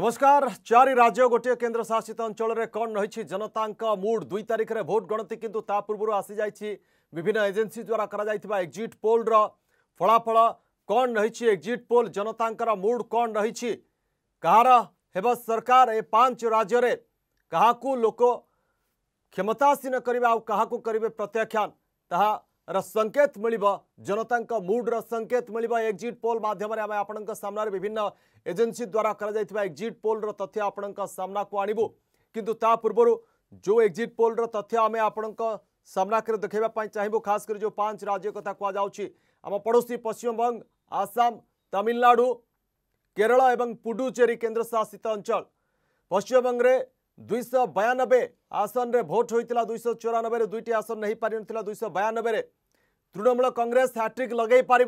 নমস্কার চারি রাজ্য গোটিয়ে কেন্দ্র শাসিত অঞ্চলের কণ রয়েছে জনতাঙ্ক মুড দুই তারিখে ভোট গণতি কিন্তু তা পূর্বর আসি যাই বিভিন্ন এজেন্সি দ্বারা করা যাই এক্সিট পোলর ফলাফল কণ রয়েছে এক্সিট পোল জনতাঙ্কর মুড কণ রয়েছে কাহার ହେବ ସରକାର ଏ ପାଞ୍ଚ ରାଜ୍ୟରେ କାହାକୁ ଲୋକ କ୍ଷମତାସୀନ କରିବେ ଆଉ କାହାକୁ କରିବେ ପ୍ରତ୍ୟାଖ୍ୟାନ ତାହା संकेत मिल जनता मुड्र संकेत मिल एक्जिट पोल मध्यम आम आपण विभिन्न एजेन्सी द्वारा करजिट एक्जिट पोल तथ्य आपण सामना को आणबू ता पूर्व जो एक्जिट पोल तथ्य आम आपण सामनाकर देखापी चाहबू खास कर जो पांच राज्य कथा कहुच्छी आम पड़ोशी पश्चिमबंग आसाम तमिलनाडु केरल और पुडुचेरी केन्द्रशासित अंचल पश्चिमबंगे दुईश बयानबे आसन में भोट होता दुईश चौरानबे दुईट आसन नहीं पार दुईश बयानबे तृणमूल कंग्रेस हाट्रिक लगे पार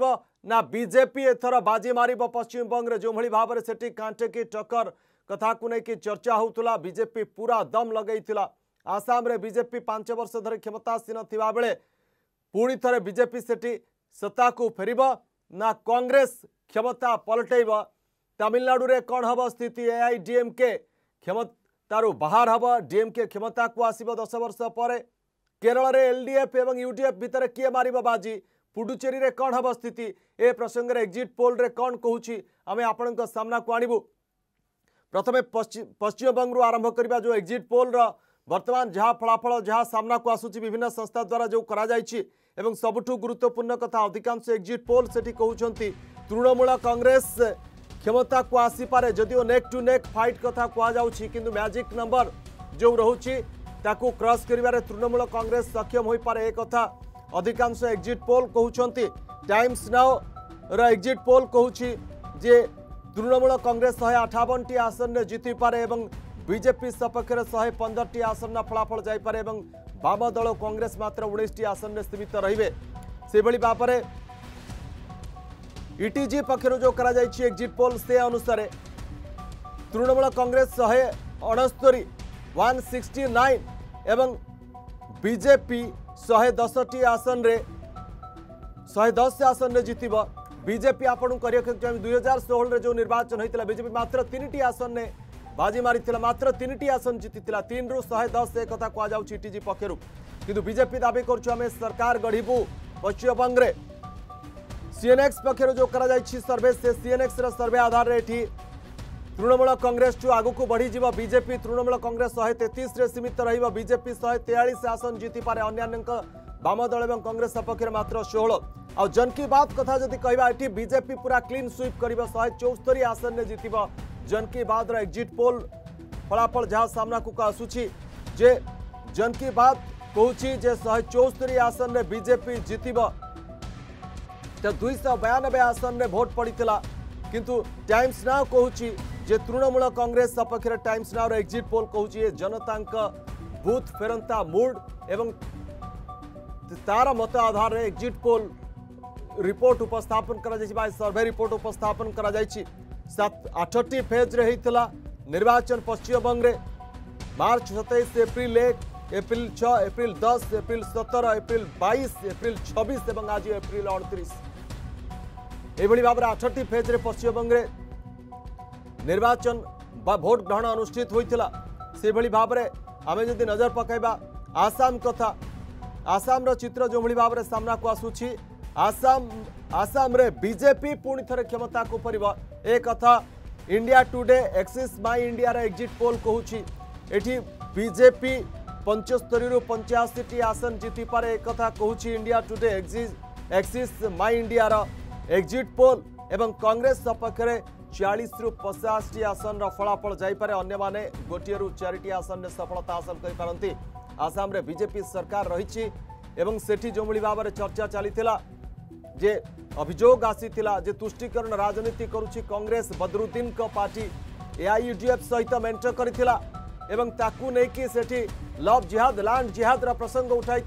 ना बीजेपी एथर बाजी मार पश्चिम में जो भाई भाव में से कांटे की टक्कर कथा को लेकिन चर्चा होता बीजेपी पूरा दम लगे आसाम में बीजेपी पांच वर्ष धरी क्षमतासीन थी बेले पुणी थे बीजेपी सेठी सत्ता को फेर ना कांग्रेस क्षमता पलटेब तमिलनाडु में कौन हम स्थिति एआईडीएमके क्षमता ତାରୁ ବାହାର ହେବ ଡିଏମ୍କେ କ୍ଷମତାକୁ ଆସିବ ଦଶ ବର୍ଷ ପରେ କେରଳରେ ଏଲ୍ଡିଏଫ୍ ଏବଂ ୟୁଡିଏଫ୍ ଭିତରେ କିଏ ମାରିବ ବାଜି ପୁଡୁଚେରୀରେ କ'ଣ ହେବ ସ୍ଥିତି ଏ ପ୍ରସଙ୍ଗରେ ଏକ୍ଜିଟ୍ ପୋଲ୍ରେ କ'ଣ କହୁଛି ଆମେ ଆପଣଙ୍କ ସାମ୍ନାକୁ ଆଣିବୁ ପ୍ରଥମେ ପଶ୍ଚିମବଙ୍ଗରୁ ଆରମ୍ଭ କରିବା ଯେଉଁ ଏକ୍ଜିଟ୍ ପୋଲ୍ର ବର୍ତ୍ତମାନ ଯାହା ଫଳାଫଳ ଯାହା ସାମ୍ନାକୁ ଆସୁଛି ବିଭିନ୍ନ ସଂସ୍ଥା ଦ୍ୱାରା ଯେଉଁ କରାଯାଇଛି ଏବଂ ସବୁଠୁ ଗୁରୁତ୍ୱପୂର୍ଣ୍ଣ କଥା ଅଧିକାଂଶ ଏକ୍ଜିଟ୍ ପୋଲ୍ ସେଠି କହୁଛନ୍ତି ତୃଣମୂଳ କଂଗ୍ରେସ क्षमता को आसी पारे जदिओ नेक टू नेक फाइट कथा कह जा मैजिक नंबर जो रोचे ताको क्रस कर तृणमूल कांग्रेस सक्षम हो पारे एक अधिकांश एक्जिट पोल कहते टाइम्स नाओ रजिट पोल कहि जे तृणमूल कांग्रेस शहे अठावन टी आसन जीति पारे और बीजेपी सपक्ष में शहे पंदर टी आसन फलाफल जापे और वाम दल कांग्रेस मात्र उन्नीस टी आसन सीमित रेभली भाव में ଇଟିଜି ପକ୍ଷରୁ ଯେଉଁ କରାଯାଇଛି ଏକ୍ଜିଟ୍ ପୋଲ୍ ସେ ଅନୁସାରେ ତୃଣମୂଳ କଂଗ୍ରେସ ଶହେ ଅଣସ୍ତରୀ ୱାନ୍ ସିକ୍ସଟି ନାଇନ୍ ଏବଂ ବିଜେପି ଶହେ ଦଶଟି ଆସନରେ ଶହେ ଦଶ ଆସନରେ ଜିତିବ ବିଜେପି ଆପଣଙ୍କୁ କରିବାକୁ ଚାହିଁବି ଦୁଇ ହଜାର ଷୋହଳରେ ଯେଉଁ ନିର୍ବାଚନ ହୋଇଥିଲା ବିଜେପି ମାତ୍ର ତିନିଟି ଆସନରେ ବାଜି ମାରିଥିଲା ମାତ୍ର ତିନିଟି ଆସନ ଜିତିଥିଲା ତିନିରୁ ଶହେ ଦଶ ଏ କଥା କୁହାଯାଉଛି ଇଟିଜି ପକ୍ଷରୁ କିନ୍ତୁ ବିଜେପି ଦାବି କରୁଛୁ ଆମେ ସରକାର ଗଢ଼ିବୁ ପଶ୍ଚିମବଙ୍ଗରେ सीएनएक्स पक्ष सर्भे से सीएनएक्स सर्भे आधार में तृणमूल कंग्रेस ठू आग को बढ़ीजी बीजेपी तृणमूल कंग्रेस शहे तेतीस सीमित रजेपी शहे तेयास आसन जीति पारे अन्न्य वाम दल और कंग्रेस पक्ष मात्र षोह आ जन की बात कथ जदि कह बीजेपी पूरा क्लीन स्वीप कर शहे चौस्तरी आसन में जितब जन की बात एक्जिट पोल फलाफल जहाँ सामना को आसुच्चे जन की बात कहे शहे चौस्तरी आसन में बीजेपी जितब दुईश बयानबे आसन में भोट पड़ा किंतु टाइम्स नाउ कहूँ जे तृणमूल कांग्रेस सपक्ष टाइम्स नाव एक्जिट पोल कह जनता बुथ फेरता मुड एवं तार मत आधार एक्जिट पोल रिपोर्ट उपस्थापन कर सर्भे रिपोर्ट उपस्थापन कर आठटी फेज्रे होता निर्वाचन बंगे मार्च सतैश एप्रिल एक एप्रिल छ एप्रिल दस एप्रिल सतर एप्रिल बैश एप्रिल छब्बीस और आज एप्रिल अड़तीस ଏଭଳି ଭାବରେ ଆଠଟି ଫେଜ୍ରେ ପଶ୍ଚିମବଙ୍ଗରେ ନିର୍ବାଚନ ବା ଭୋଟ ଗ୍ରହଣ ଅନୁଷ୍ଠିତ ହୋଇଥିଲା ସେଭଳି ଭାବରେ ଆମେ ଯଦି ନଜର ପକାଇବା ଆସାମ କଥା ଆସାମର ଚିତ୍ର ଯେଉଁଭଳି ଭାବରେ ସାମ୍ନାକୁ ଆସୁଛି ଆସାମ ଆସାମରେ ବିଜେପି ପୁଣି ଥରେ କ୍ଷମତାକୁ ପରିବ ଏ କଥା ଇଣ୍ଡିଆ ଟୁଡେ ଏକ୍ସିସ୍ ମାଇ ଇଣ୍ଡିଆର ଏକ୍ଜିଟ୍ ପୋଲ୍ କହୁଛି ଏଠି ବିଜେପି ପଞ୍ଚସ୍ତରୀରୁ ପଞ୍ଚାଅଶୀଟି ଆସନ ଜିତିପାରେ ଏ କଥା କହୁଛି India Today Axis Axis My ଇଣ୍ଡିଆର एक्जिट पोल एवं कांग्रेस सपक्ष में चालीस रु पचासटी आसन फलाफल जापे अन्य गोटे रु चारिटी आसन में सफलता हासिल करती आसाम रे बीजेपी सरकार रही से जो भाव में चर्चा चली अभोग आसी जे तुष्टीकरण राजनीति करुच्ची कांग्रेस बदरुद्दीन का पार्टी एआईयूडीएफ सहित मेंट कर लव जिहाद लैंड जिहाद प्रसंग उठाई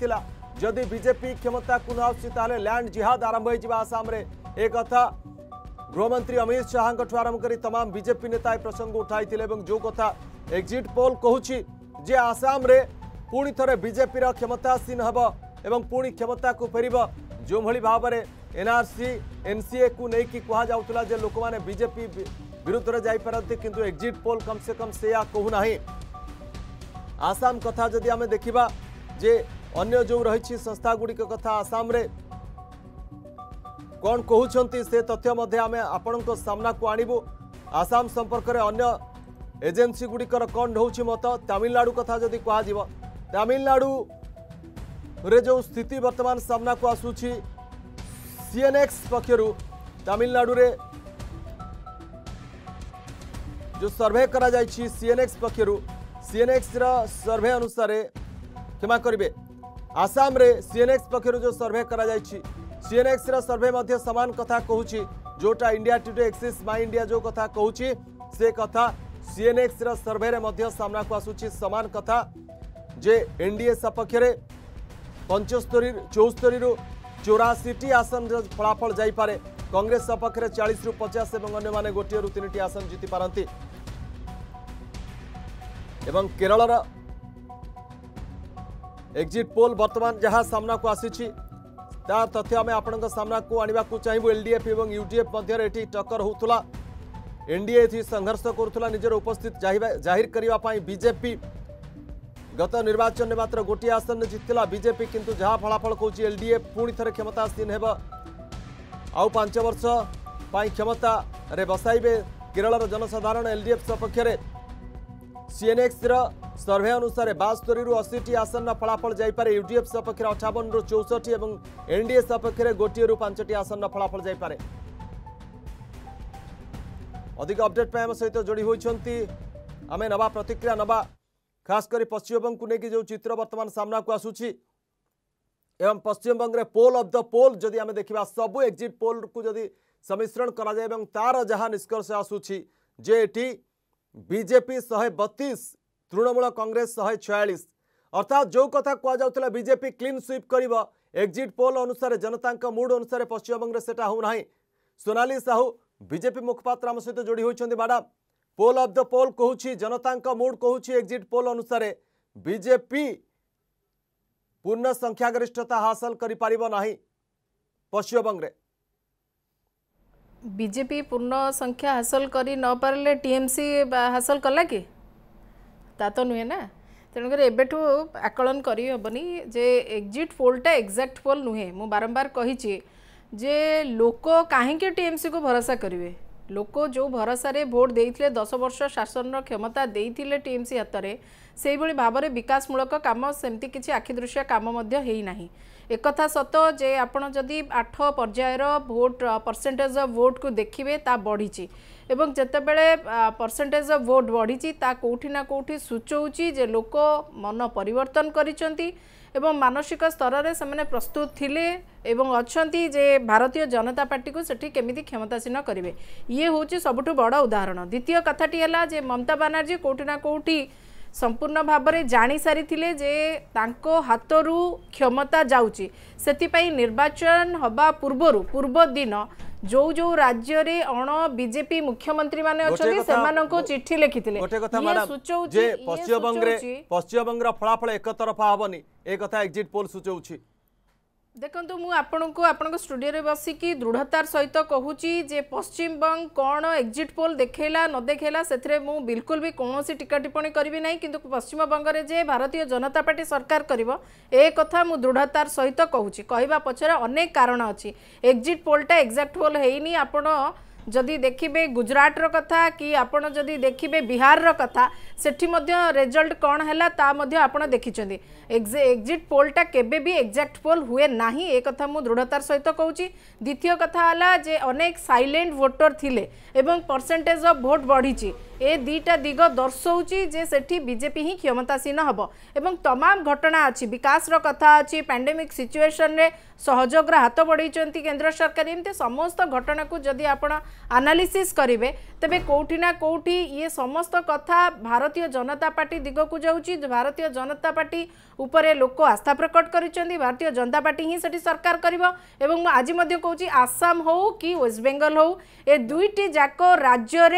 जदि बीजेपी क्षमता को नाले लैंड जिहाद आरंभ हो होसाम एक गृहमंत्री अमित शाह आरंभ कर तमाम बीजेपी नेता यह प्रसंग उठाई जो कथा एक्जिट पोल जे आसाम पुणि थे बीजेपी क्षमतासीन हम एवं पुणी क्षमता को फेर जो भाई भाव में एनआरसी एनसीए को लेकिन कह जे लोक मैंने बीजेपी विरुद्ध जापारती कि एक्जिट पोल कम से कम से कहूना आसाम कथा जदि आम देखा जे अन्य जो रही संस्थागुड़िक कथा आसामे कौन कहते से तथ्य आम आपण सामना को आणबू आसाम संपर्क में अगर एजेन्सी गुड़िकर कौन रोच मत तामिलनाडु कथा जदि कह जो स्थिति बर्तमान सामना को आसूची सीएनएक्स पक्षर तामिलनाडु रे जो सर्भे करा सीएनएक्स पक्षर सीएनएक्स सर्भे अनुसार क्षमा करेंगे ଆସାମରେ ସିଏନ୍ଏକ୍ସ ପକ୍ଷରୁ ଯେଉଁ ସର୍ଭେ କରାଯାଇଛି ସିଏନ୍ଏକ୍ସର ସର୍ଭେ ମଧ୍ୟ ସମାନ କଥା କହୁଛି ଯେଉଁଟା India Today Axis My India ଯେଉଁ କଥା କହୁଛି ସେ କଥା ସିଏନ୍ଏକ୍ସର ସର୍ଭେରେ ମଧ୍ୟ ସାମ୍ନାକୁ ଆସୁଛି ସମାନ କଥା ଯେ ଏନ୍ଡିଏ ସପକ୍ଷରେ ପଞ୍ଚସ୍ତରୀ ଚଉସ୍ତରୀରୁ ଚଉରାଅଶୀଟି ଆସନର ଫଳାଫଳ ଯାଇପାରେ କଂଗ୍ରେସ ସପକ୍ଷରେ ଚାଳିଶରୁ ପଚାଶ ଏବଂ ଅନ୍ୟମାନେ ଗୋଟିଏରୁ ତିନିଟି ଆସନ ଜିତିପାରନ୍ତି ଏବଂ କେରଳର एक्जिट पोल बर्तमान जहाँ सामना को आसी तथ्य आम आपण सामना को आणवा चाहबू एलडीएफ और यूडीएफ मध्य टक्कर होता एनडीए संघर्ष करुला निजर उपस्थित जाहिर करने बीजेपी गत निर्वाचन में मात्र गोटे आसन जीतला बीजेपी किंतु जहाँ फलाफल कौन एलडीए पुणी थे क्षमतासीन हो आउ पांच वर्ष क्षमतार बसाइबे केरल जनसाधारण एलडीएफ सपक्ष ସିଏନ୍ଏକ୍ସର ସର୍ଭେ ଅନୁସାରେ ବାସ୍ତରୀରୁ ଅଶୀଟି ଆସନର ଫଳାଫଳ ଯାଇପାରେ ୟୁଡିଏଫ୍ ସପକ୍ଷରେ ଅଠାବନରୁ ଚଉଷଠି ଏବଂ ଏନ୍ଡିଏ ସପକ୍ଷରେ ଗୋଟିଏରୁ ପାଞ୍ଚଟି ଆସନର ଫଳାଫଳ ଯାଇପାରେ ଅଧିକ ଅପଡେଟ୍ ପାଇଁ ଆମ ସହିତ ଯୋଡ଼ି ହୋଇଛନ୍ତି ଆମେ ନେବା ପ୍ରତିକ୍ରିୟା ନେବା ଖାସ୍ କରି ପଶ୍ଚିମବଙ୍ଗକୁ ନେଇକି ଯେଉଁ ଚିତ୍ର ବର୍ତ୍ତମାନ ସାମ୍ନାକୁ ଆସୁଛି ଏବଂ ପଶ୍ଚିମବଙ୍ଗରେ ପୋଲ୍ ଅଫ୍ ଦ ପୋଲ୍ ଯଦି ଆମେ ଦେଖିବା ସବୁ ଏକ୍ଜିଟ୍ ପୋଲ୍କୁ ଯଦି ସମିଶ୍ରଣ କରାଯାଏ ଏବଂ ତା'ର ଯାହା ନିଷ୍କର୍ଷ ଆସୁଛି ଯେ ଏଠି बीजेपी शहे बतीस तृणमूल कंग्रेस शहे छयास अर्थात जो कथा कहला बीजेपी क्लीन स्वीप कर एक्जिट पोल अनुसार जनता मुड अनुसार पश्चिम बंगे से होना सोनाली साहू बीजेपी मुखपात्र आम सहित जोड़ी होती madam poll of the poll कहूँ जनता मुड कहूँ एक्जिट पोल अनुसार बीजेपी पूर्ण संख्यागरिष्ठता हासल करना पश्चिम बंगे बीजेपी पूर्ण संख्या हासिल कर न पारे टीएमसी हासिल कला कि ता तो नुहे ना तेणुक एबठू आकलन करहबनी जे एक्जिट पोलटा एक्जाक्ट पोल नुहे मु बारंबार कही जे लोक कहीं टीएमसी को भरोसा करेंगे लोक जो भरोसा भोट देते दस वर्ष शासन क्षमता देते टीएमसी हाथ में से भाव विकासमूलक कम सेमती किसी आखिदृश्य कम होना ଏକଥା ସତ ଯେ ଆପଣ ଯଦି ଆଠ ପର୍ଯ୍ୟାୟର ଭୋଟ ପରସେଣ୍ଟେଜ୍ ଅଫ୍ ଭୋଟ୍କୁ ଦେଖିବେ ତା ବଢ଼ିଛି ଏବଂ ଯେତେବେଳେ ପରସେଣ୍ଟେଜ୍ ଅଫ୍ ଭୋଟ୍ ବଢ଼ିଛି ତା କେଉଁଠି ନା କେଉଁଠି ସୂଚାଉଛି ଯେ ଲୋକ ମନ ପରିବର୍ତ୍ତନ କରିଛନ୍ତି ଏବଂ ମାନସିକ ସ୍ତରରେ ସେମାନେ ପ୍ରସ୍ତୁତ ଥିଲେ ଏବଂ ଅଛନ୍ତି ଯେ ଭାରତୀୟ ଜନତା ପାର୍ଟିକୁ ସେଠି କେମିତି କ୍ଷମତାସୀନ କରିବେ ଇଏ ହେଉଛି ସବୁଠୁ ବଡ଼ ଉଦାହରଣ ଦ୍ୱିତୀୟ କଥାଟି ହେଲା ଯେ ମମତା ବାନାର୍ଜୀ କେଉଁଠି ନା କେଉଁଠି ସମ୍ପୂର୍ଣ୍ଣ ଭାବରେ ଜାଣିସାରିଥିଲେ ଯେ ତାଙ୍କ ହାତରୁ କ୍ଷମତା ଯାଉଛି ସେଥିପାଇଁ ନିର୍ବାଚନ ହେବା ପୂର୍ବରୁ ପୂର୍ବ ଦିନ ଯେଉଁ ଯେଉଁ ରାଜ୍ୟରେ ଅଣ ବିଜେପି ମୁଖ୍ୟମନ୍ତ୍ରୀମାନେ ଅଛନ୍ତି ସେମାନଙ୍କୁ ଚିଠି ଲେଖିଥିଲେ ଗୋଟେ କଥା ମ୍ୟାଡ଼ାମ ପଶ୍ଚିମବଙ୍ଗରେ ପଶ୍ଚିମବଙ୍ଗର ଫଳାଫଳ ଏକତରଫା ହେବନି ଏ କଥା ଏକ୍ଜିଟ୍ ପୋଲ୍ ସୂଚାଉଛି ଦେଖନ୍ତୁ ମୁଁ ଆପଣଙ୍କୁ ଆପଣଙ୍କ ଷ୍ଟୁଡ଼ିଓରେ ବସିକି ଦୃଢ଼ତାର ସହିତ କହୁଛି ଯେ ପଶ୍ଚିମବଙ୍ଗ କ'ଣ ଏକ୍ଜିଟ୍ ପୋଲ୍ ଦେଖେଇଲା ନ ଦେଖେଇଲା ସେଥିରେ ମୁଁ ବିଲକୁଲ ବି କୌଣସି ଟୀକା ଟିପ୍ପଣୀ କରିବି ନାହିଁ କିନ୍ତୁ ପଶ୍ଚିମବଙ୍ଗରେ ଯେ ଭାରତୀୟ ଜନତା ପାର୍ଟି ସରକାର କରିବ ଏ କଥା ମୁଁ ଦୃଢ଼ତାର ସହିତ କହୁଛି କହିବା ପଛରେ ଅନେକ କାରଣ ଅଛି ଏକ୍ଜିଟ୍ ପୋଲ୍ଟା ଏକ୍ଜାକ୍ଟ ପୋଲ୍ ହେଇନି ଆପଣ ଯଦି ଦେଖିବେ ଗୁଜରାଟର କଥା କି ଆପଣ ଯଦି ଦେଖିବେ ବିହାରର କଥା ସେଠି ମଧ୍ୟ ରେଜଲ୍ଟ କ'ଣ ହେଲା ତା ମଧ୍ୟ ଆପଣ ଦେଖିଛନ୍ତି এক্সিট পোলটা কেবে বি এক্সাক্ট পোল হুয়ে না এ কথা মু দৃঢ়তার সহিত কৌছি দ্বিতীয় কথা হল যে অনেক সাইলেন্ট ভোটর থিলে এবং পরসেন্টেজ অফ ভোট বড়িছি এ দুইটা দিগ দর্শাউছি যে সেটি বিজেপি হি ক্ষমতাসীন হব এবং তমাম ঘটনা আছে বিকাশর কথা আছে প্যান্ডেমিক সিচুয়েসনরে সহযোগর হাত বড়াইছেন কেন্দ্র সরকার এমতি সমস্ত ঘটনাকে যদি আপনার আনালিসিস করবে तेज कौटिना कौटि ये समस्त कथा भारतीय जनता पार्टी दिगक जा भारतीय जनता पार्टी उपरे लोक आस्था प्रकट कर भारतीय जनता पार्टी ही सेठी सरकार कर आज कौच आसाम हो कि वेस्ट बेंगल हो ये दुईटी जाक राज्य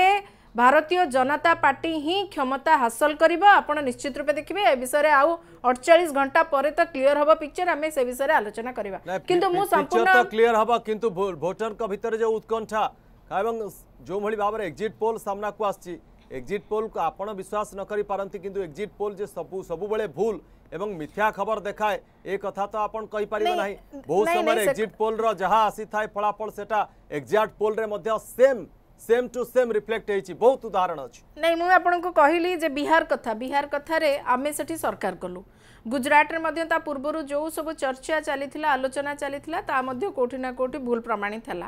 भारतीय जनता पार्टी ही क्षमता हासिल कर निश्चित रूप देखिए ए विषय में आउ अड़चाई घंटा पर तो क्लीयर हम पिक्चर आम से विषय आलोचना करवा कि संपूर्ण क्लीयर हम कि भोटर जो उत्कंठा এবং যেভাবে ভাবে এক্সিট পোল সামনা আসছে এক্সিট পোলকে আপনার বিশ্বাস নকরিপারতি কিন্তু এক্সিট পোল যে সবু সবুলে ভুল এবং মিথ্যা খবর দেখায় এ কথা তো আপনার কইপারে না বহু সময় এক্সিট পোল যা আসি থাকে ফলাফল সেটা exact poll same same to same reflect হয়েছি বহু উদাহরণ অনেক আপনার কহিলি যে বিহার কথা বিহার কথারে আমি সেটি সরকার কলু গুজরাটের মধ্যে তা পূর্ব যে সব চর্চা চালিছিলা আলোচনা চালিছিলা তা কোটি না কোটি ভুল প্রমাণিত হেলা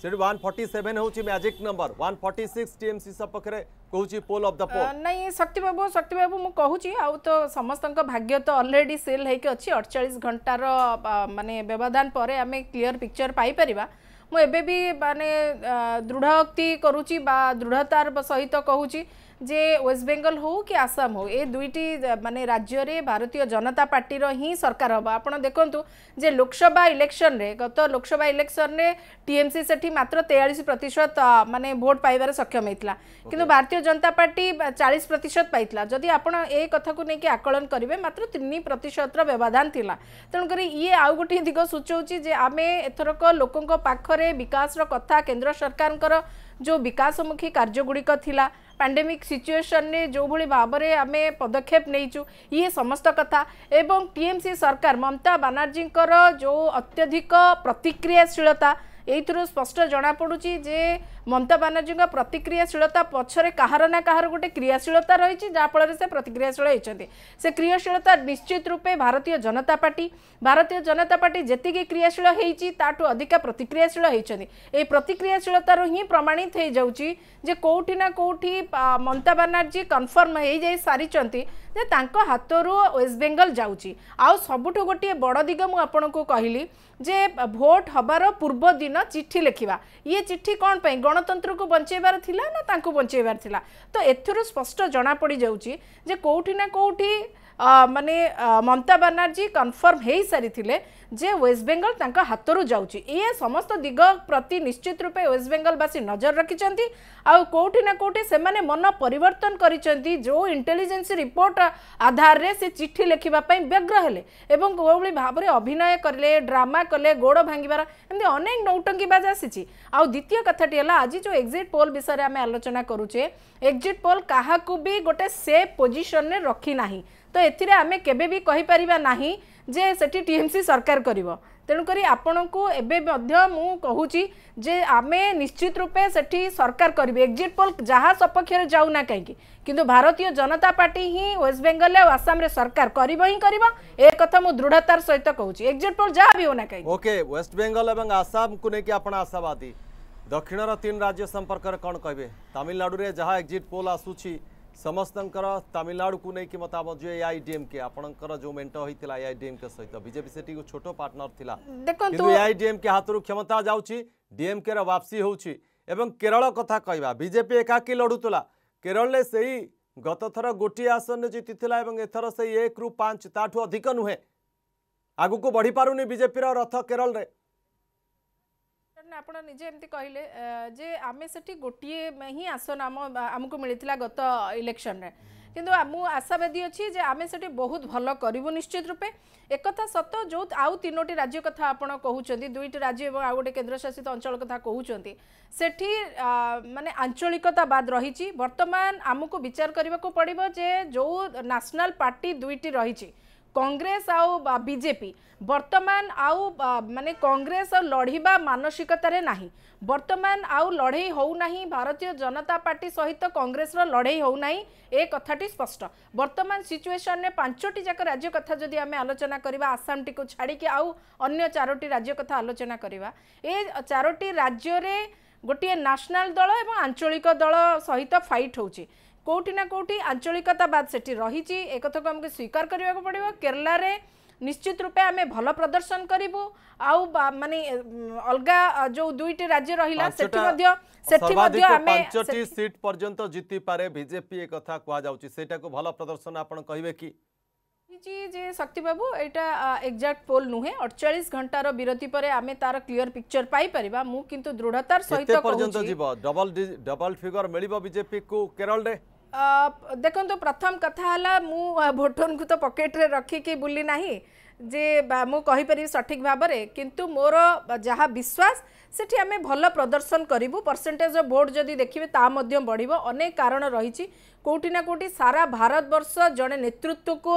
ସେଠି ୱାନ୍ ଫର୍ଟି ସେଭେନ୍ ହେଉଛି magic number one forty six TMC ସପକ୍ଷରେ କହୁଛି ପୋଲ୍ ଅଫ୍ ଦ ପୋଲ୍ ନାଇଁ ଶକ୍ତିବାବୁ ଶକ୍ତିବାବୁ ମୁଁ କହୁଛି ଆଉ ତ ସମସ୍ତଙ୍କ ଭାଗ୍ୟ ତ ଅଲରେଡି ସେଲ୍ ହେଇକି ଅଛି ଅଠଚାଳିଶ ଘଣ୍ଟାର ମାନେ ବ୍ୟବଧାନ ପରେ ଆମେ କ୍ଲିଅର ପିକ୍ଚର ପାଇପାରିବା ମୁଁ ଏବେ ବି ମାନେ ଦୃଢ଼ୋକ୍ତି କରୁଛି ବା ଦୃଢ଼ତାର ସହିତ କହୁଛି যে ওয়েস্টবেঙ্গল হো কি আসাম হো এ দুইটি মানে রাজ্যরে ভারতীয় জনতা পার্টির হি সরকার হব আপনার দেখুন যে লোকসভা ইলেকশনরে গত লোকসভা ইলেকশনরে টিএমসি সেটি মাত্র তেয়াশ প্রতিশত মানে ভোট পাইবার সক্ষম হয়েছিল কিন্তু ভারতীয় জনতা পার্টি চাশ প্রতিশত পাই যদি আপনার এ কথা নিয়ে আকলন করবে মাত্র তিন প্রতিশতর ব্যবধান লা তেমকরি ইয়ে আউ গোটি দিগ সূচাউছি যে আমি এথরক লোক পাখে বিকাশর কথা কেন্দ্র সরকারঙ্কর ଯେଉଁ ବିକାଶମୁଖୀ କାର୍ଯ୍ୟଗୁଡ଼ିକ ଥିଲା ପାଣ୍ଡେମିକ୍ ସିଚୁଏସନ୍ରେ ଯେଉଁଭଳି ଭାବରେ ଆମେ ପଦକ୍ଷେପ ନେଇଛୁ ଇଏ ସମସ୍ତ କଥା ଏବଂ ଟିଏମ୍ସି ସରକାର ମମତା ବାନାର୍ଜୀଙ୍କର ଯେଉଁ ଅତ୍ୟଧିକ ପ୍ରତିକ୍ରିୟାଶୀଳତା ଏଇଥିରୁ ସ୍ପଷ୍ଟ ଜଣାପଡ଼ୁଛି ଯେ ମମତା ବାନାର୍ଜୀଙ୍କ ପ୍ରତିକ୍ରିୟାଶୀଳତା ପଛରେ କାହାର ନା କାହାର ଗୋଟେ କ୍ରିୟାଶୀଳତା ରହିଛି ଯାହାଫଳରେ ସେ ପ୍ରତିକ୍ରିୟାଶୀଳ ହୋଇଛନ୍ତି ସେ କ୍ରିୟାଶୀଳତା ନିଶ୍ଚିତ ରୂପେ ଭାରତୀୟ ଜନତା ପାର୍ଟି ଭାରତୀୟ ଜନତା ପାର୍ଟି ଯେତିକି କ୍ରିୟାଶୀଳ ହୋଇଛି ତାଠୁ ଅଧିକା ପ୍ରତିକ୍ରିୟାଶୀଳ ହୋଇଛନ୍ତି ଏହି ପ୍ରତିକ୍ରିୟାଶୀଳତାରୁ ହିଁ ପ୍ରମାଣିତ ହୋଇଯାଉଛି ଯେ କେଉଁଠି ନା କେଉଁଠି ମମତା ବାନାର୍ଜୀ କନଫର୍ମ ହୋଇଯାଇ ସାରିଛନ୍ତି ଯେ ତାଙ୍କ ହାତରୁ ୱେଷ୍ଟବେଙ୍ଗଲ ଯାଉଛି ଆଉ ସବୁଠୁ ଗୋଟିଏ ବଡ଼ ଦିଗ ମୁଁ ଆପଣଙ୍କୁ କହିଲି ଯେ ଭୋଟ ହେବାର ପୂର୍ବ ଦିନ ଚିଠି ଲେଖିବା ଇଏ ଚିଠି କ'ଣ ପାଇଁ ଗଣତନ୍ତ୍ରକୁ ବଞ୍ଚାଇବାର ଥିଲା ନା ତାଙ୍କୁ ବଞ୍ଚାଇବାର ଥିଲା ତ ଏଥିରୁ ସ୍ପଷ୍ଟ ଜଣାପଡ଼ିଯାଉଛି ଯେ କେଉଁଠି ନା କେଉଁଠି ମାନେ ମମତା ବାନାର୍ଜୀ କନଫର୍ମ ହୋଇସାରିଥିଲେ जे वेस्ट बेंगल तक हाथ रू जा समस्त दिग प्रति निश्चित रूपे वेस्ट बेंगलवासी नजर रखिंट आउ कौटि ना कौटि से मन परिवर्तन करी जो इंटेलिजेंस रिपोर्ट आधार रे से चिठी लिखापी व्यग्र है भाव में अभिनय कले ड्रामा कले गोड़ भांगार एमती अनेक बाज आसी आवय कथी आज जो एक्जिट पोल विषय में आम आलोचना करुचे एक्जिट पोल क्या भी गोटे सेफ पोजिशन रखिना तो एमें केवे भी ଯେ ସେଠି ଟିଏମ୍ସି ସରକାର କରିବ ତେଣୁକରି ଆପଣଙ୍କୁ ଏବେ ମଧ୍ୟ ମୁଁ କହୁଛି ଯେ ଆମେ ନିଶ୍ଚିତ ରୂପେ ସେଠି ସରକାର କରିବେ ଏକ୍ଜିଟ୍ ପୋଲ୍ ଯାହା ସପକ୍ଷରେ ଯାଉନା କାହିଁକି କିନ୍ତୁ ଭାରତୀୟ ଜନତା ପାର୍ଟି ହିଁ ୱେଷ୍ଟବେଙ୍ଗଲ ଆଉ ଆସାମରେ ସରକାର କରିବ ହିଁ କରିବ ଏ କଥା ମୁଁ ଦୃଢ଼ତାର ସହିତ କହୁଛି ଏକ୍ଜିଟ୍ ପୋଲ୍ ଯାହା ବି ହେଉନା କାହିଁକି ଓକେ ୱେଷ୍ଟବେଙ୍ଗଲ ଏବଂ ଆସାମକୁ ନେଇକି ଆପଣ ଆଶାବାଦୀ ଦକ୍ଷିଣର ତିନି ରାଜ୍ୟ ସମ୍ପର୍କରେ କ'ଣ କହିବେ ତାମିଲନାଡ଼ୁରେ ଯାହା ଏକ୍ଜିଟ୍ ପୋଲ୍ ଆସୁଛି ସମସ୍ତଙ୍କର ତାମିଲନାଡ଼ୁକୁ ନେଇକି ମତ ଆବ ଯେ ଏଆଇଡିଏମ୍କେ ଆପଣଙ୍କର ଯେଉଁ ମେଣ୍ଟ ହୋଇଥିଲା ଏଆଇଡିଏମ୍କେ ସହିତ ବିଜେପି ସେଠିକୁ ଛୋଟ ପାର୍ଟନର ଥିଲା କିନ୍ତୁ ଏଆଇଡିଏମ୍କେ ହାତରୁ କ୍ଷମତା ଯାଉଛି ଡିଏମ୍କେର ବାପସି ହେଉଛି ଏବଂ କେରଳ କଥା କହିବା ବିଜେପି ଏକାକି ଲଢ଼ୁଥିଲା କେରଳରେ ସେଇ ଗତଥର ଗୋଟିଏ ଆସନରେ ଜିତିଥିଲା ଏବଂ ଏଥର ସେଇ ଏକରୁ ପାଞ୍ଚ ତାଠୁ ଅଧିକ ନୁହେଁ ଆଗକୁ ବଢ଼ିପାରୁନି ବିଜେପିର ରଥ କେରଳରେ ମ୍ୟାଡ଼ାମ୍ ଆପଣ ନିଜେ ଏମିତି କହିଲେ ଯେ ଆମେ ସେଠି ଗୋଟିଏ ହିଁ ଆସନ ଆମ ଆମକୁ ମିଳିଥିଲା ଗତ ଇଲେକ୍ସନରେ କିନ୍ତୁ ମୁଁ ଆଶାବାଦୀ ଅଛି ଯେ ଆମେ ସେଠି ବହୁତ ଭଲ କରିବୁ ନିଶ୍ଚିତ ରୂପେ ଏକଥା ସତ ଯେଉଁ ଆଉ ତିନୋଟି ରାଜ୍ୟ କଥା ଆପଣ କହୁଛନ୍ତି ଦୁଇଟି ରାଜ୍ୟ ଏବଂ ଆଉ ଗୋଟେ କେନ୍ଦ୍ରଶାସିତ ଅଞ୍ଚଳ କଥା କହୁଛନ୍ତି ସେଠି ମାନେ ଆଞ୍ଚଳିକତା ବାଦ ରହିଛି ବର୍ତ୍ତମାନ ଆମକୁ ବିଚାର କରିବାକୁ ପଡ଼ିବ ଯେ ଯେଉଁ ନ୍ୟାସନାଲ୍ ପାର୍ଟି ଦୁଇଟି ରହିଛି কংগ্রেস আউ বিজেপি বর্তমান আউ মানে কংগ্রেস আউ লড়া মানসিকতার না বর্তমান আউ লড়াই হো না ভারতীয় জনতা পার্টি সহিত কংগ্রেসর লড়াই হো না এ কথাটি স্পষ্ট বর্তমান সিচুয়েসনে পাঁচটি যাক রাজ্য কথা যদি আমি আলোচনা করা আসামটি ছাড়িকি আউ অন্য চারোটি রাজ্য কথা আলোচনা করা এ চারোটি রাজ্যরে গোটিয়ে ন্যাশনাল দল এবং আঞ্চলিক দল সহিত ফাইট হচ্ছে कौटी ना कौटी आंचलिकतावाद से रही एक स्वीकार करने को पड़ा केरला निश्चित रूपे आम भल प्रदर्शन करूँ आउ मानी अलग जो दुईट राज्य रहा सीट पर्यटन जीति पारे बीजेपी एक कहटा को भल प्रदर्शन आप कहे कि जी जी शक्ति बाबू एटा एक्जाक्ट पोल नुहे 48 घंटार विरती पर आम तार क्लियर पिक्चर पाई मुझे दृढ़तार सहित डबल डबल फिगर मिले बीजेपी को केरल रे ଦେଖନ୍ତୁ ପ୍ରଥମ କଥା ହେଲା ମୁଁ ଭୋଟରଙ୍କୁ ତ ପକେଟରେ ରଖିକି ବୁଲି ନାହିଁ ଯେ ମୁଁ କହିପାରିବି ସଠିକ୍ ଭାବରେ କିନ୍ତୁ ମୋର ଯାହା ବିଶ୍ୱାସ ସେଠି ଆମେ ଭଲ ପ୍ରଦର୍ଶନ କରିବୁ ପରସେଣ୍ଟେଜ୍ ଅଫ୍ ଭୋଟ୍ ଯଦି ଦେଖିବେ ତା ମଧ୍ୟ ବଢ଼ିବ ଅନେକ କାରଣ ରହିଛି କେଉଁଠି ନା କେଉଁଠି ସାରା ଭାରତବର୍ଷ ଜଣେ ନେତୃତ୍ୱକୁ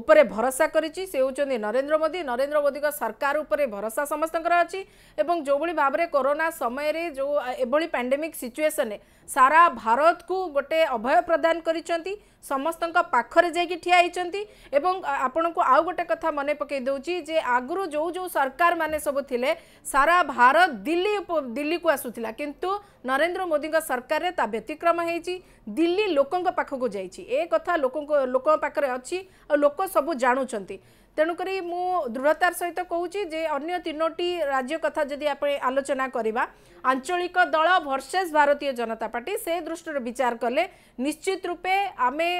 ଉପରେ ଭରସା କରିଛି ସେ ହେଉଛନ୍ତି ନରେନ୍ଦ୍ର ମୋଦି ନରେନ୍ଦ୍ର ମୋଦିଙ୍କ ସରକାର ଉପରେ ଭରସା ସମସ୍ତଙ୍କର ଅଛି ଏବଂ ଯେଉଁଭଳି ଭାବରେ କରୋନା ସମୟରେ ଯେଉଁ ଏଭଳି ପ୍ୟାଣ୍ଡେମିକ୍ ସିଚୁଏସନ୍ରେ ସାରା ଭାରତକୁ ଗୋଟେ ଅଭୟ ପ୍ରଦାନ କରିଛନ୍ତି ସମସ୍ତଙ୍କ ପାଖରେ ଯାଇକି ଠିଆ ହୋଇଛନ୍ତି ଏବଂ ଆପଣଙ୍କୁ ଆଉ ଗୋଟେ କଥା ମନେ ପକାଇ ଦେଉଛି ଯେ ଆଗରୁ ଯେଉଁ ଯେଉଁ ସରକାରମାନେ ସବୁ ଥିଲେ ସାରା ଭାରତ ଦିଲ୍ দিল্লি দিল্লীକୁ ଆସୁଥିଲା କିନ୍ତୁ ନରେନ୍ଦ୍ର ମୋଦିଙ୍କ ସରକାରରେ ତା ବ୍ୟତିକ୍ରମ ହେଇଛି ଦିଲ୍ଲୀ ଲୋକଙ୍କ ପାଖକୁ ଯାଇଛି ଏ କଥା ଲୋକଙ୍କ ଲୋକଙ୍କ ପାଖରେ ଅଛି ଆଉ ଲୋକ ସବୁ ଜାଣୁଛନ୍ତି ତେଣୁକରି ମୁଁ ଦୃଢ଼ତାର ସହିତ କହୁଛି ଯେ ଅନ୍ୟ ତିନୋଟି ରାଜ୍ୟ କଥା ଯଦି ଆପଣ ଆଲୋଚନା କରିବା ଆଞ୍ଚଳିକ ଦଳ ଭର୍ସେସ୍ ଭାରତୀୟ ଜନତା ପାର୍ଟି ସେ ଦୃଷ୍ଟିରୁ ବିଚାର କଲେ ନିଶ୍ଚିତ ରୂପେ ଆମେ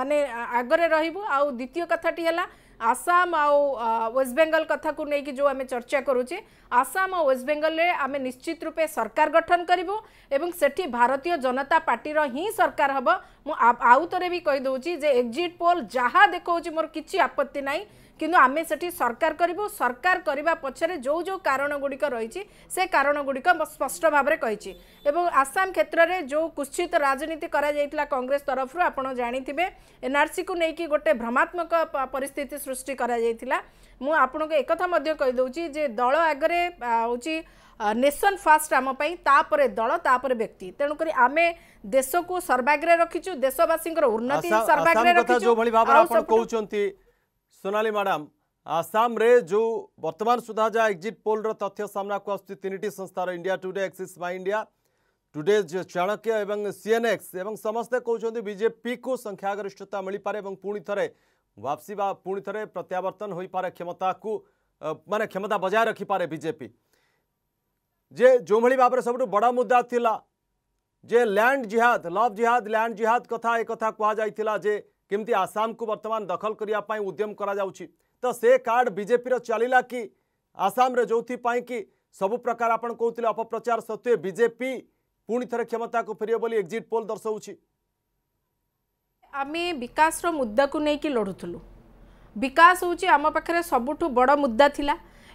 ମାନେ ଆଗରେ ରହିବୁ ଆଉ ଦ୍ୱିତୀୟ କଥାଟି ହେଲା आसाम आस्ट बेंगल कथा को लेकिन जो आम चर्चा करुचे आसाम आ वेस्ट बेंगल आम निश्चित रूपे सरकार गठन करूँ एवं सेठी भारतीय जनता पार्टी ही सरकार हम मुझे आउथ भी कहीदे एक्जिट पोल जहाँ देखा मोर किसी आपत्ति ना କିନ୍ତୁ ଆମେ ସେଠି ସରକାର କରିବୁ ସରକାର କରିବା ପଛରେ ଯେଉଁ ଯେଉଁ କାରଣଗୁଡ଼ିକ ରହିଛି ସେ କାରଣଗୁଡ଼ିକ ସ୍ପଷ୍ଟ ଭାବରେ କହିଛି ଏବଂ ଆସାମ କ୍ଷେତ୍ରରେ ଯେଉଁ କୁଶ୍ଚିତ ରାଜନୀତି କରାଯାଇଥିଲା କଂଗ୍ରେସ ତରଫରୁ ଆପଣ ଜାଣିଥିବେ ଏନ୍ଆର୍ସିକୁ ନେଇକି ଗୋଟେ ଭ୍ରମାତ୍ମକ ପରିସ୍ଥିତି ସୃଷ୍ଟି କରାଯାଇଥିଲା ମୁଁ ଆପଣଙ୍କୁ ଏକଥା ମଧ୍ୟ କହିଦେଉଛି ଯେ ଦଳ ଆଗରେ ହେଉଛି ନେସନ୍ ଫାଷ୍ଟ ଆମ ପାଇଁ ତାପରେ ଦଳ ତାପରେ ବ୍ୟକ୍ତି ତେଣୁକରି ଆମେ ଦେଶକୁ ସର୍ବାଗ୍ରେ ରଖିଛୁ ଦେଶବାସୀଙ୍କର ଉନ୍ନତି ସର୍ବାଗ୍ରେ ରଖିଛୁ ଯେଉଁଭଳି ଭାବରେ ଆପଣ କହୁଛନ୍ତି सोनाली मैडम आसाम रे जो बर्तमान सुधा जा एक्जिट पोल रो तथ्य सामना को आसुति तीनटी संस्थार India Today Axis My India Today Chanakya एवं सीएनएक्स एवं समस्ते कहते बीजेपी को संख्यागरिष्ठता मिल पारे और पुणी थे वापसी बा पुणी थे प्रत्यावर्तन हो पारे क्षमता को मान क्षमता बजाय रखिपे बीजेपी जे जो भाई भाव में सब बड़ा मुद्दा थिला जे लैंड जिहाद लव जिहाद लैंड जिहाद कथा एक कथा कहला जे କେମିତି ଆସାମକୁ ବର୍ତ୍ତମାନ ଦଖଲ କରିବା ପାଇଁ ଉଦ୍ୟମ କରାଯାଉଛି ତ ସେ କାର୍ଡ଼ ବିଜେପିର ଚାଲିଲା କି ଆସାମରେ ଯେଉଁଥିପାଇଁ କି ସବୁ ପ୍ରକାର ଆପଣ କହୁଥିଲେ ଅପପ୍ରଚାର ସତ୍ତ୍ୱେ ବିଜେପି ପୁଣି ଥରେ କ୍ଷମତାକୁ ଫେରିବ ବୋଲି ଏକ୍ଜିଟ୍ ପୋଲ୍ ଦର୍ଶାଉଛି ଆମେ ବିକାଶର ମୁଦ୍ଦାକୁ ନେଇକି ଲଢ଼ୁଥିଲୁ ବିକାଶ ହେଉଛି ଆମ ପାଖରେ ସବୁଠୁ ବଡ଼ ମୁଦ୍ଦା ଥିଲା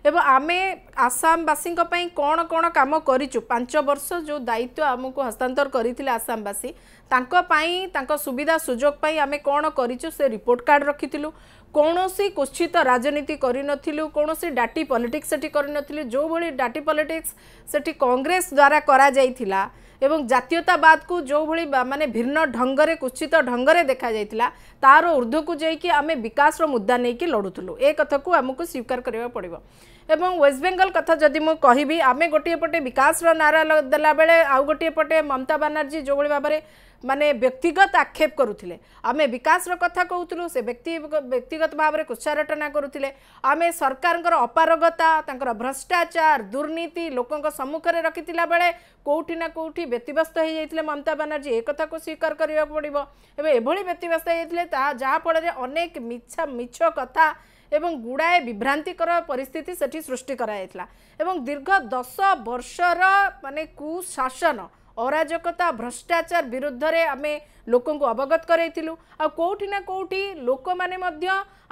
ଏବଂ ଆମେ ଆସାମବାସୀଙ୍କ ପାଇଁ କ'ଣ କ'ଣ କାମ କରିଛୁ ପାଞ୍ଚ ବର୍ଷ ଯେଉଁ ଦାୟିତ୍ୱ ଆମକୁ ହସ୍ତାନ୍ତର କରିଥିଲେ ଆସାମବାସୀ ତାଙ୍କ ପାଇଁ ତାଙ୍କ ସୁବିଧା ସୁଯୋଗ ପାଇଁ ଆମେ କ'ଣ କରିଛୁ ସେ ରିପୋର୍ଟ କାର୍ଡ଼ ରଖିଥିଲୁ କୌଣସି କୁଶ୍ଚିତ ରାଜନୀତି କରିନଥିଲୁ କୌଣସି ଡାଟି ପଲିଟିକ୍ସ ସେଠି କରିନଥିଲୁ ଯେଉଁଭଳି ଡାଟି ପଲିଟିକ୍ସ ସେଠି କଂଗ୍ରେସ ଦ୍ୱାରା କରାଯାଇଥିଲା ଏବଂ ଜାତୀୟତାବାଦକୁ ଯେଉଁଭଳି ମାନେ ଭିନ୍ନ ଢଙ୍ଗରେ କୁଶ୍ଚିତ ଢଙ୍ଗରେ ଦେଖାଯାଇଥିଲା ତାର ଉର୍ଦ୍ଧ୍ୱକୁ ଯାଇକି ଆମେ ବିକାଶର ମୁଦ୍ଦା ନେଇକି ଲଢ଼ୁଥିଲୁ ଏ କଥାକୁ ଆମକୁ ସ୍ୱୀକାର କରିବାକୁ ପଡ଼ିବ ଏବଂ ୱେଷ୍ଟ ବେଙ୍ଗଲ କଥା ଯଦି ମୁଁ କହିବି ଆମେ ଗୋଟିଏ ପଟେ ବିକାଶର ନାରା ଦେଲାବେଳେ ଆଉ ଗୋଟିଏ ପଟେ ମମତା ବାନାର୍ଜୀ ଯେଉଁଭଳି ଭାବରେ ମାନେ ବ୍ୟକ୍ତିଗତ ଆକ୍ଷେପ କରୁଥିଲେ ଆମେ ବିକାଶର କଥା କହୁଥିଲୁ ସେ ବ୍ୟକ୍ତି ବ୍ୟକ୍ତିଗତ ଭାବରେ କୁଚ୍ଛାରଟନା କରୁଥିଲେ ଆମେ ସରକାରଙ୍କର ଅପାରଗତା ତାଙ୍କର ଭ୍ରଷ୍ଟାଚାର ଦୁର୍ନୀତି ଲୋକଙ୍କ ସମ୍ମୁଖରେ ରଖିଥିଲା ବେଳେ କେଉଁଠି ନା କେଉଁଠି ବ୍ୟତିବ୍ୟସ୍ତ ହୋଇଯାଇଥିଲେ ମମତା ବାନାର୍ଜୀ ଏ କଥାକୁ ସ୍ୱୀକାର କରିବାକୁ ପଡ଼ିବ ଏବେ ଏଭଳି ବ୍ୟତିବ୍ୟସ୍ତ ହୋଇଯାଇଥିଲେ ତା ଯାହାଫଳରେ ଅନେକ ମିଛ ମିଛ କଥା এবং গুড়ায়ে বিভ্রান্তিকর পরিস্থিতি সেটি সৃষ্টি করা যাইলা এবং দীর্ঘ দশ বর্ষর মানে কুশাসন অরাজকতা ভ্রষ্টাচার বিরুদ্ধে আমি লোক অবগত করাইলু আউটি না কোটি লোক মানে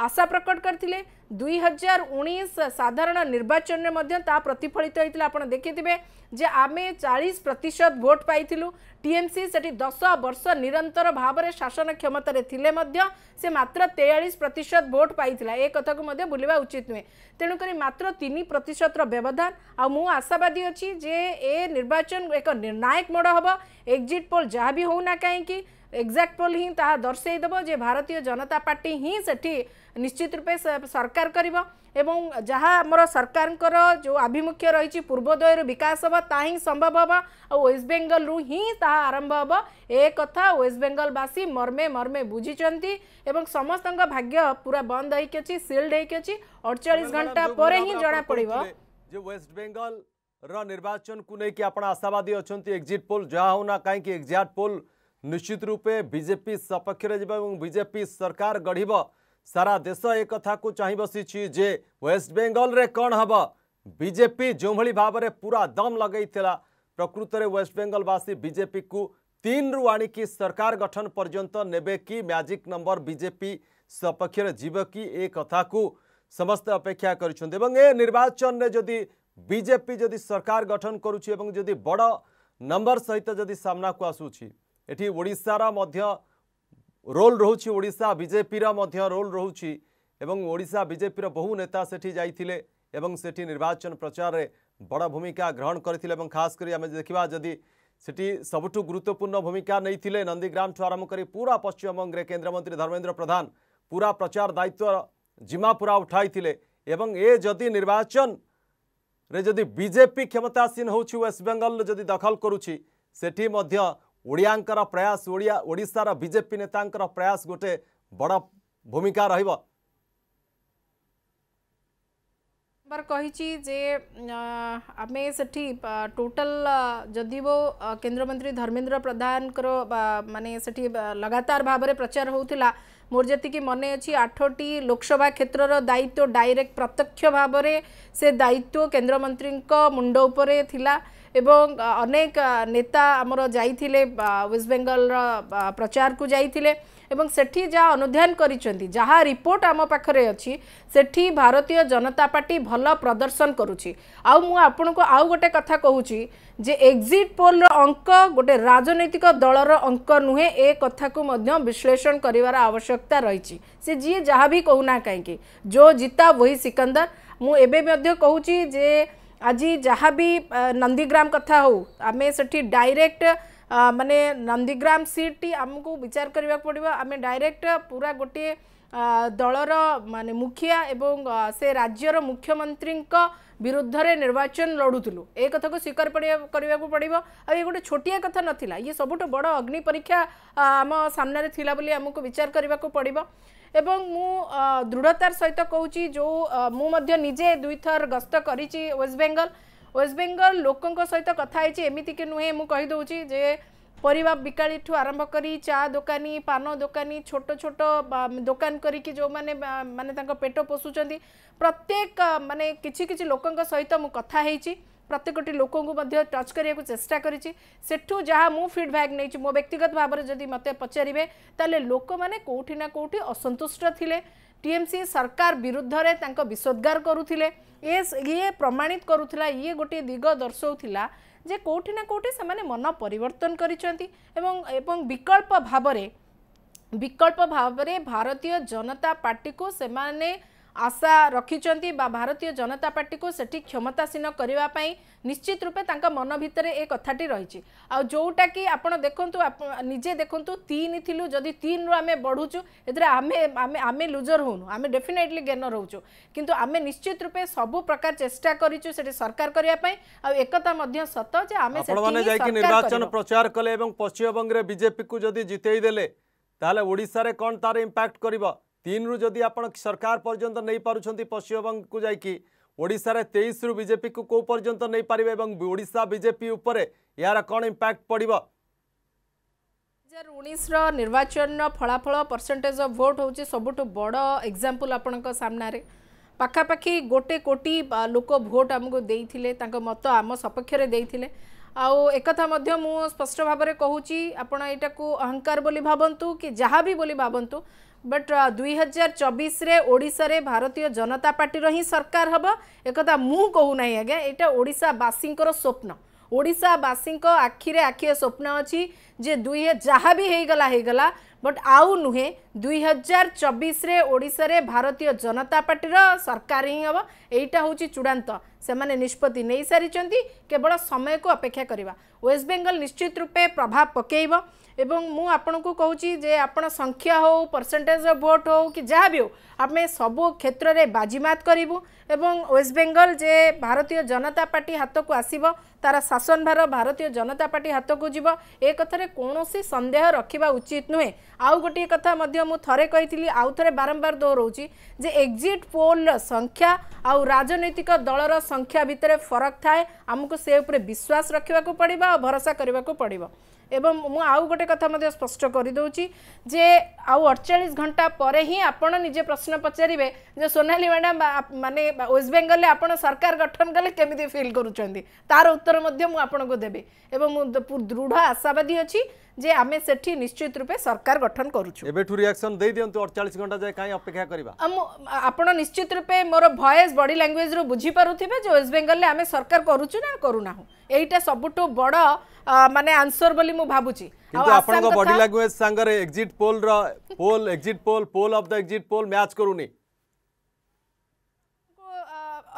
আশা প্রকট করে दुई हजार उन्नीस साधारण निर्वाचन में प्रतिफलित होता आप देखिथे जे आम चालीस प्रतिशत भोट पाई टीएमसी से दस वर्ष निरंतर भाव में शासन क्षमत थे से मात्र तेयालीस प्रतिशत भोट पाई ए कथक बुलवा उचित नुहे तेणुक मात्र तीन प्रतिशत व्यवधान आशावादी अच्छी जे ए निर्वाचन एक निर्णायक मोड़ हम एक्जिट पोल जहाँ भी हो एक्जाक्ट पोल ही ता दर्शेदेव जे भारतीय जनता पार्टी हिं से निश्चित रूपे सरकार करिवो सरकार जो आभिमुख्य रही पूर्वोदय विकास हम ता ही संभव हम आस्ट बेंगल रु ता आरंभ हम एक वेस्ट बेंगलवासी मर्मे मर्मे बुझिंटे समस्त भाग्य पूरा बंद होल्ड सिल्ड घंटा पर ही जना पड़े वेस्ट बेंगल रचन को लेकिन आप आशावादी अच्छा एक्जिट पोल जहाँ ना कहीं एक्जाट पोल निश्चित रूपे बीजेपी सपक्ष बीजेपी सरकार गढ़ सारा देश एक को चाह बसी जे वेस्ट बेंगल रे कौन हम बीजेपी जो भाई भाव में पूरा दम लगे प्रकृत वेस्ट बेंगलवासी बीजेपी को तीन रु आ सरकार गठन पर्यंत ने मैजिक नंबर बीजेपी सपक्ष कि कथा को समस्त अपेक्षा कर निर्वाचन में जदि बीजेपी जदि सरकार गठन करुच्ची बड़ नंबर सहित जदि सामना को आसुच्छी এটি ওড়িশার মধ্য রোল রয়েছে ওড়িশা বিজেপির মধ্য রোল রয়েছে এবং ওড়িশা বিজেপির বহু নেতা সেটি যাই এবং সেটি নির্বাচন প্রচারে বড় ভূমিকা গ্রহণ করে এবং খাস করে আমি দেখা যদি সেটি সবুঠু গুরুত্বপূর্ণ ভূমিকা নিয়ে ঠু আরম্ভ করে পুরা পশ্চিমবঙ্গে কেন্দ্রমন্ত্রী ধর্মেন্দ্র প্রধান পুরা প্রচার দায়িত্ব জিমা পুরা উঠাই এবং এ যদি নির্বাচন রে যদি বিজেপি ক্ষমতাসীন হচ্ছে ওয়েস্টবেঙ্গল যদি দখল করুছি সেটি মধ্য ଓଡ଼ିଆଙ୍କର ପ୍ରୟାସ ଓଡ଼ିଆ ଓଡ଼ିଶାର ବିଜେପି ନେତାଙ୍କର ପ୍ରୟାସ ଗୋଟେ ବଡ଼ ଭୂମିକା जे आम से टोटाल जदि वो केन्द्रमंत्री धर्मेन्द्र प्रधान मानने से लगातार भाव में प्रचार होता मोर जी मन अच्छी आठटी लोकसभा क्षेत्र दायित्व डायरेक्ट प्रत्यक्ष भाव से दायित्व केन्द्रमंत्री मुंड उपर এবং অনেক নেতা আমার যাই ওয়েস্ট প্রচার কু যাই এবং সেটি যা অনুধান করেছেন যা রিপোর্ট আমাখানে অছি সেটি ভারতীয় জনতা পার্টি ভালো প্রদর্শন করুছি আপনার আউ গোটে কথা কুচি যে এক্সিট পোলর অঙ্ক গোটে রাজনৈতিক দলর অঙ্ক নুহে এ কথা বিশ্লেষণ করার আবশ্যকতা রয়েছে সে যা বি কু না কী যে জিতা বহি সিকন্দর মু এবে মধ্য কুচি যে आज जहाँ भी नंदीग्राम कथा हो आम से डायरेक्ट माने नंदीग्राम सीट टी आमको विचार करने को पड़ा आम डायरेक्ट पूरा गोटे दलर माने मुखिया एवं से राज्यर मुख्यमंत्री विरुद्ध में निर्वाचन लड़ूल एक कथ को स्वीकार करने को पड़ो गोटे छोटिया कथ ना ये सबुठ बड़ अग्नि परीक्षा आम सामने थी आमको विचार करने को पड़ा এবং ମୁଁ ଦୃଢ଼ତାର ସହିତ କହୁଛି ଯେଉଁ ମୁଁ ମଧ୍ୟ ନିଜେ ଦୁଇଥର ଗସ୍ତ କରିଛି ୱେଷ୍ଟବେଙ୍ଗଲ ୱେଷ୍ଟବେଙ୍ଗଲ ଲୋକଙ୍କ ସହିତ କଥା ହେଇଛି ଏମିତିକି ନୁହେଁ ମୁଁ କହିଦେଉଛି ଯେ ପରିବା ବିକାଳିଠୁ ଆରମ୍ଭ କରି ଚା ଦୋକାନୀ ପାନ ଦୋକାନୀ ଛୋଟ ଛୋଟ ଦୋକାନ କରିକି ଯେଉଁମାନେ ମାନେ ତାଙ୍କ ପେଟ ପୋଷୁଛନ୍ତି ପ୍ରତ୍ୟେକ ମାନେ କିଛି କିଛି ଲୋକଙ୍କ ସହିତ ମୁଁ କଥା ହେଇଛି প্রত্যেকটি লোক টচ করা চেষ্টা করেছি সেঠু যা মু ফিডব্যাক নিয়েছি মো ব্যক্তিগত ভাবে যদি মতো পচারে তাহলে লোক মানে কোটি না কোটি অসন্তুষ্ট লে টিএমসি সরকার বিরুদ্ধে তাঁর বিষোদ্গার করুলে ଏ ଇଏ ପ୍ରମାଣିତ କରୁଥିଲା ଇଏ ଗୋଟିଏ ଦିଗ ଦର୍ଶାଉଥିଲା ଯେ କେଉଁଠି ନା କେଉଁଠି ସେମାନେ ମନ ପରିବର୍ତ୍ତନ କରିଛନ୍ତି ଏବଂ ଏବଂ ବିକଳ୍ପ ଭାବରେ ବିକଳ୍ପ ଭାବରେ ଭାରତୀୟ ଜନତା ପାର୍ଟିକୁ ସେମାନେ ଆଶା ରଖିଛନ୍ତି ବା ଭାରତୀୟ ଜନତା ପାର୍ଟିକୁ ସେଠି କ୍ଷମତାସୀନ କରିବା ପାଇଁ ନିଶ୍ଚିତ ରୂପେ ତାଙ୍କ ମନ ଭିତରେ ଏ କଥାଟି ରହିଛି ଆଉ ଯେଉଁଟାକି ଆପଣ ଦେଖନ୍ତୁ ନିଜେ ଦେଖନ୍ତୁ ତିନି ଥିଲୁ ଯଦି ତିନିରୁ ଆମେ ବଢ଼ୁଛୁ ସେଥିରେ ଆମେ ଆମେ ଆମେ ଲୁଜର୍ ହେଉନୁ ଆମେ ଡେଫିନେଟଲି ଗେନର୍ ହେଉଛୁ କିନ୍ତୁ ଆମେ ନିଶ୍ଚିତ ରୂପେ ସବୁ ପ୍ରକାର ଚେଷ୍ଟା କରିଛୁ ସେଠି ସରକାର କରିବା ପାଇଁ ଆଉ ଏକତା ମଧ୍ୟ ସତ ଯେ ଆମେ ଯାଇକି ନିର୍ବାଚନ ପ୍ରଚାର କଲେ ଏବଂ ପଶ୍ଚିମବଙ୍ଗରେ ବିଜେପିକୁ ଯଦି ଜିତେଇ ଦେଲେ ତାହେଲେ ଓଡ଼ିଶାରେ କ'ଣ ତାର ଇମ୍ପାକ୍ଟ କରିବ তিনরু যদি আপনার সরকার পর্যন্ত নেই পারুচ্ছেন পশ্চিমবঙ্গকে যাইকি ওড়শার তেইশরু বিজেপিকে কেউ পর্যন্ত নেই পারে এবং ওড়শা বিজেপি উপরে এর কণ ইম্প্যাক্ট পড়ব ହଜାର ଉଣେଇଶର ନିର୍ବାଚନର ଫଳାଫଳ ପରସେଣ୍ଟେଜ୍ ଅଫ୍ ଭୋଟ୍ ହେଉଛି ସବୁଠୁ ବଡ଼ ଏକ୍ଜାମ୍ପଲ୍ ଆପଣଙ୍କ ସାମ୍ନାରେ ପାଖାପାଖି ଗୋଟେ କୋଟି ଲୋକ ଭୋଟ୍ ଆମକୁ ଦେଇଥିଲେ ତାଙ୍କ ମତ ଆମ ସପକ୍ଷରେ ଦେଇଥିଲେ ଆଉ ଏକଥା ମଧ୍ୟ ମୁଁ ସ୍ପଷ୍ଟ ଭାବରେ କହୁଛି ଆପଣ ଏଇଟାକୁ ଅହଙ୍କାର ବୋଲି ଭାବନ୍ତୁ କି ଯାହା ବି ବୋଲି ଭାବନ୍ତୁ ବଟ୍ uh, ଦୁଇ ହଜାର ଚବିଶରେ ଓଡ଼ିଶାରେ ଭାରତୀୟ ଜନତା ପାର୍ଟିର ହିଁ ସରକାର ହେବ ଏକଥା ମୁଁ କହୁନାହିଁ ଆଜ୍ଞା ଏଇଟା ଓଡ଼ିଶାବାସୀଙ୍କର ସ୍ୱପ୍ନ ଓଡ଼ିଶାବାସୀଙ୍କ ଆଖିରେ ଆଖିରେ ସ୍ୱପ୍ନ ଅଛି ଯେ ଦୁଇ ଯାହା ବି ହେଇଗଲା ହେଇଗଲା ବଟ୍ ଆଉ ନୁହେଁ ଦୁଇ ହଜାର ଚବିଶରେ ଓଡ଼ିଶାରେ ଭାରତୀୟ ଜନତା ପାର୍ଟିର ସରକାର ହିଁ ହେବ ଏଇଟା ହେଉଛି ଚୂଡ଼ାନ୍ତ ସେମାନେ ନିଷ୍ପତ୍ତି ନେଇସାରିଛନ୍ତି କେବଳ ସମୟକୁ ଅପେକ୍ଷା କରିବା ୱେଷ୍ଟବେଙ୍ଗଲ ନିଶ୍ଚିତ ରୂପେ ପ୍ରଭାବ ପକାଇବ ଏବଂ ମୁଁ ଆପଣଙ୍କୁ କହୁଛି ଯେ ଆପଣ ସଂଖ୍ୟା ହେଉ ପରସେଣ୍ଟେଜ୍ ଭୋଟ୍ ହେଉ କି ଯାହା ବି ହେଉ ଆମେ ସବୁ କ୍ଷେତ୍ରରେ ବାଜିମାତ କରିବୁ ଏବଂ ୱେଷ୍ଟବେଙ୍ଗଲ ଯେ ଭାରତୀୟ ଜନତା ପାର୍ଟି ହାତକୁ ଆସିବ ତାର ଶାସନଭାର ଭାରତୀୟ ଜନତା ପାର୍ଟି ହାତକୁ ଯିବ ଏ କଥାରେ ଉପରେ କୌଣସି ସନ୍ଦେହ ରଖିବା ଉଚିତ ନୁହେଁ ଆଉ ଗୋଟିଏ କଥା ମଧ୍ୟ ମୁଁ ଥରେ କହିଥିଲି ଆଉ ଥରେ ବାରମ୍ବାର ଦୋହରଉଛି ଯେ ଏକ୍ଜିଟ୍ ପୋଲର ସଂଖ୍ୟା ଆଉ ରାଜନୈତିକ ଦଳର ସଂଖ୍ୟା ଭିତରେ ଫରକ ଥାଏ ଆମକୁ ସେ ଉପରେ ବିଶ୍ୱାସ ରଖିବାକୁ ପଡ଼ିବ ଆଉ ଭରସା କରିବାକୁ ପଡ଼ିବ ଏବଂ ମୁଁ ଆଉ ଗୋଟେ କଥା ମଧ୍ୟ ସ୍ପଷ୍ଟ କରିଦେଉଛି ଯେ ଆଉ ଅଡ଼ଚାଳିଶ ଘଣ୍ଟା ପରେ ହିଁ ଆପଣ ନିଜେ ପ୍ରଶ୍ନ ପଚାରିବେ ଯେ ସୋନାଲି ମ୍ୟାଡ଼ାମ୍ ମାନେ ୱେଷ୍ଟବେଙ୍ଗଲରେ ଆପଣ ସରକାର ଗଠନ କଲେ କେମିତି ଫିଲ୍ କରୁଛନ୍ତି ତାର ଉତ୍ତର ମଧ୍ୟ ମୁଁ ଆପଣଙ୍କୁ ଦେବି ଏବଂ ମୁଁ ଦୃଢ଼ ଆଶାବାଦୀ ଅଛି जे आमे सेठी निश्चित रूपे सरकार गठन करूछु रिएक्शन दे दियंतु 48 घंटा जाय काई अपेक्षा करबा हम निश्चित रूपे मोर वॉइस बॉडी लैंग्वेज रो बुझी परुथिबे जे वेस्ट बंगाल ले आमे सरकार करूछु करूना हो एइटा बड माने आंसर बोली मु भाबुची किंतु आपण को body poll poll exit poll poll of the exit poll match करूनी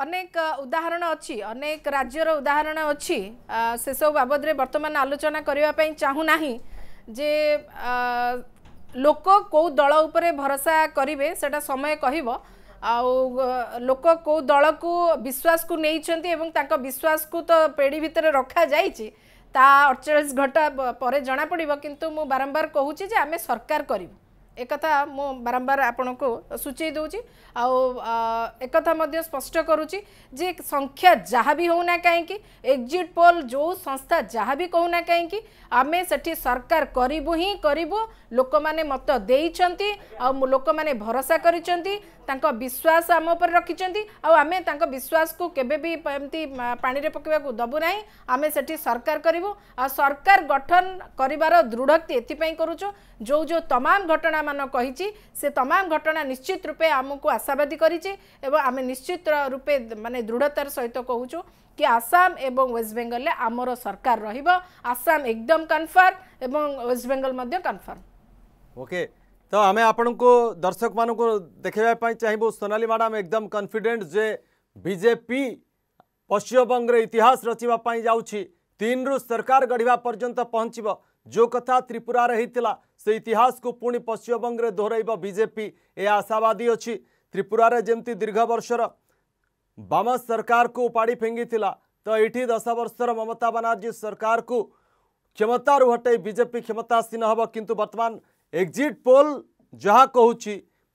ଅନେକ ଉଦାହରଣ ଅଛି ଅନେକ ରାଜ୍ୟର ଉଦାହରଣ ଅଛି ସେସବୁ ବାବଦରେ ବର୍ତ୍ତମାନ ଆଲୋଚନା କରିବା ପାଇଁ ଚାହୁଁନାହିଁ ଯେ ଲୋକ କେଉଁ ଦଳ ଉପରେ ଭରସା କରିବେ ସେଇଟା ସମୟ କହିବ ଆଉ ଲୋକ କେଉଁ ଦଳକୁ ବିଶ୍ୱାସକୁ ନେଇଛନ୍ତି ଏବଂ ତାଙ୍କ ବିଶ୍ୱାସକୁ ତ ପେଢ଼ି ଭିତରେ ରଖାଯାଇଛି ତା ଅଡ଼ଚାଳିଶ ଘଣ୍ଟା ପରେ ଜଣାପଡ଼ିବ କିନ୍ତୁ ମୁଁ ବାରମ୍ବାର କହୁଛି ଯେ ଆମେ ସରକାର କରିବୁ একথা ମୁଁ ବାରମ୍ବାର ଆପଣଙ୍କୁ ସୂଚାଇ ଦେଉଛି ଆଉ ଏକଥା ମଧ୍ୟ ସ୍ପଷ୍ଟ କରୁଛି ଯେ ସଂଖ୍ୟା ଯାହା ବି ହେଉନା କାହିଁକି ଏକ୍ଜିଟ୍ ପୋଲ୍ ଯେଉଁ ସଂସ୍ଥା ଯାହା ବି କହୁନା କାହିଁକି ଆମେ ସେଠି ସରକାର କରିବୁ ହିଁ କରିବୁ ଲୋକମାନେ ମତ ଦେଇଛନ୍ତି ଆଉ ଲୋକମାନେ ଭରସା କରିଛନ୍ତି ତାଙ୍କ ବିଶ୍ୱାସ ଆମ ଉପରେ ରଖିଛନ୍ତି ଆଉ ଆମେ ତାଙ୍କ ବିଶ୍ୱାସକୁ କେବେ ବି ଏମିତି ପାଣିରେ ପକାଇବାକୁ ଦେବୁ ନାହିଁ ଆମେ ସେଠି ସରକାର କରିବୁ ଆଉ ସରକାର ଗଠନ କରିବାର ଦୃଢ଼କ୍ତି ଏଥିପାଇଁ କରୁଛୁ ଯେଉଁ ଯେଉଁ ତମାମ ଘଟଣାମାନ କହିଛି ସେ ତମାମ ଘଟଣା ନିଶ୍ଚିତ ରୂପେ ଆମକୁ ଆଶାବାଦୀ କରିଛି ଏବଂ ଆମେ ନିଶ୍ଚିତ ରୂପେ ମାନେ ଦୃଢ଼ତାର ସହିତ କହୁଛୁ କି ଆସାମ ଏବଂ ୱେଷ୍ଟବେଙ୍ଗଲରେ ଆମର ସରକାର ରହିବ ଆସାମ ଏକଦମ କନଫର୍ମ ଏବଂ ୱେଷ୍ଟବେଙ୍ଗଲ ମଧ୍ୟ କନଫର୍ମ ओके तो आम आपण को दर्शक मान को देखापी चाहबू सोनाली मैडम एकदम कन्फिडेन्ट जे बीजेपी पश्चिमबंग इतिहास रचापी जाऊँगी तीन रु सरकार गढ़ा पर्यंत पहुँच जो कथा त्रिपुरार होता से इतिहास को पुणी पश्चिम बंगे दोहर बीजेपी ए आशावादी अच्छी त्रिपुरार जमती दीर्घ बर्षर बाम सरकार को उपाड़ी फिंगी तो ये दस वर्षर ममता बानाजी सरकार को क्षमतारू हटे बीजेपी क्षमतासीन हम कि बर्तमान एक्जिट पोल जहाँ कहूँ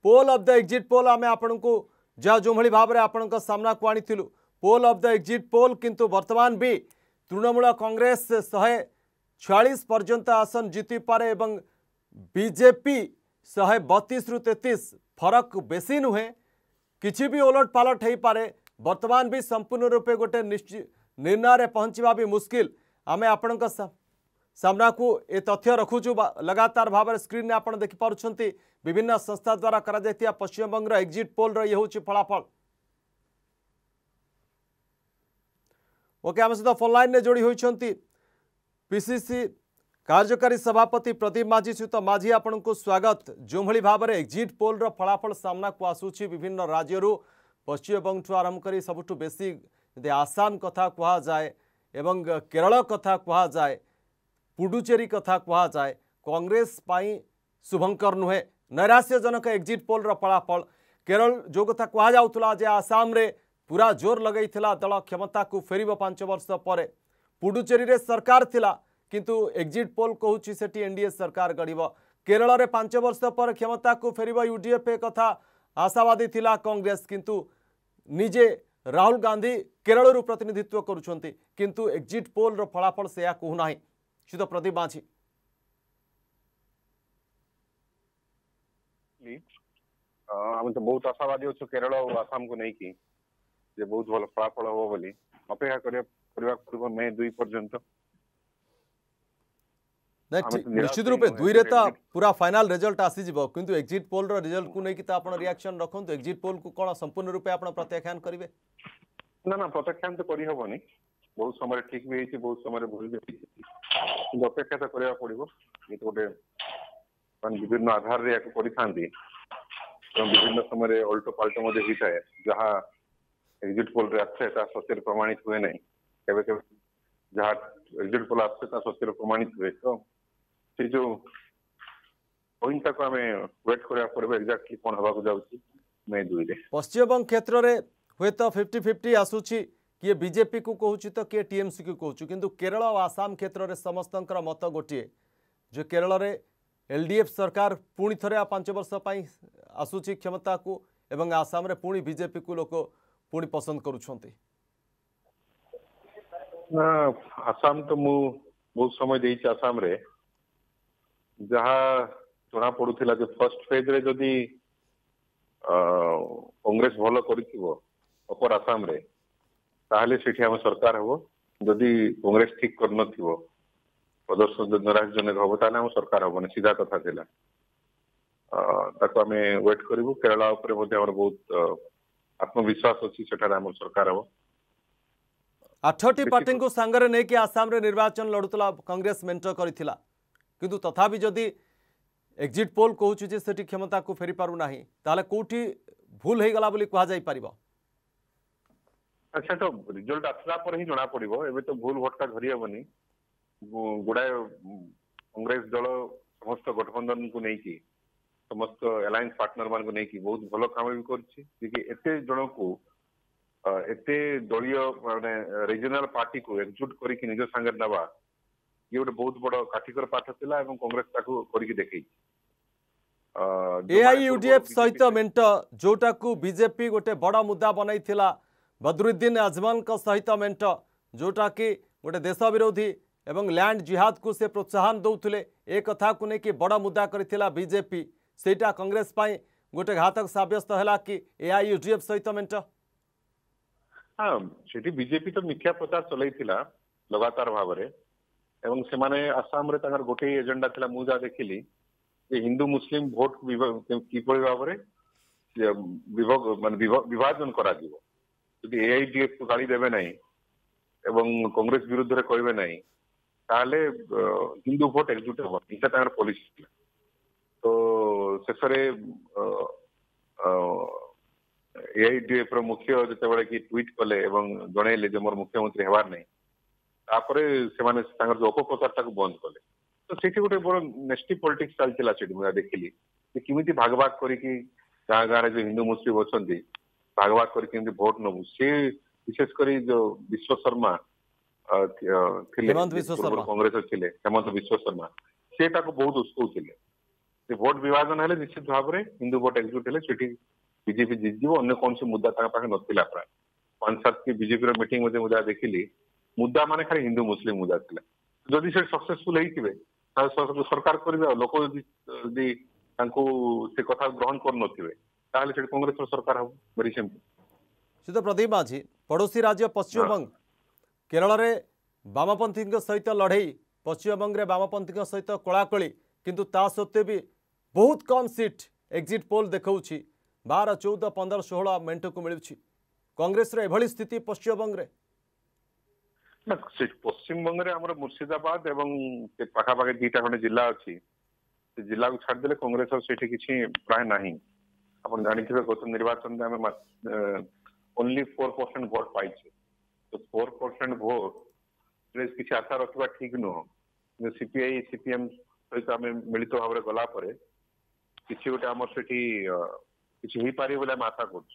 poll of the exit poll आम आपको जहाँ जो भाव में आपण को आनी poll of the exit poll किंतु वर्तमान भी तृणमूल कांग्रेस शहे छयास पर्यंत आसन जीति पारे एवं बीजेपी शहे बतीस रु तेतीस फरक बेसी नुहे कि भी ओलट पालट हो पारे बर्तमान भी संपूर्ण रूपे गोटे निर्णय पहुँचवा भी मुस्किल आम आपण सामना को ए तथ्य रखुचु लगातार भाव स्क्रीन में आप देखिपुं विभिन्न संस्था द्वारा कर पश्चिमबंग एक्जिट पोल ये हूँ फलाफल ओके आम सहित फोन लाइन में जोड़ी होती पीसीसी କାର୍ଯ୍ୟକାରୀ ସଭାପତି ପ୍ରଦୀପ ମାଝୀ ସହିତ ମାଝୀ ଆପଣଙ୍କୁ ସ୍ୱାଗତ ଯେଉଁଭଳି ଭାବରେ ଏକ୍ଜିଟ୍ ପୋଲ୍ର ଫଳାଫଳ ସାମ୍ନାକୁ ଆସୁଛି ବିଭିନ୍ନ ରାଜ୍ୟରୁ ପଶ୍ଚିମବଙ୍ଗଠୁ ଆରମ୍ଭ କରି ସବୁଠୁ ବେଶୀ ଯଦି ଆସାମ କଥା କୁହାଯାଏ ଏବଂ କେରଳ କଥା କୁହାଯାଏ पुडुचेरी कथा कहुए जाए कंग्रेस शुभंकर नुहे नैराश्यजनक एक्जिट पोल रलाफल केरल जो कथा कह जे आसाम रे पूरा जोर लगे दल क्षमता को फेर पांच वर्ष पर पुडुचेरी रे सरकार थिला किंतु एक्जिट पोल कहूँ से एनडीए सरकार गढ़ केरल पांच वर्ष पर क्षमता को फेर यूडीएफ ए कथा आशावादी थिला कांग्रेस किंतु निजे राहुल गांधी केरल प्रतिनिधित्व करुंट एक्जिट पोल रलाफल से कहूना श्री प्रदीप माझी ଆମେ ତ ବହୁତ ଆଶାବାଦୀ ଅଛୁ କେରଳ ଆଉ ଆସାମକୁ ନେଇକି ଯେ ବହୁତ ଭଲ ଫଳାଫଳ ହବ ବୋଲି ଅପେକ୍ଷା କରିବା ପୂର୍ବ ମେ ଦୁଇ ପର୍ଯ୍ୟନ୍ତ ନିଶ୍ଚିତ ରୂପେ ଦୁଇରେ ତ ପୁରା ଫାଇନାଲ ରେଜଲ୍ଟ ଆସିଯିବ କିନ୍ତୁ ଏକ୍ଜିଟ୍ ପୋଲର ରେଜଲ୍ଟକୁ ନେଇକି ତ ଆପଣ ରିଆକ୍ସନ ରଖନ୍ତୁ ଏକ୍ଜିଟ୍ ପୋଲକୁ କ'ଣ ସମ୍ପୂର୍ଣ୍ଣ ରୂପେ ଆପଣ ପ୍ରତ୍ୟାଖ୍ୟାନ କରିବେ ନା ନା ପ୍ରତ୍ୟାଖ୍ୟାନ ତ କରିହେବନି ବହୁତ ସମୟରେ ଠିକ ବି ହେଇଛି ବହୁତ ସମୟରେ ଭୁଲ ବି ହେଇଛି କିନ୍ତୁ ଅପେକ୍ଷା ତ କରିବାକୁ ପଡିବ ଯେହେତୁ ଗୋଟେ ମାନେ ବିଭିନ୍ନ ଆଧାରରେ ୟାକୁ କରିଥାନ୍ତି ଏବଂ ବିଭିନ୍ନ ସମୟରେ ଅଲ୍ଟ ପାଲଟ ମଧ୍ୟ ହେଇଥାଏ ଯାହା ଏକ୍ଜିଟ୍ ପୋଲରେ ଆସିଥାଏ ତା ସତ୍ୟରେ ପ୍ରମାଣିତ ହୁଏ ନାହିଁ କେବେ କେବେ ଯାହା ଏକ୍ଜିଟ୍ ପୋଲ ଆସେ ତା ସତ୍ୟରେ ପ୍ରମାଣିତ ହୁଏ ତ ସେ ଯୋଉ ତାକୁ ଆମେ ୱେଟ୍ କରିବାକୁ ପଡିବ ଏକ୍ଜାକ୍ଟଲି କ'ଣ ହେବାକୁ ଯାଉଛି ମେ ଦୁଇରେ ପଶ୍ଚିମବଙ୍ଗ କ୍ଷେତ୍ରରେ ହୁଏତ ଫିଫ୍ଟି ଫିଫ୍ଟି ଆସୁଛି କିଏ ବିଜେପିକୁ କହୁଛି ତ କିଏ ଟିଏମ୍ସିକୁ କହୁଛୁ କିନ୍ତୁ କେରଳ ଓ ଆସାମ କ୍ଷେତ୍ରରେ ସମସ୍ତଙ୍କର ମତ ଗୋଟିଏ ଯେ କେରଳରେ ଏଲ୍ ଡି ଏଫ୍ ସରକାର ପୁଣି ଥରେ ପାଞ୍ଚ ବର୍ଷ ପାଇଁ ଆସୁଛି କ୍ଷମତାକୁ ଏବଂ ଆସାମରେ ପୁଣି ବିଜେପିକୁ ଲୋକ ପୁଣି ପସନ୍ଦ କରୁଛନ୍ତି ନା ଆସାମ ତ ମୁଁ ବହୁତ ସମୟ ଦେଇଛି ଆସାମରେ ଯାହା ଜଣା ପଡୁଥିଲା ଯେ ଫର୍ଷ୍ଟ ଫେଜ୍ରେ ଯଦି କଂଗ୍ରେସ ଭଲ କରିଥିବ ଅପର ଆସାମରେ ताहले सरकार हम जदि कंग्रेस ठीक कर प्रदर्शन नाराज जनक हम तेल सरकार हम सीधा कथा थी आम वेट करू बहुत आत्मविश्वास अच्छी सरकार हम आठटी पार्टी को सांगे नहीं कि आसाम रे निर्वाचन लड़ुला कांग्रेस मेट कर किंतु तथा जदि एक्जिट पोल कहूँ क्षमता को फेरी पार्ना तो कौटी भूल हो गला ଆଚ୍ଛା ତ ରେଜଲ୍ଟ ଆସିଲା ପରେ ହିଁ ଜଣାପଡିବ ଏବେ ତ ଭୁଲ ଭଟକା ଧରିହେବନି ଗୁଡ଼ାଏ କଂଗ୍ରେସ ଦଳ ସମସ୍ତ ଗଠବନ୍ଧନକୁ ନେଇକି ସମସ୍ତ ଆଲାଏନ୍ସ ପାର୍ଟନର ମାନଙ୍କୁ ନେଇକି ବହୁତ ଭଲ କାମ ବି କରୁଛି ଯିଏକି ଏତେ ଜଣକୁ ଏତେ ଦଳୀୟ ମାନେ ରିଜନାଲ ପାର୍ଟିକୁ ଏକଜୁଟ କରିକି ନିଜ ସାଙ୍ଗରେ ନେବା ଇଏ ଗୋଟେ ବହୁତ ବଡ କାଠିକର ପାଠ ଥିଲା ଏବଂ କଂଗ୍ରେସ ତାକୁ କରିକି ଦେଖେଇଛି ୟୁଡିଏଫ ସହିତ ମେଣ୍ଟ ଯୋଉଟାକୁ ବିଜେପି ଗୋଟେ ବଡ଼ মুদ্দা ବନେଇଥିଲା बद्रुद्दीन आजमान सहित मेट जोटा कि गोटे देश विरोधी एवं लैंड जिहाद को से प्रोत्साहन दौले एक कथा को लेकिन बड़ मुद्दा करजेपी से कंग्रेस पर गोटे घातक सब्यस्त है कि ए आई यूडीएफ सहित मेट हाँ बीजेपी तो मिथ्या प्रचार चल लगातार भाव से आसाम गोटे एजेंडा थी मुझे देख ली हिंदू मुसलिम भोट कि मान विभाजन करा যদি এআইডিএফ কু গালি দেবে নাই এবং কংগ্রেস বিরুদ্ধে কইবে নাই তাহলে হিন্দু ভোট একজুট হব এটা তাঙ্কর পলিসি ছিল তো শেষরে এআইডিএফ ର ମୁଖ୍ୟ ଯେତେବେଳେ କି ଟ୍ୱିଟ୍ କଲେ ଏବଂ ଜଣେଇଲେ ଯେ ମୋର ମୁଖ୍ୟମନ୍ତ୍ରୀ ହେବାର ନାହିଁ ତାପରେ ସେମାନେ ତାଙ୍କର ଯୋଉ ଅପପ୍ରଚାରଟାକୁ ବନ୍ଦ କଲେ ତ ସେଠି ଗୋଟେ ବଡ ନେଷ୍ଟି ପଲିଟିକ୍ସ ଚାଲିଥିଲା ସେଠି ମୁଁ ଦେଖିଲି ଯେ କେମିତି ଭାଗ ଭାଗ କରିକି ଗାଁ ଗାଁରେ ଯୋଉ ହିନ୍ଦୁ ମୁସଲିମ ଅଛନ୍ତି ଭାଗବା କରି କେମିତି ଭୋଟ ନେବୁ ସେ ବିଶେଷ କରି ଯୋଉ ବିଶ୍ୱଶର୍ମା ଥିଲେ କଂଗ୍ରେସରେ ଥିଲେ ହେମନ୍ତ ବିଶ୍ୱଶର୍ମା ସେ ତାକୁ ବହୁତ ଉସ୍କଉଥିଲେ ସେ ଭୋଟ ବିଭାଜନ ହେଲେ ନିଶ୍ଚିତ ଭାବରେ ହିନ୍ଦୁ ଭୋଟ ଏକଜୁଟ ହେଲେ ସେଠି ବିଜେପି ଜିତିଯିବ ଅନ୍ୟ କୌଣସି ମୁଦ୍ଦା ତାଙ୍କ ପାଖରେ ନଥିଲା ପ୍ରାୟ ପାଞ୍ଚ ସାତ ବିଜେପିର ମିଟିଂ ମଧ୍ୟ ମୁଁ ଯାହା ଦେଖିଲି ମୁଦ୍ଦା ମାନେ ଖାଲି ହିନ୍ଦୁ ମୁସଲିମ ମୁଦ୍ଦା ଥିଲା ଯଦି ସେ ସକ୍ସେସଫୁଲ ହେଇଥିବେ ସରକାର କରିବେ ଆଉ ଲୋକ ଯଦି ଯଦି ତାଙ୍କୁ ସେ କଥା ଗ୍ରହଣ କରୁନଥିବେ ତାହେଲେ ସେଠି କଂଗ୍ରେସର ସରକାର ହେବ ଭେରି ସିମ୍ପଲ୍ ସେ ତ ପ୍ରଦୀପ ମାଝୀ ପଡ଼ୋଶୀ ରାଜ୍ୟ ପଶ୍ଚିମବଙ୍ଗ କେରଳରେ ବାମପନ୍ଥୀଙ୍କ ସହିତ ଲଢ଼େଇ ପଶ୍ଚିମବଙ୍ଗରେ ବାମପନ୍ଥୀଙ୍କ ସହିତ କଳାକଳି କିନ୍ତୁ ତା ସତ୍ତ୍ୱେ ବି ବହୁତ କମ୍ ସିଟ୍ ଏକ୍ଜିଟ୍ ପୋଲ୍ ଦେଖାଉଛି ବାର ଚଉଦ ପନ୍ଦର ଷୋହଳ ମେଣ୍ଟକୁ ମିଳୁଛି କଂଗ୍ରେସର ଏଭଳି ସ୍ଥିତି ପଶ୍ଚିମବଙ୍ଗରେ ନା ପଶ୍ଚିମବଙ୍ଗରେ ଆମର ମୁର୍ସିଦାବାଦ ଏବଂ ପାଖାପାଖି ଦୁଇଟା ଖଣ୍ଡେ ଜିଲ୍ଲା ଅଛି ସେ ଜିଲ୍ଲାକୁ ଛାଡ଼ିଦେଲେ କଂଗ୍ରେସ ଆଉ ସେଠି କିଛି ପ୍ରାୟ ନାହିଁ अपन जानी गत निर्वाचन ओनली फोर परसेंट भोट पाई तो फोर परसेंट भोट किसी आशा रखा ठीक नुह सीपीआई सीपीएम सहित आम मिलित भाव में गला किसी गोटे आम से किसी आशा कर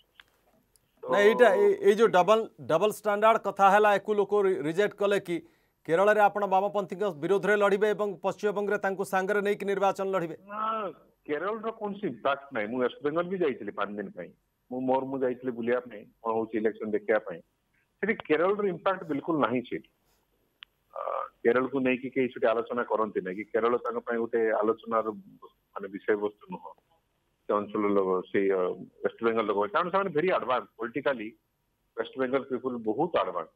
जो डबल डबल स्टैंडर्ड कथा है एक लोक रिजेक्ट कले कि केरल वामपंथी विरोध में लड़े और पश्चिम बंगे सांगे नहीं निर्वाचन लड़े केरल रही इंपैक्ट ना मुस्ट बेंगल भी जाइली पांच दिन मु मोर मुझे जाइली बुलाई कौन इलेक्शन देखापी केरल रक्ट बिलकुल ना केरल को लेकिन कई सी आलोचना करते ना कि केरल गोटे आलोचनार मान विषय वस्तु नुह से अंचल लोग वेस्ट बेंगल लोक कारण से very advance politically West Bengal people बहुत आडभांस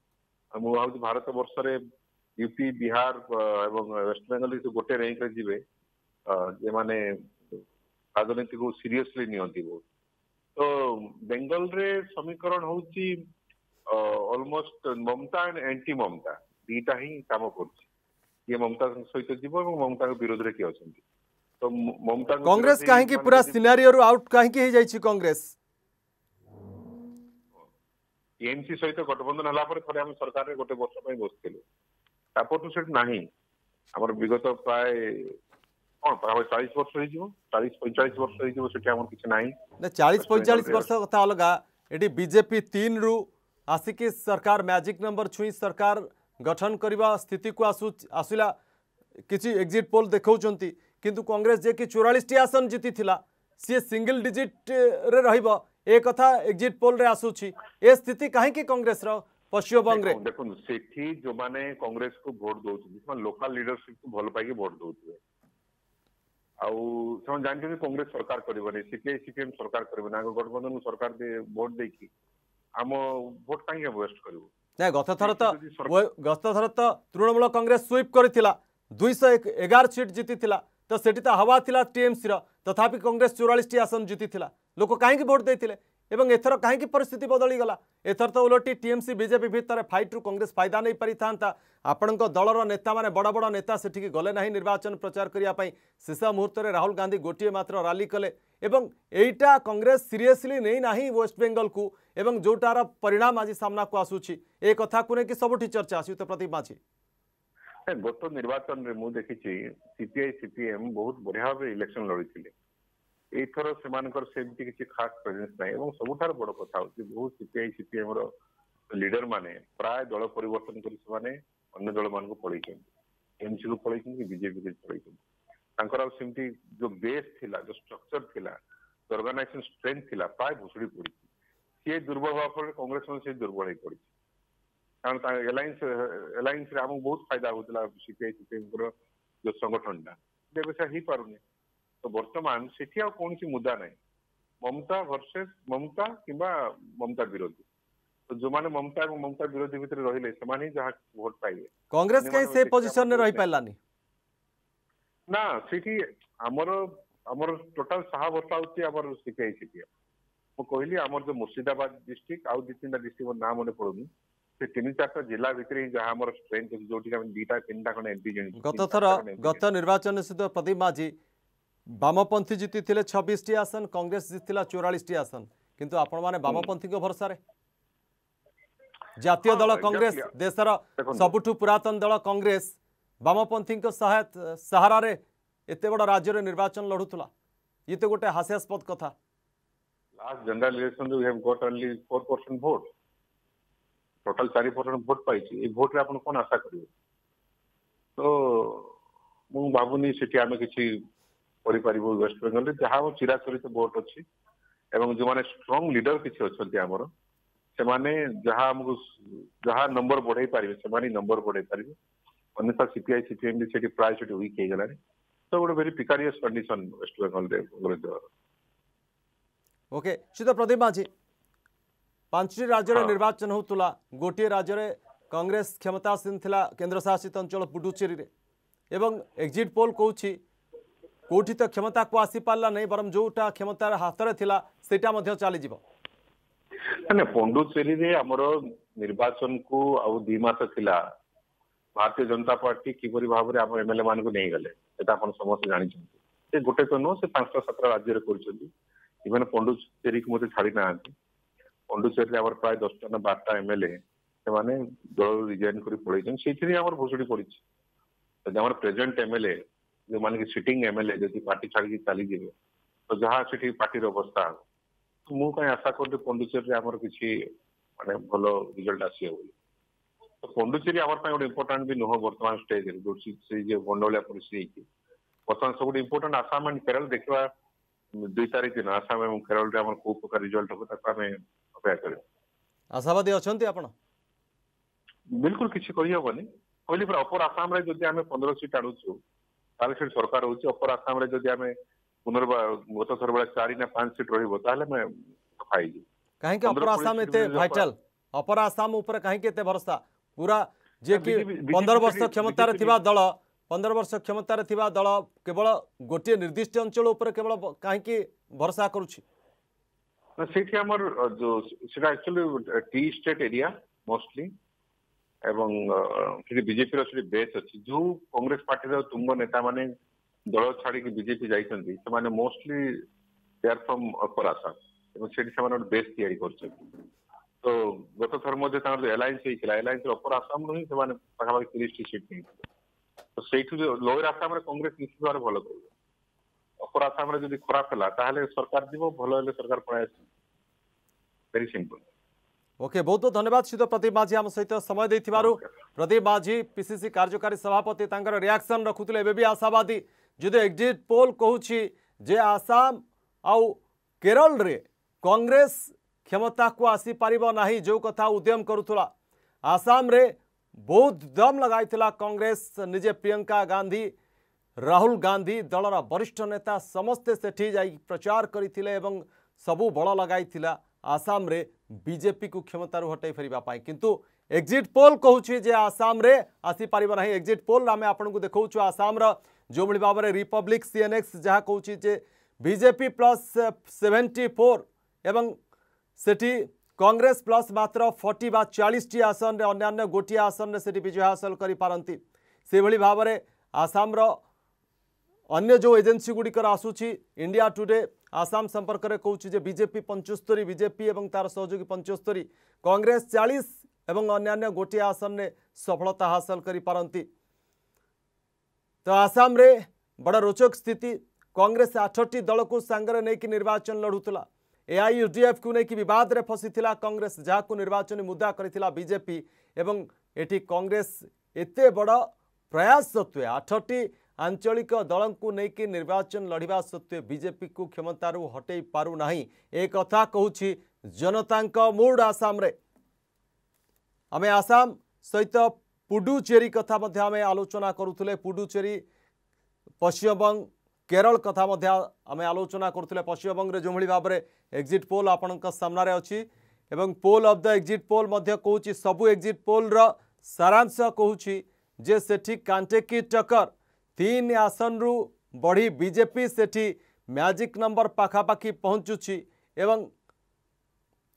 मुझे भारत वर्ष यूपी बिहार एवं वेस्ट बेंगल गोटे रैंक जी मैंने ରାଜନୀତିକୁ ସିରିୟସଲି ନିଅନ୍ତି ବହୁତ ତ ବେଙ୍ଗଲରେ ସମୀକରଣ ହଉଛି ଅଲମୋଷ୍ଟ ମମତା ଆଣ୍ଟି ମମତା ଦିଟା ହିଁ କାମ କରୁଛି କିଏ ମମତା ସହିତ ଯିବ ଏବଂ ମମତାଙ୍କ ବିରୋଧରେ କିଏ ଅଛନ୍ତି ତ ମମତା କଂଗ୍ରେସ କାହିଁକି ପୁରା ସିନାରିଓରୁ ଆଉଟ୍ କାହିଁକି ହେଇଯାଇଛି କଂଗ୍ରେସ ଟିଏମସି ସହିତ ଗଠବନ୍ଧନ ହେଲା ପରେ ଥରେ ଆମେ ସରକାରରେ ଗୋଟେ ବର୍ଷ ପାଇଁ ବସିଥିଲୁ ତାପରଠୁ ସେଠି ନାହିଁ ଆମର ବିଗତ ପ୍ରାୟ बीजेपी तीन रु सरकार मैजिक नंबर छुई सरकार गठन करने स्थित को आसला किसी एक्जिट पोल देखा किंतु कांग्रेस जे कि चौरालीस आसन जीति सी सिंगल डिजिट रे रही ए कथा एक्जिट पोल रे ए स्थिति कहीं कांग्रेस र देखो जो माने कांग्रेस को वोट दौर लोकल लीडरशिप को भल पाइक वोट दौर ଆଉ ସେମାନେ ଜାଣିଛନ୍ତି କଂଗ୍ରେସ ସରକାର କରିବନି ସିପିଆଇ ସିପିଏମ୍ ସରକାର କରିବନି ଆଗ ଗଠବନ୍ଧନ ସରକାର ଭୋଟ ଦେଇକି ଆମ ଭୋଟ କାହିଁକି ଆମେ ୱେଷ୍ଟ କରିବୁ ନାଇଁ ଗତଥର ତ ଗତଥର ତ ତୃଣମୂଳ କଂଗ୍ରେସ ସୁଇପ୍ କରିଥିଲା ଦୁଇଶହ ଏଗାର ସିଟ୍ ଜିତିଥିଲା ତ ସେଠି ତ ହାୱା ଥିଲା ଟିଏମ୍ସିର ତଥାପି କଂଗ୍ରେସ ଚଉରାଳିଶଟି ଆସନ ଜିତିଥିଲା ଲୋକ କାହିଁକି ଭୋଟ ଦେଇଥିଲେ एथर कहीं परिस्थिति गला एथर तो उलटी टीएमसी बीजेपी भितर फाइट्रु कंग्रेस फायदा नहीं पारि था आपण दलर नेता मैंने बड़ बड़ नेता से गले ना निर्वाचन प्रचार करने शेष मुहूर्त में राहुल गांधी गोटे मात्र राली कले एटा कांग्रेस सीरीयसली नहीं ना वेस्ट बेंगल को एवं जोटार परिणाम आज सामना को आसूची ए कथा को लेकिन सबुठी चर्चा आस प्रदीप माझी गत निर्वाचन में मुझे देखी सीपीआई सीपीएम बहुत बढ़िया भाव इलेक्शन लड़ी ଏଇଥର ସେମାନଙ୍କର ସେମିତି କିଛି ଖାସ୍ ପ୍ରେଜେନ୍ସ ନାହିଁ ଏବଂ ସବୁଠାରୁ ବଡ଼ କଥା ହେଉଛି ବହୁତ ସିପିଆଇ ସିପିଏମ୍ର ଲିଡର ମାନେ ପ୍ରାୟ ଦଳ ପରିବର୍ତ୍ତନ କରି ସେମାନେ ଅନ୍ୟ ଦଳମାନଙ୍କୁ ପଳେଇଛନ୍ତି ଏମ୍ସିକୁ ପଳେଇଛନ୍ତି କି ବିଜେପିକୁ ପଳେଇଛନ୍ତି ତାଙ୍କର ଆଉ ସେମିତି ଯୋଉ ବେସ୍ ଥିଲା ଯୋଉ ଷ୍ଟ୍ରକ୍ଚର ଥିଲା ଅର୍ଗାନାଇଜେସନ ଷ୍ଟ୍ରେଙ୍ଗ ଥିଲା ପ୍ରାୟ ଭୁଷୁଡ଼ି ପଡ଼ିଛି ସିଏ ଦୁର୍ବଳ ହେବା ଫଳରେ କଂଗ୍ରେସ ମଧ୍ୟ ସେ ଦୁର୍ବଳ ହେଇ ପଡ଼ିଛି କାରଣ ଏଲାଏନ୍ସ ଏଲାଏନ୍ସରେ ଆମକୁ ବହୁତ ଫାଇଦା ହଉଥିଲା ସିପିଆଇ ସିପିଏମ୍ଙ୍କର ଯୋଉ ସଂଗଠନଟା ଏବେ ସେ ହେଇପାରୁନି ତ ବର୍ତ୍ତମାନ ସେଠି ଆଉ କୌଣସି ମୁଦା ନାହିଁ ମମତା ଭର୍ସେସ୍ ମମତା କିମ୍ବା ମମତା ବିରୋଧୀ ତ ଯୋଉମାନେ ମମତା ଏବଂ ମମତା ବିରୋଧୀ ଭିତରେ ରହିଲେ ସେମାନେ ହିଁ ଯାହା ଭୋଟ ପାଇବେ କଂଗ୍ରେସ କାହିଁ ସେ ପୋଜିସନରେ ରହିପାରିଲାନି ନା ସେଠି ଆମର ଆମର ଟୋଟାଲ ସାହା ବର୍ଷା ହଉଛି ଆମର ସିପିଆଇ ସିପିଆଇ ମୁଁ କହିଲି ଆମର ଯୋଉ ମୁର୍ସିଦାବାଦ ଡିଷ୍ଟ୍ରିକ୍ଟ ଆଉ ଦୁଇ ତିନିଟା ଡିଷ୍ଟ୍ରିକ୍ଟର ନାଁ ମନେ ପଡୁନି ସେ ତିନି ଚାରିଟା ଜିଲ୍ଲା ଭିତରେ ହିଁ ଯାହା ଆମର ଷ୍ଟ୍ରେଙ୍ଗ ଅଛି ଯୋଉଠି ଆମେ ଦିଟା ତିନିଟା ଖଣ୍ଡେ ଏମ୍ପି ଗତ ଥର ଗତ ନିର୍ବାଚନ ସହିତ ପ୍ରଦୀପ ମାଝୀ ବାମପନ୍ଥୀ ଜିତିଥିଲେ ଛବିଶଟି ଆସନ କଂଗ୍ରେସ ଜିତିଥିଲା ଚଉରାଳିଶଟି ଆସନ କିନ୍ତୁ ଆପଣମାନେ ବାମପନ୍ଥୀଙ୍କ ଭରସାରେ ଜାତୀୟ ଦଳ କଂଗ୍ରେସ ଦେଶର ସବୁଠୁ ପୁରାତନ ଦଳ କଂଗ୍ରେସ ବାମପନ୍ଥୀଙ୍କ ସାହାରାରେ ଏତେ ବଡ଼ ରାଜ୍ୟରେ ନିର୍ବାଚନ ଲଢୁଥିଲା ଇଏ ତ ଗୋଟେ ହାସ୍ୟାସ୍ପଦ କଥା last general election we have got only 4% vote total 4% vote ପାଇଛି ଏ vote ରେ ଆପଣ କ'ଣ ଆଶା କରିବେ ତ ମୁଁ ଭାବୁନି ସେଠି ଆମେ କିଛି କରିପାରିବ ୱେଷ୍ଟ ବେଙ୍ଗଲରେ ଯାହା ଆମ ଚିରାଚରିତ ଭୋଟ ଅଛି ଏବଂ ଯେଉଁମାନେ ଷ୍ଟ୍ରଙ୍ଗ ଲିଡର କିଛି ଅଛନ୍ତି ଆମର ସେମାନେ ଯାହା ଆମକୁ ଯାହା ନମ୍ବର ବଢେଇ ପାରିବେ ସେମାନେ ନମ୍ବର ବଢେଇ ପାରିବେ ଅନ୍ୟଥା ସିପିଆଇ ସିପିଏମ୍ ବି ସେଠି ପ୍ରାୟ ସେଠି ୱିକ୍ ହେଇଗଲାଣି ତ ଗୋଟେ ଭେରି ପ୍ରିକାରିୟସ୍ କଣ୍ଡିସନ ୱେଷ୍ଟ ବେଙ୍ଗଲରେ କଂଗ୍ରେସ ଦଳର ଓକେ ସିଧା ପ୍ରଦୀପ ମାଝୀ ପାଞ୍ଚଟି ରାଜ୍ୟରେ ନିର୍ବାଚନ ହେଉଥିଲା ଗୋଟିଏ ରାଜ୍ୟରେ କଂଗ୍ରେସ କ୍ଷମତାସୀନ ଥିଲା କେନ୍ଦ୍ରଶାସିତ ଅଞ୍ଚଳ ପୁଡୁଚେରୀରେ ଏବଂ ଏକ୍ଜିଟ୍ ପୋଲ୍ କହୁଛି কোটি তো ক্ষমতাকু আসিপারা না বরং যেটা ক্ষমতার হাতরে লা সেটা চালিযোগ ନା ପଣ୍ଡୁଚେରୀରେ ଆମର ନିର୍ବାଚନକୁ ଆଉ ଦୁଇ ମାସ ଥିଲା ଭାରତୀୟ ଜନତା ପାର୍ଟି କିପରି ଭାବରେ ଆମ ଏମଏଲଏ ମାନଙ୍କୁ ନେଇଗଲେ ସେଟା ଆପଣ ସମସ୍ତେ ଜାଣିଛନ୍ତି ସେ ଗୋଟେ ତ ନୁହଁ ସେ ପାଞ୍ଚଟା ସାତଟା ରାଜ୍ୟରେ କରୁଛନ୍ତି ଇଭେନ ପଣ୍ଡୁଚେରୀକୁ ମଧ୍ୟ ଛାଡି ନାହାନ୍ତି ପଣ୍ଡୁଚେରୀରେ ଆମର ପ୍ରାୟ ଦଶଟା ନା ବାରଟା ଏମଏଲଏ ସେମାନେ ଦଳରୁ ରିଜାଇନ କରି ପଳେଇଛନ୍ତି ସେଇଥିରେ ଆମର ଭୁଷୁଡି ପଡିଛି ଯଦି ଆମର ପ୍ରେଜେଣ୍ଟ ଏମଏଲଏ जो मान लीजिए सिटिंग एमएलए ଯଦି ପାର୍ଟି ଛାଡିକି ଚାଲିଯିବେ ତ ଯାହା ସେଠି ପାର୍ଟିର ଅବସ୍ଥା ହେବ ମୁଁ କାହିଁ ଆଶା କରୁଛି ପଣ୍ଡିଚେରୀରେ ଆମର କିଛି ମାନେ ଭଲ ରିଜଲ୍ଟ ଆସିବ ବୋଲି ତ ପଣ୍ଡିଚେରୀ ଆମର ପାଇଁ ଗୋଟେ ଇମ୍ପୋର୍ଟାଣ୍ଟ ବି ନୁହଁ ବର୍ତ୍ତମାନ ଷ୍ଟେଜରେ ଯୋଉ ସେଇ ଯୋଉ ଗଣ୍ଡଗୋଳିଆ ପରିସ୍ଥିତି ହେଇଛି ବର୍ତ୍ତମାନ ସବୁଠୁ ଇମ୍ପୋର୍ଟାଣ୍ଟ ଆସାମ ଆଣ୍ଡ କେରଳ ଦେଖିବା ଦୁଇ ତାରିଖ ଦିନ ଆସାମ ଏବଂ କେରଳରେ ଆମର କୋଉ ପ୍ରକାର ରିଜଲ୍ଟ ହେବ ତାକୁ ଆମେ ଅପେକ୍ଷା କରିବା ଆଶାବାଦୀ ଅଛନ୍ତି ଆପଣ ବିଲକୁଲ କିଛି କହିହେବନି କହିଲି ପରା ଅପର ଆସାମରେ ଯଦି ଆମେ ପନ୍ଦର ସିଟ୍ ଆଣୁଛୁ ତାହେଲେ ସେଠି ସରକାର ରହୁଛି ଅପର ଆସାମରେ ଯଦି ଆମେ ପୁନର୍ବାର ଗତ ଥରବେଳେ ଚାରି ନା ପାଞ୍ଚ ସିଟ୍ ରହିବ ତାହେଲେ ଆମେ ସଫା ହେଇଯିବୁ କାହିଁକି ଅପର ଆସାମ ଏତେ ଭାଇଟାଲ ଅପର ଆସାମ ଉପରେ କାହିଁକି ଏତେ ଭରସା ପୁରା ଯିଏକି ପନ୍ଦର ବର୍ଷ କ୍ଷମତାରେ ଥିବା ଦଳ ପନ୍ଦର ବର୍ଷ କ୍ଷମତାରେ ଥିବା ଦଳ କେବଳ ଗୋଟିଏ ନିର୍ଦ୍ଦିଷ୍ଟ ଅଞ୍ଚଳ ଉପରେ କେବଳ କାହିଁକି ଭରସା କରୁଛି ସେଠି ଆମର ଯୋଉ ସେଟା actually tea estate area mostly ଏବଂ ସେଠି ବିଜେପିର ସେଠି ବେସ୍ ଅଛି ଯୋଉ କଂଗ୍ରେସ ପାର୍ଟିର ତୁଙ୍ଗ ନେତାମାନେ ଦଳ ଛାଡିକି ବିଜେପି ଯାଇଛନ୍ତି ସେମାନେ mostly they are from upper Assam ଏବଂ ସେଠି ସେମାନେ ଗୋଟେ ବେସ୍ ତିଆରି କରୁଛନ୍ତି ତ ଗତ ଥର ମଧ୍ୟ ତାଙ୍କର ଯୋଉ ଆଲାଏନ୍ସ ହେଇଥିଲା ଆଲାଏନ୍ସ ଅପର ଆସାମରୁ ହିଁ ସେମାନେ ପାଖାପାଖି ତିରିଶଟି ସିଟ୍ ନେଇଥିଲେ ତ ସେଇଠୁ ଲୋୟର ଆସାମରେ କଂଗ୍ରେସ ନିଶ୍ଚିତ ଭାବରେ ଭଲ କରିବ ଅପର ଆସାମରେ ଯଦି ଖରାପ ହେଲା ତାହେଲେ ସରକାର ଯିବ ଭଲ ହେଲେ ସରକାର ପଳେଇ ଆସିବ ଭେରି ସିମ୍ପଲ୍ ओके बहुत बहुत धन्यवाद सीधे प्रदीप माझी आम सहित समय देव प्रदीप माझी पीसीसी कार्यकारी सभापति रियाक्शन रखुले एवं आशावादी जो एक्जिट पोल कहूँ जे आसाम आउ केरल रे कांग्रेस क्षमता को पार ना जो कथा उद्यम करूला आसाम रे बहुत दम लगता कांग्रेस निजे प्रियंका गांधी राहुल गांधी दलर वरिष्ठ नेता समस्ते से प्रचार करते सबू बल लग आसाम रे ବିଜେପିକୁ କ୍ଷମତାରୁ ହଟାଇ ଫେରିବା ପାଇଁ କିନ୍ତୁ ଏକ୍ଜିଟ୍ ପୋଲ୍ କହୁଛି ଯେ ଆସାମରେ ଆସିପାରିବ ନାହିଁ ଏକ୍ଜିଟ୍ ପୋଲ୍ ଆମେ ଆପଣଙ୍କୁ ଦେଖାଉଛୁ ଆସାମର ଯେଉଁଭଳି ଭାବରେ ରିପବ୍ଲିକ୍ ସିଏନ୍ଏକ୍ସ ଯାହା କହୁଛି ଯେ ବିଜେପି ପ୍ଲସ୍ ସେଭେଣ୍ଟି ଫୋର୍ ଏବଂ ସେଠି କଂଗ୍ରେସ ପ୍ଲସ୍ ମାତ୍ର ଫର୍ଟି ବା ଚାଳିଶଟି ଆସନରେ ଅନ୍ୟାନ୍ୟ ଗୋଟିଏ ଆସନରେ ସେଠି ବିଜୟ ହାସଲ କରିପାରନ୍ତି ସେଭଳି ଭାବରେ ଆସାମର ଅନ୍ୟ ଯେଉଁ ଏଜେନ୍ସି ଗୁଡ଼ିକର ଆସୁଛି ଇଣ୍ଡିଆ ଟୁଡେ आसाम संपर्क में कौच बीजेपी पंचस्तरी बीजेपी और तार सहयोगी पंचस्तरी कांग्रेस चालीस और अन्न्य गोटे आसन में सफलता हासिल करपारती तो आसाम रे बड़ा रोचक स्थिति कांग्रेस आठटी दल को सांगे नहीं निर्वाचन लड़ूला ए आई यूडीएफ को लेकिन बद फसी कांग्रेस जहाँ को निर्वाचन मुदा करजेपी एवं ये कांग्रेस एत बड़ प्रयास सत्वे आठटी আঞ্চলিক দলঙ্কু নেইকি নির্বাচন লড়া সত্ত্বে বিজেপি কু ক্ষমতার হটাই পু না এ কথা কুচি জনতা মুড আসামে আমি আসাম সহিত পুডুচেরি কথা আমি আলোচনা করুলে পুডুচেরি পশ্চিমবঙ্গ কেরল কথা আমি আলোচনা করুলে পশ্চিমবঙ্গে যেভাবে ভাবে এক্সিট পোল আপনার সামনে অছি এবং poll of the exit poll কুচি সবু এক্সিট পোলর সারাংশ কুচি যে সেটি কাটেকি টকর ତିନି ଆସନରୁ ବଢ଼ି ବିଜେପି ସେଠି ମ୍ୟାଜିକ୍ ନମ୍ବର ପାଖାପାଖି ପହଞ୍ଚୁଛି ଏବଂ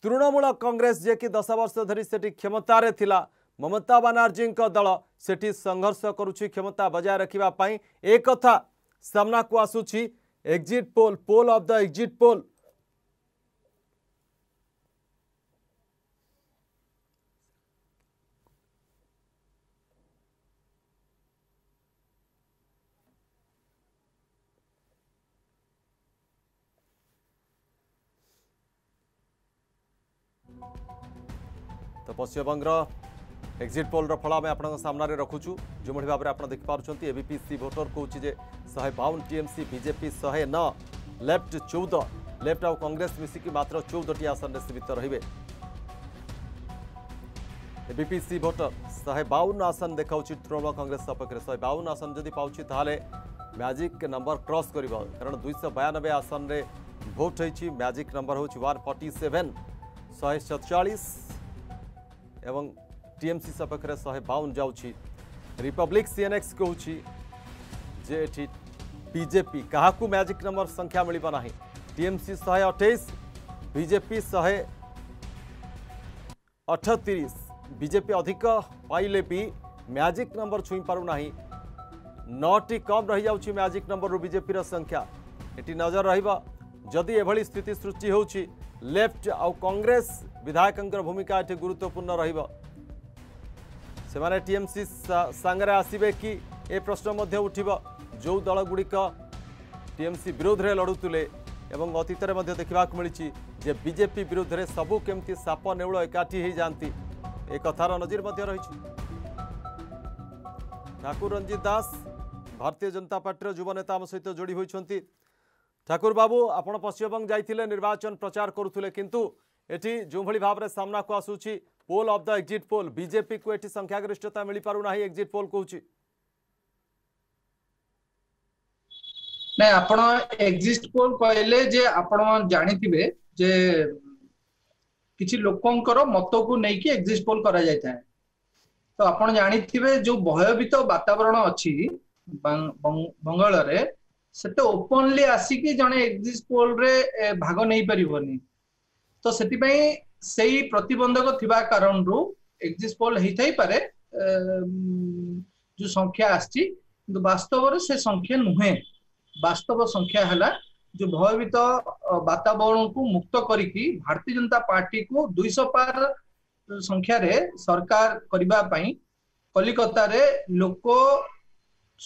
ତୃଣମୂଳ କଂଗ୍ରେସ ଯିଏକି ଦଶ ବର୍ଷ ଧରି ସେଠି କ୍ଷମତାରେ ଥିଲା ମମତା ବାନାର୍ଜୀଙ୍କ ଦଳ ସେଠି ସଂଘର୍ଷ କରୁଛି କ୍ଷମତା ବଜାୟ ରଖିବା ପାଇଁ ଏ କଥା ସାମ୍ନାକୁ ଆସୁଛି exit poll poll of the exit poll Paschimbang exit poll फल आम आपन रखुचु जो भाव में आज देखिपी सी भोटर कहे शहे बावन टीएमसी बीजेपी शहे न लेफ्ट चौदह लेफ्ट आउ कंग्रेस मिसिकी मात्र चौदह आसन सीमित रे एपी सी भोटर शहे बावन आसन देखा तृणमूल कंग्रेस सपक्ष में शहे बावन आसन जदि पाऊँ मैजिक नंबर क्रस कर कारण दुईश बयानबे आसन में भोट होती मैजिक नंबर हूँ वन फर्टी सेवेन शहे सतचाश एवं टीएमसी सपक्ष शहे बावन रिपब्लिक सीएनएक्स जे बीजेपी क्या मैजिक नंबर संख्या ना टीएमसी शहे अठाई बीजेपी शहे अठती बीजेपी अधिक पाइले भी मैजिक नंबर छुई पारना नौटी कम रही जा मैजिक नंबर रू बीजेपी संख्या ये नजर रदि एभली स्थिति सृष्टि होफ्ट आउ कंग्रेस ବିଧାୟକଙ୍କର ଭୂମିକା ଏଠି ଗୁରୁତ୍ୱପୂର୍ଣ୍ଣ ରହିବ ସେମାନେ ଟିଏମ୍ସି ସାଙ୍ଗରେ ଆସିବେ କି ଏ ପ୍ରଶ୍ନ ମଧ୍ୟ ଉଠିବ ଯେଉଁ ଦଳଗୁଡ଼ିକ ଟିଏମ୍ସି ବିରୋଧରେ ଲଢ଼ୁଥିଲେ ଏବଂ ଅତୀତରେ ମଧ୍ୟ ଦେଖିବାକୁ ମିଳିଛି ଯେ ବିଜେପି ବିରୁଦ୍ଧରେ ସବୁ କେମିତି ସାପ ନେଉଳ ଏକାଠି ହୋଇଯାଆନ୍ତି ଏ କଥାର ନଜିର ମଧ୍ୟ ରହିଛି ଠାକୁର ରଞ୍ଜିତ ଦାସ ଭାରତୀୟ ଜନତା ପାର୍ଟିର ଯୁବ ନେତା ଆମ ସହିତ ଯୋଡ଼ି ହୋଇଛନ୍ତି ଠାକୁର ବାବୁ ଆପଣ ପଶ୍ଚିମବଙ୍ଗ ଯାଇଥିଲେ ନିର୍ବାଚନ ପ୍ରଚାର କରୁଥିଲେ କିନ୍ତୁ ଏଠି ଯେଉଁଭଳି ଭାବରେ ସାମ୍ନାକୁ ଆସୁଛି poll of the exit poll ବିଜେପିକୁ ଏଠି ସଂଖ୍ୟାଗରିଷ୍ଠତା ମିଳିପାରୁନାହିଁ ଏକ୍ଜିଟ୍ ପୋଲ୍ କହୁଛି ନାଇଁ ଆପଣ ଏକ୍ଜିଟ୍ ପୋଲ୍ କହିଲେ ଯେ ଆପଣ ଜାଣିଥିବେ ଯେ କିଛି ଲୋକଙ୍କର ମତକୁ ନେଇକି ଏକ୍ଜିଟ୍ ପୋଲ୍ କରାଯାଇଥାଏ ତ ଆପଣ ଜାଣିଥିବେ ଯୋଉ ଭୟଭୀତ ବାତାବରଣ ଅଛି ବଙ୍ଗଳରେ ସେତେ ଓପନଲି ଆସିକି ଜଣେ ଏକ୍ଜିଟ୍ ପୋଲରେ ଭାଗ ନେଇପାରିବନି ତ ସେଥିପାଇଁ ସେଇ ପ୍ରତିବନ୍ଧକ ଥିବା କାରଣରୁ ଏକ୍ଜିଟ୍ ପୋଲ୍ ହେଇଥାଇପାରେ ଯୋଉ ସଂଖ୍ୟା ଆସିଛି କିନ୍ତୁ ବାସ୍ତବରେ ସେ ସଂଖ୍ୟା ନୁହେଁ ବାସ୍ତବ ସଂଖ୍ୟା ହେଲା ଯୋଉ ଭୟଭୀତ ବାତାବରଣକୁ ମୁକ୍ତ କରିକି ଭାରତୀୟ ଜନତା ପାର୍ଟିକୁ ଦୁଇଶହ ପାର ସଂଖ୍ୟାରେ ସରକାର କରିବା ପାଇଁ କଲିକତାରେ ଲୋକ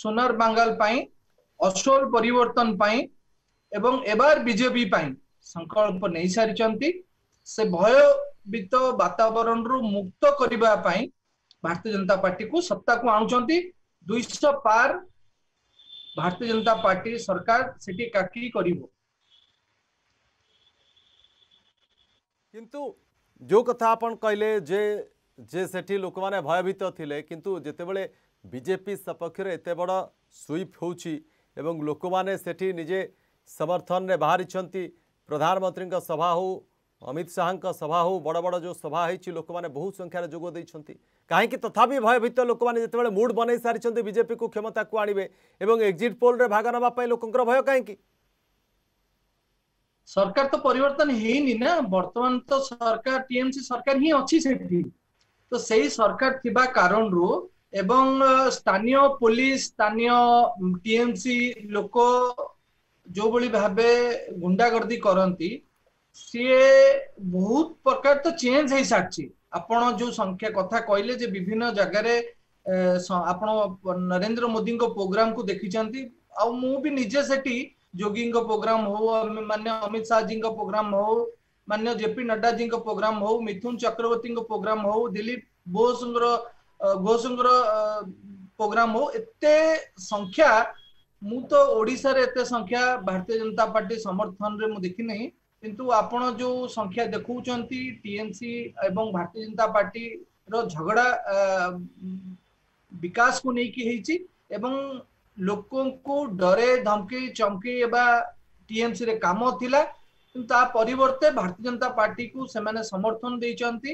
সোনার ବାଙ୍ଗାଲ ପାଇଁ অসল ପରିବର୍ତ୍ତନ ପାଇଁ ଏବଂ ଏବାର ବିଜେପି ପାଇଁ ସଂକଳ୍ପ ନେଇସାରିଛନ୍ତି ସେ ଭୟଭୀତ ବାତାବରଣରୁ ମୁକ୍ତ କରିବା ପାଇଁ ଭାରତୀୟ ଜନତା ପାର୍ଟିକୁ ସତ୍ତାକୁ ଆଣୁଛନ୍ତି ଦୁଇଶହ ପାର ଭାରତୀୟ ଜନତା ପାର୍ଟି ସରକାର ସେଠି କାକି କରିବ କିନ୍ତୁ ଯୋଉ କଥା ଆପଣ କହିଲେ ଯେ ଯେ ସେଠି ଲୋକମାନେ ଭୟଭୀତ ଥିଲେ କିନ୍ତୁ ଯେତେବେଳେ ବିଜେପି ସପକ୍ଷରେ ଏତେ ବଡ଼ ସୁଇପ୍ ହେଉଛି ଏବଂ ଲୋକମାନେ ସେଠି ନିଜେ ସମର୍ଥନରେ ବାହାରିଛନ୍ତି प्रधानमंत्री सभा हो अमित शाह सभा हो बड़ बड़ जो सभा लोक मैंने बहुत संख्यार जोग दे कहीं तथा तो भयभीत लोक मैंने जिते मुड बन सारी बजेपी को क्षमता को आने एक्जिट पोल रे भाग नापी लोकर भय कहीं सरकार तो परिवर्तन हेनी बर्तमान तो सरकार टीएमसी सरकार ही अच्छी से तो से सरकार कारण रु एवं स्थानीय पुलिस स्थानीय टीएमसी लोक जो भाई भाव गुंडागर्दी करती सीए बहुत प्रकार तो चेंज हो सारी आपण जो संख्या कथा कहले विभिन्न जगार आप नरेन्द्र मोदी प्रोग्राम को देखी आजे से जोगी प्रोग्राम हो मान्य अमित शाह जी प्रोग्राम हो मान्य जेपी नड्डा जी प्रोग्राम हो मिथुन चक्रवर्ती प्रोग्राम हो दिलीप घोष घोष प्रोग्राम हो संख्या ମୁଁ ତ ଓଡ଼ିଶାରେ ଏତେ ସଂଖ୍ୟା ଭାରତୀୟ ଜନତା ପାର୍ଟି ସମର୍ଥନରେ ମୁଁ ଦେଖିନାହିଁ କିନ୍ତୁ ଆପଣ ଯୋଉ ସଂଖ୍ୟା ଦେଖଉଛନ୍ତି ଟିଏମସି ଏବଂ ଭାରତୀୟ ଜନତା ପାର୍ଟିର ଝଗଡ଼ା ବିକାଶକୁ ନେଇକି ହେଇଛି ଏବଂ ଲୋକଙ୍କୁ ଡରେ ଧମକେଇ ଚମକେଇବା ଟିଏମସିରେ କାମ ଥିଲା କିନ୍ତୁ ତା ପରିବର୍ତ୍ତେ ଭାରତୀୟ ଜନତା ପାର୍ଟିକୁ ସେମାନେ ସମର୍ଥନ ଦେଇଛନ୍ତି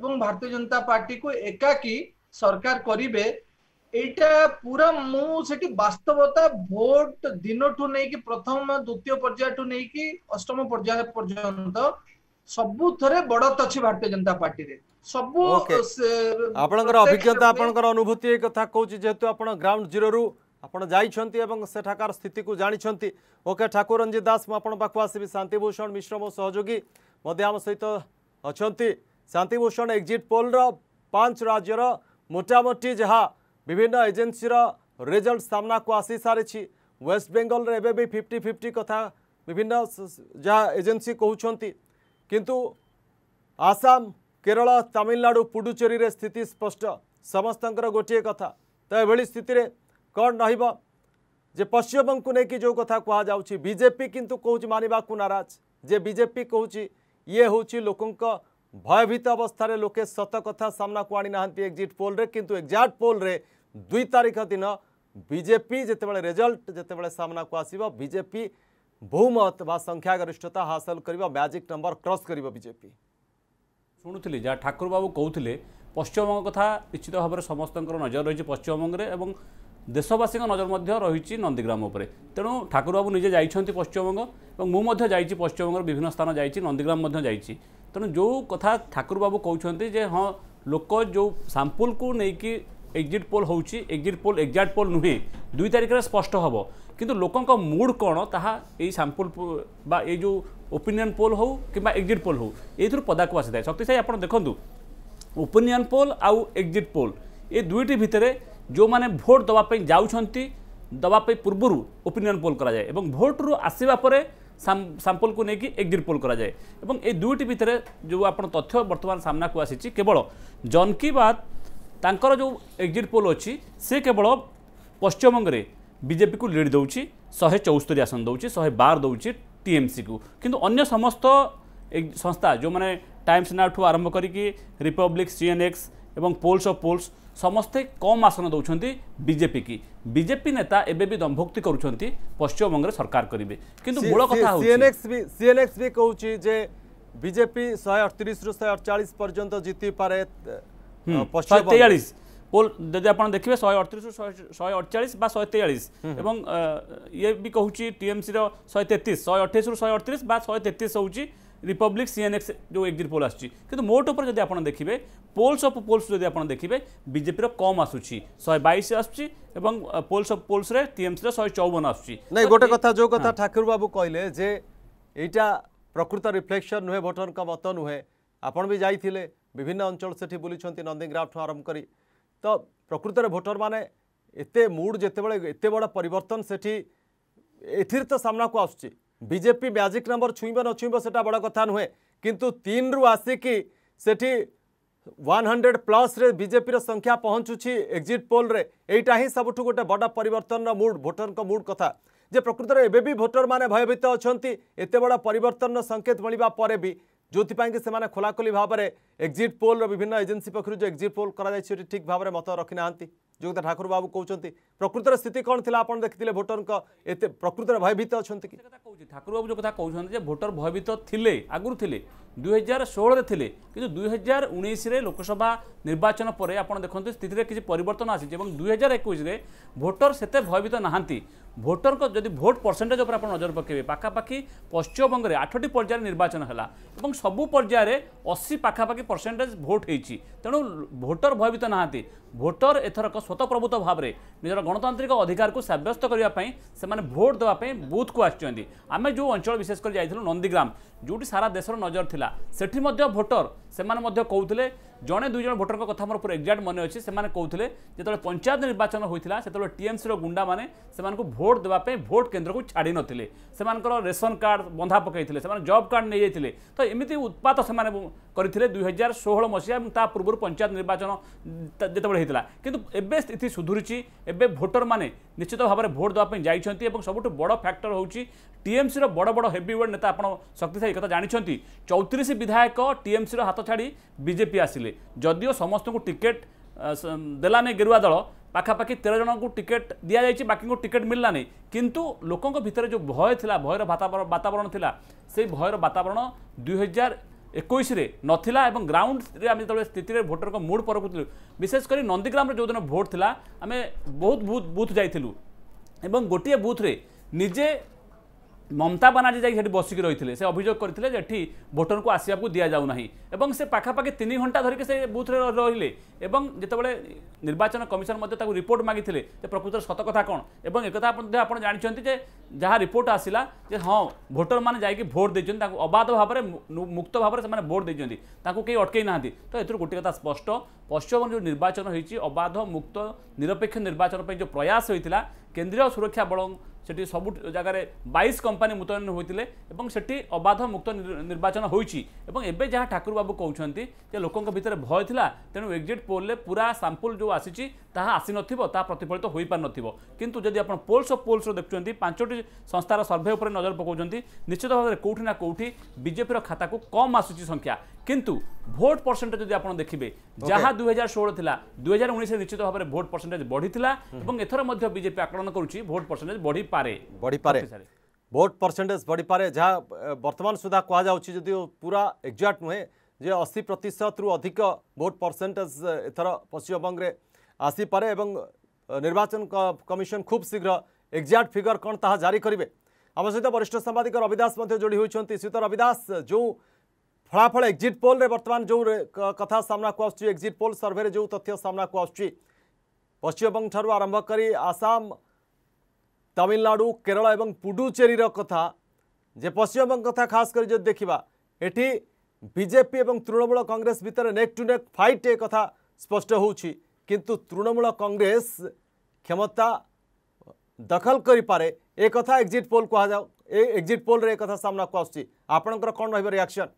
ଏବଂ ଭାରତୀୟ ଜନତା ପାର୍ଟିକୁ ଏକାକି ସରକାର କରିବେ ଏଇଟା ପୁରା ମୁଁ ସେଠି ବାସ୍ତବତା ଭୋଟ ଦିନଠୁ ନେଇକି ପ୍ରଥମ ଦ୍ୱିତୀୟ ପର୍ଯ୍ୟାୟ ଠୁ ନେଇକି ଅଷ୍ଟମ ପର୍ଯ୍ୟାୟ ପର୍ଯ୍ୟନ୍ତ ସବୁଥିରେ ବଡତ ଅଛି ଭାରତୀୟ ଜନତା ପାର୍ଟିରେ ସବୁ ଆପଣଙ୍କର ଅଭିଜ୍ଞତା ଆପଣଙ୍କର ଅନୁଭୂତି ଏ କଥା କହୁଛି ଯେହେତୁ ଆପଣ ଗ୍ରାଉଣ୍ଡ ଜିରୋରୁ ଆପଣ ଯାଇଛନ୍ତି ଏବଂ ସେଠାକାର ସ୍ଥିତିକୁ ଜାଣିଛନ୍ତି ଓକେ ଠାକୁର ରଞ୍ଜିତ ଦାସ ମୁଁ ଆପଣଙ୍କ ପାଖକୁ ଆସିବି ଶାନ୍ତିଭୂଷଣ ମିଶ୍ର ମୋ ସହଯୋଗୀ ମଧ୍ୟ ଆମ ସହିତ ଅଛନ୍ତି ଶାନ୍ତିଭୂଷଣ ଏକ୍ଜିଟ୍ ପୋଲ୍ର ପାଞ୍ଚ ରାଜ୍ୟର ମୋଟାମୋଟି ଯାହା विभिन्न एजेन्सी रिजल्ट सामना को आसी सारी वेस्ट बेंगल एवं भी फिफ्टी फिफ्टी कथा विभिन्न जहाँ एजेन्सी कहते किंतु आसाम केरल तमिलनाडु पुडुचेरी स्थित स्पष्ट समस्त गोटे कथा तो यह स्थित कौन रे पश्चिम बंग को लेकिन जो कथा कह जाऊँगी बीजेपी किंतु कहूँ मानवाक नाराज जे बीजेपी कहूँ ये हूँ लोकों ভয়ভীত অবস্থায় লোকে সত কথা সামনাকু আনি না এক্সিট পোল্রে কিন্তু এক্জাক্ট পোল্রে দুই তারিখ দিন বিজেপি যেতবে রেজল্ট যেতবে সামনাকু আসব বিজেপি বহুমত বা সংখ্যাগরিষ্ঠতা হাসল করব ম্যাজিক নম্বর ক্রস করব বিজেপি শুণুলি যা ঠাকুর বাবু কৌলে পশ্চিমবঙ্গ কথা নিশ্চিত ভাবে সমস্ত নজর রয়েছে পশ্চিমবঙ্গের এবং দেশবাসীর নজর মধ্যে রয়েছে নন্দীগ্রাম উপরে তেমন ঠাকুরবাবু নিজে যাই পশ্চিমবঙ্গ এবং মু যাইছি পশ্চিমবঙ্গের বিভিন্ন স্থান যাইছি নন্দীগ্রাম যাইছি তেমন যে কথা ঠাকুরবাবু কৌন যে হ্যাঁ লোক যে কু নেই এক্জিট পোল হচ্ছে এক্জিট পোল এক্জাক্ট পোল নুহে দুই তারিখে স্পষ্ট হব কিন্তু লোকঙ্ মুড কোণ তাহা এই সাম্পল বা এই যে ওপিনিয়ন পোল হো কিংবা এক্জিট পোল হো এইথর পদাকু আসি থাকে শক্তিশালী আপনার দেখুন ওপিনিয়ন পোল আউ এক্জিট পোল এই দুইটি ভিতরে ଯେଉଁମାନେ ଭୋଟ୍ ଦେବା ପାଇଁ ଯାଉଛନ୍ତି ଦେବା ପାଇଁ ପୂର୍ବରୁ ଓପିନିଅନ୍ ପୋଲ୍ କରାଯାଏ ଏବଂ ଭୋଟ୍ରୁ ଆସିବା ପରେ ସାମ୍ପଲକୁ ନେଇକି ଏକ୍ଜିଟ୍ ପୋଲ୍ କରାଯାଏ ଏବଂ ଏ ଦୁଇଟି ଭିତରେ ଯେଉଁ ଆପଣ ତଥ୍ୟ ବର୍ତ୍ତମାନ ସାମ୍ନାକୁ ଆସିଛି କେବଳ ଜନ୍କି ବାଦ ତାଙ୍କର ଯେଉଁ ଏକ୍ଜିଟ୍ ପୋଲ୍ ଅଛି ସେ କେବଳ ପଶ୍ଚିମବଙ୍ଗରେ ବିଜେପିକୁ ଲିଡ୍ ଦେଉଛି ଶହେ ଚଉସ୍ତରୀ ଆସନ ଦେଉଛି ଶହେ ବାର ଦେଉଛି ଟିଏମ୍ସିକୁ କିନ୍ତୁ ଅନ୍ୟ ସମସ୍ତ ସଂସ୍ଥା ଯେଉଁମାନେ ଟାଇମ୍ସ ନାଉଠୁ ଆରମ୍ଭ କରିକି ରିପବ୍ଲିକ୍ ସିଏନ୍ଏକ୍ସ ଏବଂ ପୋଲ୍ସ ଅଫ୍ ପୋଲ୍ସ ସମସ୍ତେ କମ୍ ଆସନ ଦେଉଛନ୍ତି ବିଜେପିକି ବିଜେପି ନେତା ଏବେ ବି ଦମ୍ଭୋକ୍ତି କରୁଛନ୍ତି ପଶ୍ଚିମବଙ୍ଗରେ ସରକାର କରିବେ କିନ୍ତୁ ମୂଳ କଥା ସିଏନ୍ଏକ୍ସ ବି କହୁଛି ଯେ ବିଜେପି ଶହେ ଅଠତିରିଶରୁ ଶହେ ଅଠଚାଳିଶ ପର୍ଯ୍ୟନ୍ତ ଜିତିପାରେ ଶହେ ତେୟାଳିଶ পোল যদি আপনার দেখবে শহে অড়তিশ শহে অড়চাশ বা শহে তেয়াশ এবং ইয়ে বি কুচি টিএমসি রহে তেত্রিশ শহে অঠাইশ রু শহে অড়তিশ বা শহে তেত্রিশ হচ্ছে রিপব্লিক সিএনএক্স যে এক্সিট পোল আসছে কিন্তু মোট উপরে যদি আপনার দেখবে পোলস অফ পোলস যদি আপনার দেখবে বিজেপির কম আসুচি শহে বাইশ আসুচি এবং পোলস অফ পোলসরে টিএমসির শহে চৌবন আসুচি না গোটে কথা যে কথা হ্যাঁ। ঠাকুর বাবু কহিলেন যে এইটা প্রকৃত রিফ্লেকশন নুহে ভোটরক মত নুহে আপন বি যাই বিভিন্ন অঞ্চল সেটি বুলিছেন নন্দীগ্রাফ আরম্ভ করে তো প্রকৃতরে ভোটর মানে এতে মুড যেতবে এত বড় পরিবর্তন সেটি এথির তো সামনাকু আসছে বিজেপি ম্যাজিক নম্বর ছুঁব ন ছুঁব সেটা বড় কথা নুহে কিন্তু তিন রু আসিকি সেটি ୱାନ୍ ହଣ୍ଡ୍ରେଡ଼ ପ୍ଲସ୍ରେ ବିଜେପିର ସଂଖ୍ୟା ପହଞ୍ଚୁଛି ଏକ୍ଜିଟ୍ ପୋଲ୍ରେ ଏଇଟା ହିଁ ସବୁଠୁ ଗୋଟେ ବଡ଼ ପରିବର୍ତ୍ତନର ମୁଡ୍ ଭୋଟରଙ୍କ ମୁଡ୍ କଥା ଯେ ପ୍ରକୃତରେ ଏବେ ବି ଭୋଟରମାନେ ଭୟଭୀତ ଅଛନ୍ତି ଏତେ ବଡ଼ ପରିବର୍ତ୍ତନର ସଙ୍କେତ ମିଳିବା ପରେ ବି ଯେଉଁଥିପାଇଁ କି ସେମାନେ ଖୋଲାଖୋଲି ଭାବରେ ଏକ୍ଜିଟ୍ ପୋଲ୍ର ବିଭିନ୍ନ ଏଜେନ୍ସି ପକ୍ଷରୁ ଯେଉଁ ଏକ୍ଜିଟ୍ ପୋଲ୍ କରାଯାଇଛି ସେଠି ଠିକ୍ ଭାବରେ ମତ ରଖିନାହାନ୍ତି ଯୋଗିତା ଠାକୁର ବାବୁ କହୁଛନ୍ତି ପ୍ରକୃତର ସ୍ଥିତି କ'ଣ ଥିଲା ଆପଣ ଦେଖିଥିଲେ ଭୋଟରଙ୍କ ଏତେ ପ୍ରକୃତରେ ଭୟଭୀତ ଅଛନ୍ତି କି କଥା କହୁଛି ଠାକୁର ବାବୁ ଯେଉଁ କଥା କହୁଛନ୍ତି ଯେ ଭୋଟର ଭୟଭୀତ ଥିଲେ ଆଗରୁ ଥିଲେ ଦୁଇ ହଜାର ଷୋହଳରେ ଥିଲେ କିନ୍ତୁ ଦୁଇ ହଜାର ଉଣେଇଶରେ ଲୋକସଭା ନିର୍ବାଚନ ପରେ ଆପଣ ଦେଖନ୍ତୁ ସ୍ଥିତିରେ କିଛି ପରିବର୍ତ୍ତନ ଆସିଛି ଏବଂ ଦୁଇ ହଜାର ଏକୋଇଶରେ ଭୋଟର ସେତେ ଭୟଭୀତ ନାହାନ୍ତି ଭୋଟରଙ୍କ ଯଦି ଭୋଟ ପରସେଣ୍ଟେଜ୍ ଉପରେ ଆପଣ ନଜର ପକାଇବେ ପାଖାପାଖି ପଶ୍ଚିମବଙ୍ଗରେ ଆଠଟି ପର୍ଯ୍ୟାୟରେ ନିର୍ବାଚନ ହେଲା ଏବଂ ସବୁ ପର୍ଯ୍ୟାୟରେ ଅଶୀ ପାଖାପାଖି ପରସେଣ୍ଟେଜ୍ ଭୋଟ ହେଇଛି ତେଣୁ ଭୋଟର ଭୟଭୀତ ନାହାନ୍ତି ଭୋଟର ଏଥରକ স্বতঃপ্রভূত ভাবে নিজের গণতান্ত্রিক অধিকারক সাব্যস্ত করা সে ভোট দেওয়া বুথকু আসছেন আমি যে অঞ্চল বিশেষ করে যাই নন্দীগ্রাম যেটি সারা দেশের নজর লা সেটি ভোটর সে কৌলে জনে দুইজন ভোটরক কথা মোর পুরো এক্জাক্ট মনে অছে সে কৌলে যেত পঞ্চায়েত নির্বাচন হয়েছিল সেতবে টিএমসির গুন্ডা মানে সে ভোট দেওয়া ভোট কেন্দ্রক ছাড়ি নথিলে সে রেসন কার্ড বন্ধা পকাইলে সে জব কার্ড নিয়ে যাইলে তো এমিতি উৎপাত সে করে দুই হাজার ষোহল মশিয়া এবং তা পূর্ব পঞ্চায়েত নির্বাচন যেতবে হয়েছিল কিন্তু এবে স্থিতি সুধুরিছি এবে ভোটর মানে নিশ্চিত ভাবে ভোট দেওয়া যাই এবং সবুঠ বড় ফ্যাক্টর হচ্ছে ଟିଏମ୍ସିର ବଡ଼ ବଡ଼ ହେଭିୱେଟ୍ ନେତା ଆପଣ ଶକ୍ତିଶାଳୀ କଥା ଜାଣିଛନ୍ତି ଚଉତିରିଶ ବିଧାୟକ ଟିଏମ୍ସିର ହାତ ଛାଡ଼ି ବିଜେପି ଆସିଲେ ଯଦିଓ ସମସ୍ତଙ୍କୁ ଟିକେଟ୍ ଦେଲାନି ଗେରୁଆ ଦଳ ପାଖାପାଖି ତେର ଜଣଙ୍କୁ ଟିକେଟ୍ ଦିଆଯାଇଛି ବାକିଙ୍କୁ ଟିକେଟ୍ ମିଳିଲାନି କିନ୍ତୁ ଲୋକଙ୍କ ଭିତରେ ଯେଉଁ ଭୟ ଥିଲା ଭୟର ବାତାବରଣ ଥିଲା ସେଇ ଭୟର ବାତାବରଣ ଦୁଇହଜାର ଏକୋଇଶରେ ନଥିଲା ଏବଂ ଗ୍ରାଉଣ୍ଡରେ ଆମେ ଯେତେବେଳେ ସ୍ଥିତିରେ ଭୋଟରଙ୍କ ମୁଡ୍ ପରଖୁଥିଲୁ ବିଶେଷ କରି ନନ୍ଦୀଗ୍ରାମରେ ଯେଉଁଦିନ ଭୋଟ୍ ଥିଲା ଆମେ ବହୁତ ବୁଥ୍ ଯାଇଥିଲୁ ଏବଂ ଗୋଟିଏ ବୁଥ୍ରେ ନିଜେ মমতা বানার্জী যাই সেটি বসিকি রয়েছে সে অভিযোগ করে যে এটি ভোটর আসবাক দিয়া যাও না এবং সে পাখাপাখি তিন ঘণ্টা ধরিকি সে বুথে রহলে এবং যেতবে নির্বাচন কমিশন তাকে রিপোর্ট মাগিলে যে প্রকৃত সত কথা কম এবং একথা আপনার জাঁচান যে যা রিপোর্ট আসিলা যে হ্যাঁ ভোটর মানে যাই ভোট দিয়েছেন তা অবাধ ভাবে মুক্ত ভাবে সে ভোট দিয়েছেন তাকে কেউ অটকাই না তো এর গোটি কথা স্পষ্ট পশ্চিমবঙ্গে যে নির্বাচন হয়েছে অবাধ মুক্ত নিরপেক্ষ নির্বাচন যে প্রয়াস হয়েছিল কেন্দ্রীয় সুরক্ষা বল সেটি সবু জায়গায় বাইশ কোম্পানি মুতয়ন হয়েছিল এবং সেটি অবাধ মুক্ত নির্বাচন হয়েছি এবং এবে যা ঠাকুরবাবু বাবু কৌন যে লোক ভিতরে ভয় লা তেমন এক্সিট পোলে পুরা সাম্পল যে আসিছি তাহা আসি নথিব তা প্রতিফলিত হয়ে পারিনথিব কিন্তু যদি আপনার পোলস অফ পোলস দেখুম পাঁচটি সংস্থার সর্ভে উপরে নজর পকাউন নিশ্চিত ভাবে কেউটি না কেউটি বিজেপির খাতা কম আসুচি সংখ্যা কিন্তু ভোট পরসেন্টেজ যদি আপনার দেখবে যা দুই হাজার ষোলো লা দুই হাজার উনিশে নিশ্চিত ভাবে ভোট পরসেন্টেজ বড়ি এবং এথর বিজেপি আক্রমণ করুচি ভোট পরসেন্টেজ বড়ি ବଢ଼ିପାରେ ବଢ଼ିପାରେ ଭୋଟ୍ ପରସେଣ୍ଟେଜ୍ ବଢ଼ିପାରେ ଯାହା ବର୍ତ୍ତମାନ ସୁଦ୍ଧା କୁହାଯାଉଛି ଯଦିଓ ପୁରା ଏକ୍ଜାକ୍ଟ ନୁହେଁ ଯେ ଅଶୀ ପ୍ରତିଶତରୁ ଅଧିକ ଭୋଟ୍ ପରସେଣ୍ଟେଜ୍ ଏଥର ପଶ୍ଚିମବଙ୍ଗରେ ଆସିପାରେ ଏବଂ ନିର୍ବାଚନ କମିଶନ ଖୁବ୍ ଶୀଘ୍ର ଏକ୍ଜାକ୍ଟ ଫିଗର କ'ଣ ତାହା ଜାରି କରିବେ ଆମ ସହିତ ବରିଷ୍ଠ ସାମ୍ବାଦିକ ରବି ଦାସ ମଧ୍ୟ ଯୋଡ଼ି ହୋଇଛନ୍ତି ଶ୍ରୀତ ରବି ଦାସ ଯେଉଁ ଫଳାଫଳ ଏକ୍ଜିଟ୍ ପୋଲ୍ରେ ବର୍ତ୍ତମାନ ଯେଉଁ କଥା ସାମ୍ନାକୁ ଆସୁଛି ଏକ୍ଜିଟ୍ ପୋଲ୍ ସର୍ଭେରେ ଯେଉଁ ତଥ୍ୟ ସାମ୍ନାକୁ ଆସୁଛି ପଶ୍ଚିମବଙ୍ଗଠାରୁ ଆରମ୍ଭ କରି ଆସାମ তামিলনাড়ু কেরল এবং পুডুচেরির কথা যে পশ্চিমবঙ্গ কথা খাস করে যদি দেখা এটি বিজেপি এবং তৃণমূল কংগ্রেস ভিতরে নেক টু নেক ফাইট এ কথা স্পষ্ট হচ্ছে কিন্তু তৃণমূল কংগ্রেস ক্ষমতা দখল করে এ কথা এক্সিট পোল কুহযাও এই এক্সিট পোলরে এ কথা সামনাকু আসছে আপনার কম রহব রিয়াকশন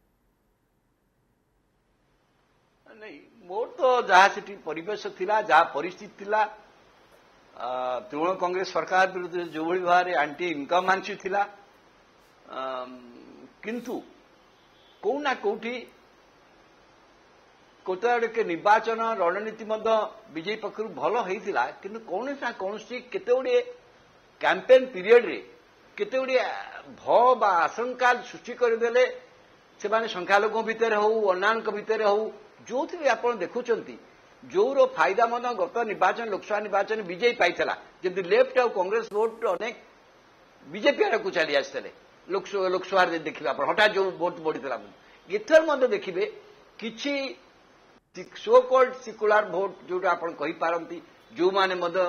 মোর তো যা সেটি পরিবেশ লা যা পরিস্থিতি লা ତୃଣମୂଳ କଂଗ୍ରେସ ସରକାର ବିରୁଦ୍ଧରେ ଯେଉଁଭଳି ଭାବରେ ଆଣ୍ଟି ଇନ୍କମାନ୍ସି ଥିଲା କିନ୍ତୁ କୋଉ ନା କୋଉଠି କେତେବେଳେ ନିର୍ବାଚନ ରଣନୀତି ମଧ୍ୟ ବିଜେପି ପକ୍ଷରୁ ଭଲ ହେଇଥିଲା କିନ୍ତୁ କୌଣସି ନା କୌଣସି କେତେଗୁଡ଼ିଏ କ୍ୟାମ୍ପେନ୍ ପିରିୟଡ୍ରେ କେତେଗୁଡ଼ିଏ ଭୟ ବା ଆଶଙ୍କା ସୃଷ୍ଟି କରିଦେଲେ ସେମାନେ ସଂଖ୍ୟାଲଘୁଙ୍କ ଭିତରେ ହେଉ ଅନ୍ୟାନ୍ୟଙ୍କ ଭିତରେ ହେଉ ଯେଉଁଥିରେ ଆପଣ ଦେଖୁଛନ୍ତି ଯୋଉର ମଧ୍ୟ ଗତ ନିର୍ବାଚନ ଲୋକସଭା ନିର୍ବାଚନ ବିଜେପି ପାଇଥିଲା ଯେମିତି ଲେଫ୍ଟ ଆଉ କଂଗ୍ରେସ ଭୋଟ ଅନେକ ବିଜେପି ଆଡ଼କୁ ଚାଲି ଆସିଥିଲେ ଲୋକସଭାରେ ଦେଖିବେ ଆପଣ ହଠାତ୍ ଯୋଉ ଭୋଟ ବଢ଼ିଥିଲା ଏଥର ମଧ୍ୟ ଦେଖିବେ କିଛି ସୋ କଲ୍ଡ ସିକୁଲାର ଭୋଟ ଯୋଉଟା ଆପଣ କହିପାରନ୍ତି ଯୋଉମାନେ ମଧ୍ୟ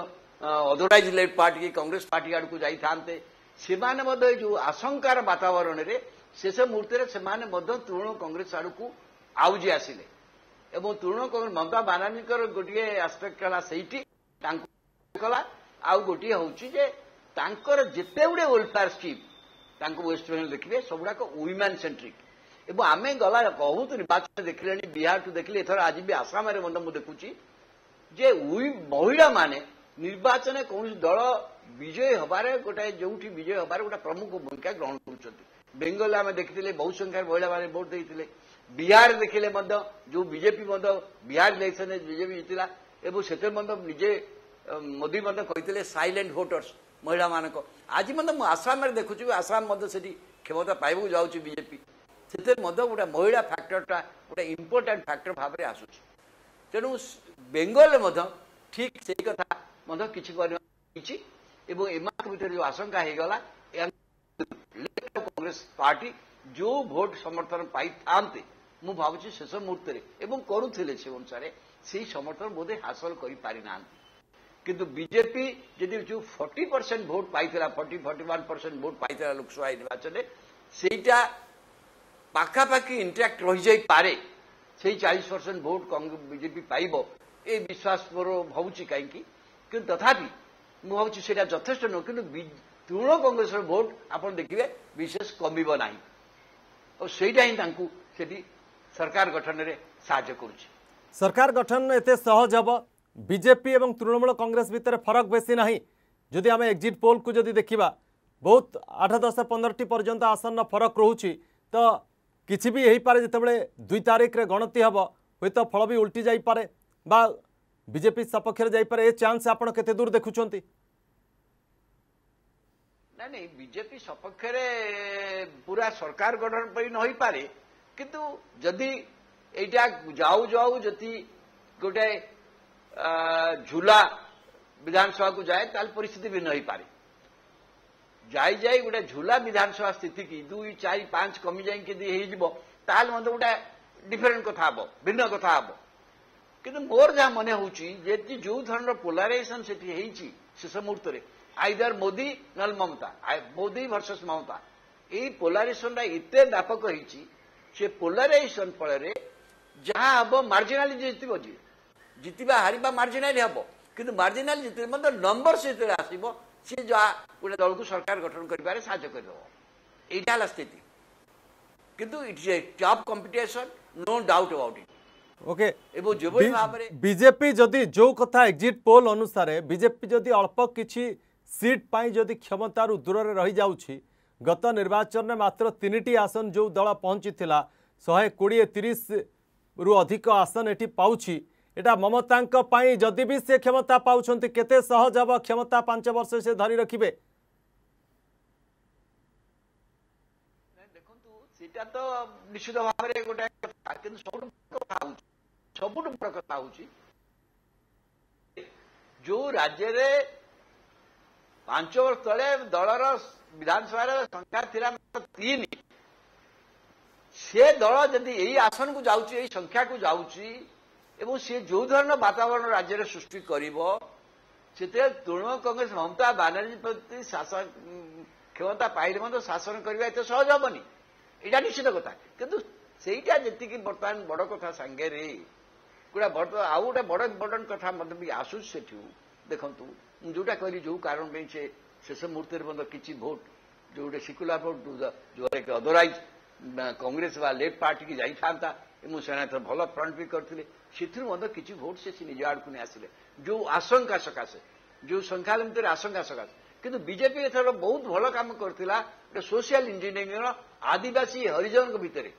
otherwise left party Congress party ଆଡ଼କୁ ଯାଇଥାନ୍ତେ ସେମାନେ ମଧ୍ୟ ଏ ଯୋଉ ଆଶଙ୍କାର ବାତାବରଣରେ ଶେଷ ମୁହୂର୍ତ୍ତରେ ସେମାନେ ମଧ୍ୟ ତୃଣମୂଳ କଂଗ୍ରେସ ଆଡ଼କୁ ଆଉଜି ଆସିଲେ ଏବଂ ତୃଣମୂଳ ମମତା ବାନାର୍ଜୀଙ୍କର ଗୋଟିଏ ଆସ୍ପେକ୍ଟ ହେଲା ସେଇଠି ତାଙ୍କୁ କଲା ଆଉ ଗୋଟିଏ ହେଉଛି ଯେ ତାଙ୍କର ଯେତେ ଗୁଡ଼ିଏ ୱେଲଫେୟାର ସ୍କିମ୍ ତାଙ୍କୁ ୱେଷ୍ଟବେଙ୍ଗଲ ଦେଖିବେ ସବୁଗୁଡ଼ାକ ଓମ୍ୟାନ୍ ସେଣ୍ଟ୍ରିକ୍ ଏବଂ ଆମେ ଗଲା ବହୁତ ନିର୍ବାଚନ ଦେଖିଲେଣି ବିହାରଠୁ ଦେଖିଲେ ଏଥର ଆଜି ବି ଆସାମରେ ମଧ୍ୟ ମୁଁ ଦେଖୁଛି ଯେ ମହିଳାମାନେ ନିର୍ବାଚନରେ କୌଣସି ଦଳ ବିଜୟୀ ହେବାରେ ଗୋଟାଏ ଯେଉଁଠି ବିଜୟୀ ହେବାରେ ଗୋଟେ ପ୍ରମୁଖ ଭୂମିକା ଗ୍ରହଣ କରୁଛନ୍ତି ବେଙ୍ଗଲରେ ଆମେ ଦେଖିଥିଲେ ବହୁ ସଂଖ୍ୟାରେ ମହିଳାମାନେ ଭୋଟ୍ ଦେଇଥିଲେ ବିହାର ଦେଖିଲେ ମଧ୍ୟ ଯେଉଁ ବିଜେପି ମଧ୍ୟ ବିହାର ଇଲେକ୍ସନରେ ବିଜେପି ଜିତିଲା ଏବଂ ସେଥିରେ ମଧ୍ୟ ନିଜେ ମୋଦି ମଧ୍ୟ କହିଥିଲେ ସାଇଲେଣ୍ଟ ଭୋଟର୍ସ ମହିଳାମାନଙ୍କ ଆଜି ମଧ୍ୟ ମୁଁ ଆସାମରେ ଦେଖୁଛି ଆସାମ ମଧ୍ୟ ସେଠି କ୍ଷମତା ପାଇବାକୁ ଯାଉଛି ବିଜେପି ସେଥିରେ ମଧ୍ୟ ଗୋଟେ ମହିଳା ଫ୍ୟାକ୍ଟରଟା ଗୋଟେ ଇମ୍ପୋର୍ଟାଣ୍ଟ ଫ୍ୟାକ୍ଟର ଭାବରେ ଆସୁଛି ତେଣୁ ବେଙ୍ଗଲରେ ମଧ୍ୟ ଠିକ୍ ସେଇ କଥା ମଧ୍ୟ କିଛି ପରିମାଣ ହେଇଛି ଏବଂ ଏମାନଙ୍କ ଭିତରେ ଯେଉଁ ଆଶଙ୍କା ହେଇଗଲା କଂଗ୍ରେସ ପାର୍ଟି ଯେଉଁ ଭୋଟ ସମର୍ଥନ ପାଇଥାନ୍ତେ ମୁଁ ଭାବୁଛି ଶେଷ ମୁହୂର୍ତ୍ତରେ ଏବଂ କରୁଥିଲେ ସେ ଅନୁସାରେ ସେଇ ସମର୍ଥନ ବୋଧେ ହାସଲ କରିପାରିନାହାନ୍ତି କିନ୍ତୁ ବିଜେପି ଯଦି ଯେଉଁ ଫର୍ଟି ପରସେଣ୍ଟ ଭୋଟ ପାଇଥିଲା forty forty one percent vote ପାଇଥିଲା ଲୋକସଭା ନିର୍ବାଚନରେ ସେଇଟା ପାଖାପାଖି ଇଣ୍ଟ୍ରାକ୍ଟ ରହିଯାଇପାରେ ସେଇ ଚାଳିଶ ପରସେଣ୍ଟ ଭୋଟ ବିଜେପି ପାଇବ ଏ ବିଶ୍ୱାସ ମୋର ଭାବୁଛି କାହିଁକି କିନ୍ତୁ ତଥାପି ମୁଁ ଭାବୁଛି ସେଇଟା ଯଥେଷ୍ଟ ନୁହଁ କିନ୍ତୁ କଂଗ୍ରେସର ଭୋଟ ଆପଣ ଦେଖିବେ ବିଶେଷ କମିବ ନାହିଁ ଆଉ ସେଇଟା ହିଁ ତାଙ୍କୁ ସେଠି সরকার গঠনরে সাহায্য করছে সরকার গঠন এতে সহজ হব বিজেপি এবং তৃণমূল কংগ্রেস ভিতরে ফরক বেশি না যদি আমি এক্সিট পোলকু যদি দেখা বহুত আঠ দশ পনেরটি পর্যন্ত আসন ফরক রয়েছে তো কিছু বি হয়েপরে যেতবে দুই তারিখে গণতি হব হয়তো ফল বি উল্টি যাইপরে বা বিজেপি সপক্ষে যাইপরে এ চান্স আপনার কত দূর দেখুম না বিজেপি সপক্ষে পুরা সরকার গঠন নইপরে କିନ୍ତୁ ଯଦି ଏଇଟା ଯାଉ ଯାଉ ଯଦି ଗୋଟେ ଝୁଲା ବିଧାନସଭାକୁ ଯାଏ ତାହେଲେ ପରିସ୍ଥିତି ଭିନ୍ନ ହୋଇପାରେ ଯାଇ ଯାଇ ଗୋଟେ ଝୁଲା ବିଧାନସଭା ସ୍ଥିତିକି ଦୁଇ ଚାରି ପାଞ୍ଚ କମି ଯାଇକି ଯଦି ହେଇଯିବ ତାହେଲେ ମଧ୍ୟ ଗୋଟେ ଡିଫରେଣ୍ଟ କଥା ହେବ ଭିନ୍ନ କଥା ହେବ କିନ୍ତୁ ମୋର ଯାହା ମନେ ହେଉଛି ଯଦି ଯେଉଁ ଧରଣର ପୋଲାରାଇଜେସନ୍ ସେଠି ହେଇଛି ଶେଷ ମୁହୂର୍ତ୍ତରେ ଆଇଦର ମୋଦି ନହେଲେ ମମତା ମୋଦି ଭର୍ସେସ୍ ମମତା ଏଇ ପୋଲାରାଇଜେସନ୍ଟା ଏତେ ବ୍ୟାପକ ହେଇଛି ସେ ପୋଲାରାଇଜେସନ ଫଳରେ ଯାହା ହେବ ମାର୍ଜିନାଲି ଜିତିବ ଯିଏ ଜିତିବା ହାରିବା ମାର୍ଜିନାଲି ହେବ କିନ୍ତୁ ମାର୍ଜିନାଲି ଜିତିଲେ ମଧ୍ୟ ନମ୍ବର ଯେତେବେଳେ ଆସିବ ସିଏ ଯାହା ଗୋଟେ ଦଳକୁ ସରକାର ଗଠନ କରିବାରେ ସାହାଯ୍ୟ କରିଦେବ ଏଇଟା ହେଲା ସ୍ଥିତି କିନ୍ତୁ it's a top competition no doubt about it okay এবং যেভাবে ভাবে বিজেপি যদি যে কথা এক্সিট পোল অনুসারে বিজেপি যদি অল্প কিছু সিট পাই যদি ক্ষমতার দূরে রই যাচ্ছে ଗତ ନିର୍ବାଚନରେ ମାତ୍ର ତିନିଟି ଆସନ ଯେଉଁ ଦଳ ପହଞ୍ଚିଥିଲା ଶହେ କୋଡ଼ିଏ ତିରିଶରୁ ଅଧିକ ଆସନ ଏଠି ପାଉଛି ଏଇଟା ମମତାଙ୍କ ପାଇଁ ଯଦି ବି ସେ କ୍ଷମତା ପାଉଛନ୍ତି କେତେ ସହଜ ହେବ କ୍ଷମତା ପାଞ୍ଚ ବର୍ଷ ସେ ଧରି ରଖିବେ ଦେଖନ୍ତୁ ସେଇଟା ତ ନିଶ୍ଚିତ ଭାବରେ ଗୋଟାଏ ଯୋଉ ରାଜ୍ୟରେ ପାଞ୍ଚ ବର୍ଷ ତଳେ ଦଳର ବିଧାନସଭାର ସଂଖ୍ୟା ଥିଲା ତିନି ସେ ଦଳ ଯଦି ଏଇ ଆସନକୁ ଯାଉଛି ଏଇ ସଂଖ୍ୟାକୁ ଯାଉଛି ଏବଂ ସେ ଯେଉଁ ଧରଣର ବାତାବରଣ ରାଜ୍ୟରେ ସୃଷ୍ଟି କରିବ ସେଥିରେ ତୃଣମୂଳ କଂଗ୍ରେସ ମମତା ବାନାର୍ଜୀ ପ୍ରତି ଶାସନ କ୍ଷମତା ପାଇଲେ ମଧ୍ୟ ଶାସନ କରିବା ଏତେ ସହଜ ହେବନି ଏଇଟା ନିଶ୍ଚିତ କଥା କିନ୍ତୁ ସେଇଟା ଯେତିକି ବର୍ତ୍ତମାନ ବଡ଼ କଥା ସାଙ୍ଗରେ ଗୋଟା ବର୍ତ୍ତମାନ ଆଉ ଗୋଟେ ବଡ଼ ଇମ୍ପୋର୍ଟାଣ୍ଟ କଥା ମଧ୍ୟ ବି ଆସୁଛି ସେଠୁ ଦେଖନ୍ତୁ ମୁଁ ଯେଉଁଟା କହିଲି ଯେଉଁ କାରଣ ପାଇଁ ସେ Sesa Murthy Ravanda Kichi vote. They would a secular vote to the Juarek. Otherwise, Congress ବା ଲେଫ୍ଟ ପାର୍ଟିକି ଯାଇଥାନ୍ତା ଏବଂ ସେମାନେ ତ ଭଲ ଫ୍ରଣ୍ଟ ବି କରିଥିଲେ ସେଥିରୁ ମଧ୍ୟ କିଛି ଭୋଟ ସେ ନିଜ ଆଡ଼କୁ ନେଇ ଆସିଲେ ଯେଉଁ ଆଶଙ୍କା ସକାଶେ ଯେଉଁ ସଂଖ୍ୟାଲଘୁରେ ଆଶଙ୍କା ସକାଶେ କିନ୍ତୁ ବିଜେପି ଏଥର ବହୁତ ଭଲ କାମ କରିଥିଲା ଗୋଟେ ସୋସିଆଲ ଇଞ୍ଜିନିୟରିଂର ଆଦିବାସୀ ହରିଜନଙ୍କ ଭିତରେ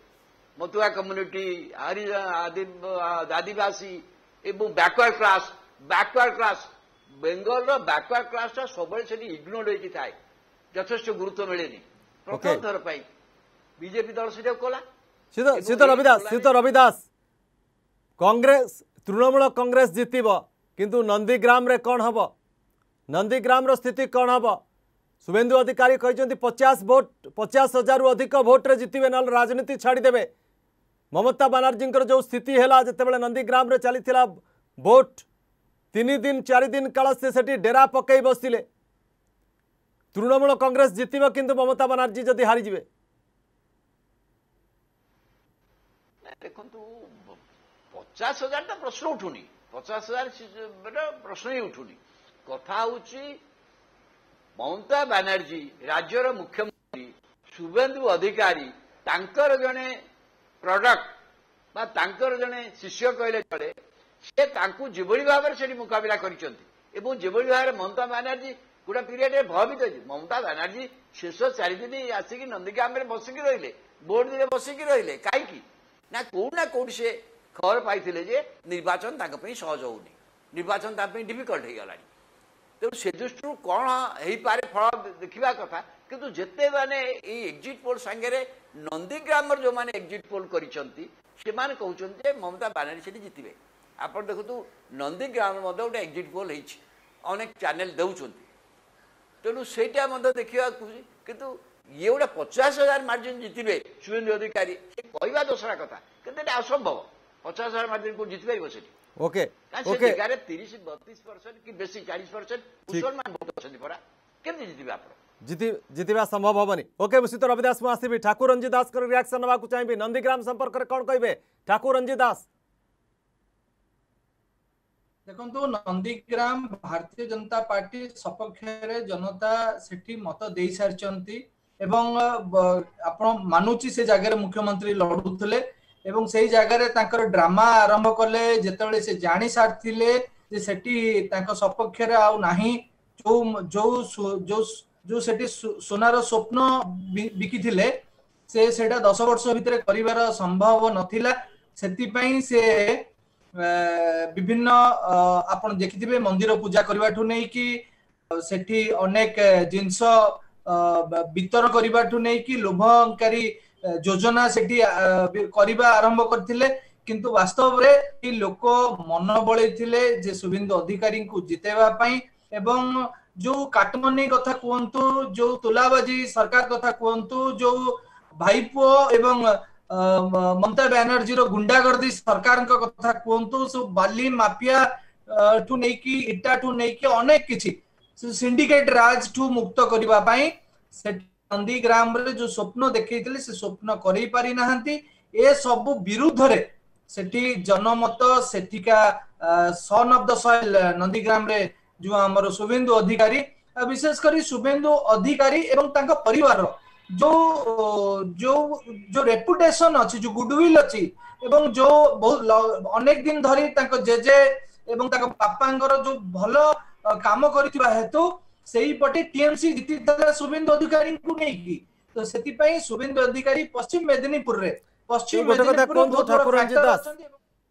ମତୁଆ କମ୍ୟୁନିଟି ଆଦିବାସୀ ଏବଂ ବ୍ୟାକୱାର୍ଡ କ୍ଲାସ୍ ବ୍ୟାକୱାର୍ଡ କ୍ଲାସ୍ ବେଙ୍ଗଲର ବ୍ୟାକୱାର୍ଡ କ୍ଲାସଟା ସବୁବେଳେ ସେଠି ଇଗ୍ନୋର୍ଡ ହେଇକି ଥାଏ ଯଥେଷ୍ଟ ଗୁରୁତ୍ୱ ମିଳେନି ପ୍ରଥମ ଥର ପାଇଁ ବିଜେପି ଦଳ ସେଟାକୁ କଲା ସିଦ୍ଧ ରବିଦାସ ସିଦ୍ଧ ରବିଦାସ କଂଗ୍ରେସ ତୃଣମୂଳ କଂଗ୍ରେସ ଜିତିବ କିନ୍ତୁ ନନ୍ଦୀଗ୍ରାମରେ କ'ଣ ହେବ ନନ୍ଦୀଗ୍ରାମର ସ୍ଥିତି କ'ଣ ହେବ শুভেন্দু অধিকারী কিন্তু পচাশ ভোট পচাশ হাজার অধিক ভোটরে জিতবে নহলে রাজনীতি ছাড়িদেবে মমতা বানার্জী যে স্থিতি হল যেতবে নন্দীগ্রামে চাল ভোট ତିନି ଦିନ ଚାରି ଦିନ କାଳ ସେ ସେଠି ଡେରା ପକାଇ ବସିଲେ ତୃଣମୂଳ କଂଗ୍ରେସ ଜିତିବ କିନ୍ତୁ ମମତା ବାନାର୍ଜୀ ଯଦି ହାରିଯିବେ ଦେଖନ୍ତୁ ପଚାଶ ହଜାରଟା ପ୍ରଶ୍ନ ଉଠୁନି ପଚାଶ ହଜାର ପ୍ରଶ୍ନ ହିଁ ଉଠୁନି କଥା ହେଉଛି ମମତା ବାନାର୍ଜୀ ରାଜ୍ୟର ମୁଖ୍ୟମନ୍ତ୍ରୀ ଶୁଭେନ୍ଦୁ ଅଧିକାରୀ ତାଙ୍କର ଜଣେ ପ୍ରଡକ୍ଟ ବା ତାଙ୍କର ଜଣେ ଶିଷ୍ୟ କହିଲେ ଚଳେ সে ତାଙ୍କୁ যেভাবে ভাবে সেটি মোকাবিলা করছেন এবং যেভাবে ভাবে মমতা ব্যানার্জি গোটে পিরিয়ডে ভয়ভীত হয়েছে মমতা ব্যানার্জি শেষ চারিদিন আসিকি নন্দীগ্রামে বসিকি রহলে ভোট দিলে বসিকি রহলে কাইকি না কেউ না কোটি সে খবর পাই যে নির্বাচন তাঁক সহজ হোনি নির্বাচন তাঁর ডিফিকল্ট হয়ে গলা তেমন সে দৃষ্টি কণ হয়েপরে ফল দেখা কথা কিন্তু যেতে মানে এই এক্সিট পোল সাংরে নন্দীগ্রামর যে এক্সিট পোল করছেন সে কুমার যে মমতা ব্যানার্জি সেটি জিতবে ଆପଣ ଦେଖନ୍ତୁ ନନ୍ଦୀଗ୍ରାମ ମଧ୍ୟ ଗୋଟେ ଏକ୍ଜିଟ୍ ପୋଲ୍ ହେଇଛି ଅନେକ ଚ୍ୟାନେଲ୍ ଦେଉଛନ୍ତି ତେଣୁ ସେଇଟା ମଧ୍ୟ ଦେଖିବା ଖୁସି କିନ୍ତୁ ଇଏ ଗୋଟେ ପଚାଶ ହଜାର ମାର୍ଜିନ୍ ଜିତିବେ ଶୁଭେନ୍ଦୁ ଅଧିକାରୀ ସେ କହିବା ଦୋସରା କଥା କିନ୍ତୁ ଏଇଟା ଅସମ୍ଭବ ପଚାଶ ହଜାର ମାର୍ଜିନ୍ କୋଉ ଜିତିପାରିବ ସେଠି ଓକେ ଓକେ ଜାଗାରେ ତିରିଶ ବତିଶ ପରସେଣ୍ଟ କି ବେଶୀ ଚାଳିଶ ପରସେଣ୍ଟ ମୁସଲମାନ ଭୋଟ ଅଛନ୍ତି ପରା କେମିତି ଜିତିବେ ଆପଣ জিতবা সম্ভব হবনি ওকে মুসিত রবি দাস মু আসবি ঠাকুর রঞ্জিত দাস রিয়াকশন নেওয়া চাইবি নন্দীগ্রাম সম্পর্কের কম কে ঠাকুর রঞ্জিত দাস ଦେଖନ୍ତୁ ନନ୍ଦୀଗ୍ରାମ ଭାରତୀୟ ଜନତା ପାର୍ଟି ସପକ୍ଷରେ ଜନତା ସେଠି ମତ ଦେଇସାରିଛନ୍ତି ଏବଂ ଆପଣ ମାନୁଛି ସେ ଜାଗାରେ ମୁଖ୍ୟମନ୍ତ୍ରୀ ଲଢୁଥିଲେ ଏବଂ ସେଇ ଜାଗାରେ ତାଙ୍କର ଡ୍ରାମା ଆରମ୍ଭ କଲେ ଯେତେବେଳେ ସେ ଜାଣି ସାରିଥିଲେ ଯେ ସେଠି ତାଙ୍କ ସପକ୍ଷରେ ଆଉ ନାହିଁ ଯୋଉ ଯୋଉ ଯୋଉ ଯୋଉ ସେଠି ସୁନାର ସ୍ୱପ୍ନ ବିକିଥିଲେ ସେ ସେଇଟା ଦଶ ବର୍ଷ ଭିତରେ କରିବାର ସମ୍ଭବ ନଥିଲା ସେଥିପାଇଁ ସେ বিভিন্ন ଆପଣ ଦେଖିଥିବେ ମନ୍ଦିର ପୂଜା କରିବାଠୁ ନେଇକି ସେଠି ଅନେକ ଜିନିଷ ବିତର କରିବାଠୁ ନେଇକି ଲୋଭକାରୀ ଯୋଜନା ସେଠି କରିବା ଆରମ୍ଭ କରିଥିଲେ କିନ୍ତୁ ବାସ୍ତବରେ ଏ ଲୋକ ମନ ବଳେଇଥିଲେ ଯେ ଶୁଭେନ୍ଦୁ ଅଧିକାରୀଙ୍କୁ ଜିତେଇବା ପାଇଁ ଏବଂ ଯୋଉ କାଟମନି କଥା କୁହନ୍ତୁ ଯୋଉ ତୁଲାବାଜି ସରକାର କଥା କୁହନ୍ତୁ ଯୋଉ ଭାଇପୁଅ ଏବଂ ମମତା ବାନାର୍ଜୀର ଗୁଣ୍ଡାଗର୍ଦ୍ଦି ସରକାରଙ୍କ କଥା କୁହନ୍ତୁ ସବୁ ବାଲି ମାଫିଆ ଠୁ ନେଇକି ଇଟାଠୁ ନେଇକି ଅନେକ କିଛି ସିଣ୍ଡିକେଟ ରାଜଠୁ ମୁକ୍ତ କରିବା ପାଇଁ ସେଠି ନନ୍ଦୀଗ୍ରାମରେ ଯୋଉ ସ୍ୱପ୍ନ ଦେଖେଇଥିଲେ ସେ ସ୍ୱପ୍ନ କରେଇ ପାରିନାହାନ୍ତି ଏ ସବୁ ବିରୁଦ୍ଧରେ ସେଠି ଜନମତ ସେଠିକା ସନ୍ ଅଫ୍ ଦ ସଏଲ ନନ୍ଦୀଗ୍ରାମରେ ଯୋଉ ଆମର ଶୁଭେନ୍ଦୁ ଅଧିକାରୀ ବିଶେଷ କରି ଶୁଭେନ୍ଦୁ ଅଧିକାରୀ ଏବଂ ତାଙ୍କ ପରିବାରର जो जो जो ରେପୁଟେସନ ଅଛି ଯୋଉ ଗୁଡୱିଲ ଅଛି ଏବଂ ଯୋଉ ବହୁତ ଅନେକ ଦିନ ଧରି ତାଙ୍କ ଜେଜେ ଏବଂ ତାଙ୍କ ବାପାଙ୍କର ଯୋଉ ଭଲ କାମ କରିଥିବା ହେତୁ ସେହିପଟେ ଟିଏମସି ଜିତିଥିଲା ଶୁଭେନ୍ଦୁ ଅଧିକାରୀଙ୍କୁ ନେଇକି ତ ସେଥିପାଇଁ ଶୁଭେନ୍ଦୁ ଅଧିକାରୀ ପଶ୍ଚିମ ମେଦିନୀପୁରରେ ପଶ୍ଚିମ ମେଦିନୀପୁର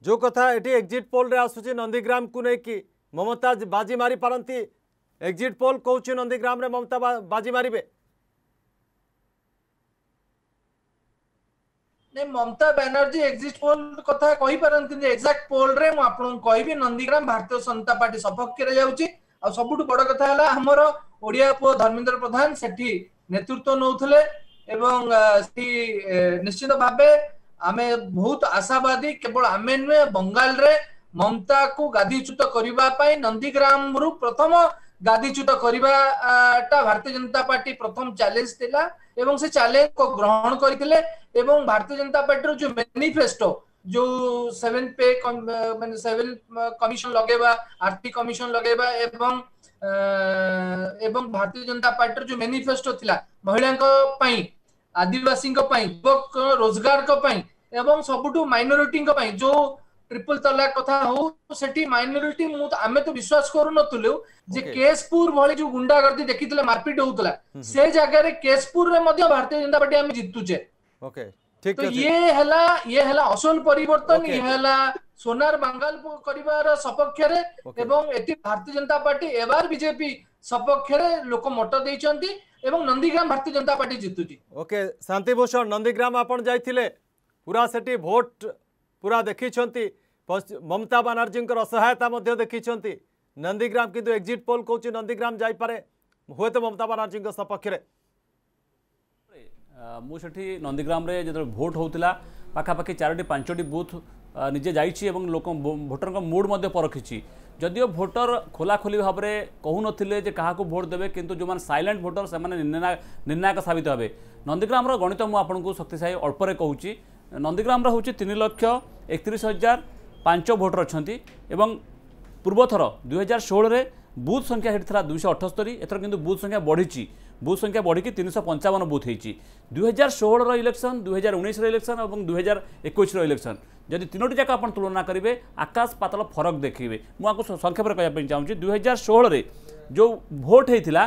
ଯୋଉ କଥା ଏଠି ଏକ୍ଜିଟ୍ ପୋଲରେ ଆସୁଛି ନନ୍ଦୀଗ୍ରାମକୁ ନେଇକି ମମତା ବାଜି ମାରି ପାରନ୍ତି ଏକ୍ଜିଟ୍ ପୋଲ କହୁଛି ନନ୍ଦୀଗ୍ରାମରେ ମମତା ବାଜି ମାରିବେ ନାଇଁ ମମତା ବାନାର୍ଜୀ ଏକ୍ଜିଟ୍ ପୋଲ କଥା କହିପାରନ୍ତି ଯେ ଏକ୍ଜାକ୍ଟ ପୋଲରେ ମୁଁ ଆପଣଙ୍କୁ କହିବି ନନ୍ଦୀଗ୍ରାମ ଭାରତୀୟ ଜନତା ପାର୍ଟି ସପକ୍ଷରେ ଯାଉଛି ଆଉ ସବୁଠୁ ବଡ କଥା ହେଲା ଆମର ଓଡିଆ ପୁଅ ଧର୍ମେନ୍ଦ୍ର ପ୍ରଧାନ ସେଠି ନେତୃତ୍ୱ ନଉଥିଲେ ଏବଂ ସେଠି ନିଶ୍ଚିତ ଭାବେ ଆମେ ବହୁତ ଆଶାବାଦୀ କେବଳ ଆମେ ନୁହେଁ ବଙ୍ଗାଲରେ ମମତାକୁ ଗାଦିଚ୍ୟୁତ କରିବା ପାଇଁ ନନ୍ଦୀଗ୍ରାମରୁ ପ୍ରଥମ ଗାଦିଚ୍ୟୁତ କରିବାଟା ଭାରତୀୟ ଜନତା ପାର୍ଟି ପ୍ରଥମ ଚ୍ୟାଲେଞ୍ଜ ଥିଲା এবং সে চ্যালেঞ্জ কো গ্রহণ করি থলে এবং ভারত জনতা পার্টিৰ যো মেনিফেষ্টো যো 7 পে মানে 7 কমিশন লগেবা আৰপি কমিশন লগেবা এবং এবং ভারত জনতা পার্টিৰ যো মেনিফেষ্টো তিলা মহিলা কা পই আদিবাসী কা পই লোকৰ ৰোজগাৰ কা পই এবং সবুটো মাইনৰিটি কা পই যো ट्रिपल तलाक କଥା ହଉ ସେଠି ମାଇନୋରିଟି ମୁଁ ଆମେ ତ ବିଶ୍ୱାସ କରୁନଥିଲୁ ଯେ କେଶପୁର ଭଳି ଯୋଉ ଗୁଣ୍ଡାଗର୍ଦ୍ଦି ଦେଖିଥିଲେ ମାରପିଟ ହଉଥିଲା ସେ ଜାଗାରେ କେଶପୁରରେ ମଧ୍ୟ ଭାରତୀୟ ଜନତା ପାର୍ଟି ଆମେ ଜିତୁଛେ ଓକେ ঠিক আছে ইয়ে হেলা ইয়ে হেলা আসল পরিবর্তন ইয়ে হেলা সোনার বাঙ্গাল করিবার সপক্ষরে এবং এটি ভারতীয় জনতা পার্টি এবার বিজেপি সপক্ষরে লোক মত দেইছন্তি এবং নন্দীগ্রাম ভারতীয় জনতা পার্টি জিতুছি ওকে শান্তিভূষণ নন্দীগ্রাম আপন যাইতিলে পুরা সেটি ভোট পুরা দেখিছন্তি ମମତା ବାନାର୍ଜୀଙ୍କର ଅସହାୟତା ମଧ୍ୟ ଦେଖିଛନ୍ତି ନନ୍ଦୀଗ୍ରାମ କିନ୍ତୁ ଏକ୍ଜିଟ୍ ପୋଲ୍ କହୁଛି ନନ୍ଦୀଗ୍ରାମ ଯାଇପାରେ ହୁଏତ ମମତା ବାନାର୍ଜୀଙ୍କ ସପକ୍ଷରେ ମୁଁ ସେଠି ନନ୍ଦୀଗ୍ରାମରେ ଯେତେବେଳେ ଭୋଟ୍ ହେଉଥିଲା ପାଖାପାଖି ଚାରୋଟି ପାଞ୍ଚଟି ବୁଥ୍ ନିଜେ ଯାଇଛି ଏବଂ ଲୋକ ଭୋଟରଙ୍କ ମୁଡ୍ ମଧ୍ୟ ପରଖିଛି ଯଦିଓ ଭୋଟର ଖୋଲାଖୋଲି ଭାବରେ କହୁନଥିଲେ ଯେ କାହାକୁ ଭୋଟ୍ ଦେବେ କିନ୍ତୁ ଯେଉଁମାନେ ସାଇଲେଣ୍ଟ ଭୋଟର ସେମାନେ ନିର୍ଣ୍ଣାୟକ ସାବିତ ହେବେ ନନ୍ଦୀଗ୍ରାମର ଗଣିତ ମୁଁ ଆପଣଙ୍କୁ ଶକ୍ତିଶାୟୀ ଅଳ୍ପରେ କହୁଛି ନନ୍ଦୀଗ୍ରାମର ହେଉଛି ତିନି ଲକ୍ଷ ଏକତିରିଶ ହଜାର ପାଞ୍ଚ ଭୋଟର ଅଛନ୍ତି ଏବଂ ପୂର୍ବଥର ଦୁଇହଜାର ଷୋହଳରେ ବୁଥ୍ ସଂଖ୍ୟା ସେଠି ଥିଲା ଦୁଇଶହ ଅଠସ୍ତରୀ ଏଥର କିନ୍ତୁ ବୁଥ୍ ସଂଖ୍ୟା ବଢ଼ିଛି ବୁଥ୍ ସଂଖ୍ୟା ବଢ଼ିକି ତିନିଶହ ପଞ୍ଚାବନ ବୁଥ୍ ହେଇଛି ଦୁଇହଜାର ଷୋହଳର ଇଲେକ୍ସନ୍ ଦୁଇହଜାର ଉଣେଇଶର ଇଲେକ୍ସନ୍ ଏବଂ ଦୁଇହଜାର ଏକୋଇଶର ଇଲେକ୍ସନ୍ ଯଦି ତିନୋଟି ଯାକ ଆପଣ ତୁଳନା କରିବେ ଆକାଶ ପାତାଳ ଫରକ ଦେଖିବେ ମୁଁ ଆକୁ ସଂକ୍ଷେପରେ କହିବା ପାଇଁ ଚାହୁଁଛି ଦୁଇହଜାର ଷୋହଳରେ ଯେଉଁ ଭୋଟ୍ ହେଇଥିଲା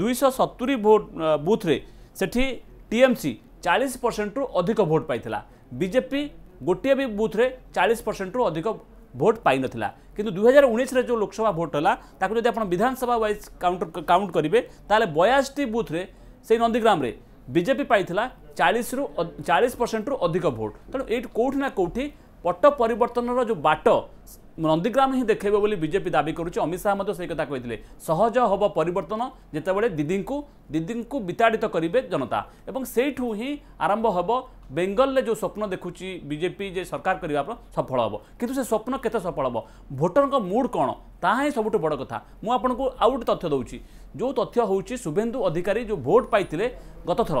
ଦୁଇଶହ ସତୁରି ଭୋଟ୍ ବୁଥ୍ରେ ସେଠି ଟିଏମ୍ସି ଚାଳିଶ ପରସେଣ୍ଟରୁ ଅଧିକ ଭୋଟ୍ ପାଇଥିଲା ବିଜେପି ଗୋଟିଏ ବି ବୁଥ୍ରେ ଚାଳିଶ ପରସେଣ୍ଟରୁ ଅଧିକ ভোট পাই নথিলা কিন্তু দুই হাজার উনিশে যে লোকসভা ভোট হল তাকে যদি আপনার বিধানসভা ওয়াইজ কাউন্ট কাউন্ট করবে তাহলে বয়াশটি বুথ্রে সেই নন্দীগ্রামে বিজেপি পাই চাশ রু চাশ পরসেন্ট অধিক ভোট তেমন এইটি কোটি না কোটি পট পরিবর্তনর যে বাট ନନ୍ଦୀଗ୍ରାମ ହିଁ ଦେଖେଇବ ବୋଲି ବିଜେପି ଦାବି କରୁଛି ଅମିତ ଶାହା ମଧ୍ୟ ସେଇ କଥା କହିଥିଲେ ସହଜ ହେବ ପରିବର୍ତ୍ତନ ଯେତେବେଳେ ଦିଦିଙ୍କୁ ଦିଦିଙ୍କୁ ବିତାଡ଼ିତ କରିବେ ଜନତା ଏବଂ ସେଇଠୁ ହିଁ ଆରମ୍ଭ ହେବ ବେଙ୍ଗଲରେ ଯେଉଁ ସ୍ୱପ୍ନ ଦେଖୁଛି ବିଜେପି ଯେ ସରକାର କରିବା ସଫଳ ହେବ କିନ୍ତୁ ସେ ସ୍ୱପ୍ନ କେତେ ସଫଳ ହେବ ଭୋଟରଙ୍କ ମୁଡ଼୍ କ'ଣ ତାହା ହିଁ ସବୁଠୁ ବଡ଼ କଥା ମୁଁ ଆପଣଙ୍କୁ ଆଉ ଗୋଟେ ତଥ୍ୟ ଦେଉଛି ଯେଉଁ ତଥ୍ୟ ହେଉଛି ଶୁଭେନ୍ଦୁ ଅଧିକାରୀ ଯେଉଁ ଭୋଟ୍ ପାଇଥିଲେ ଗତଥର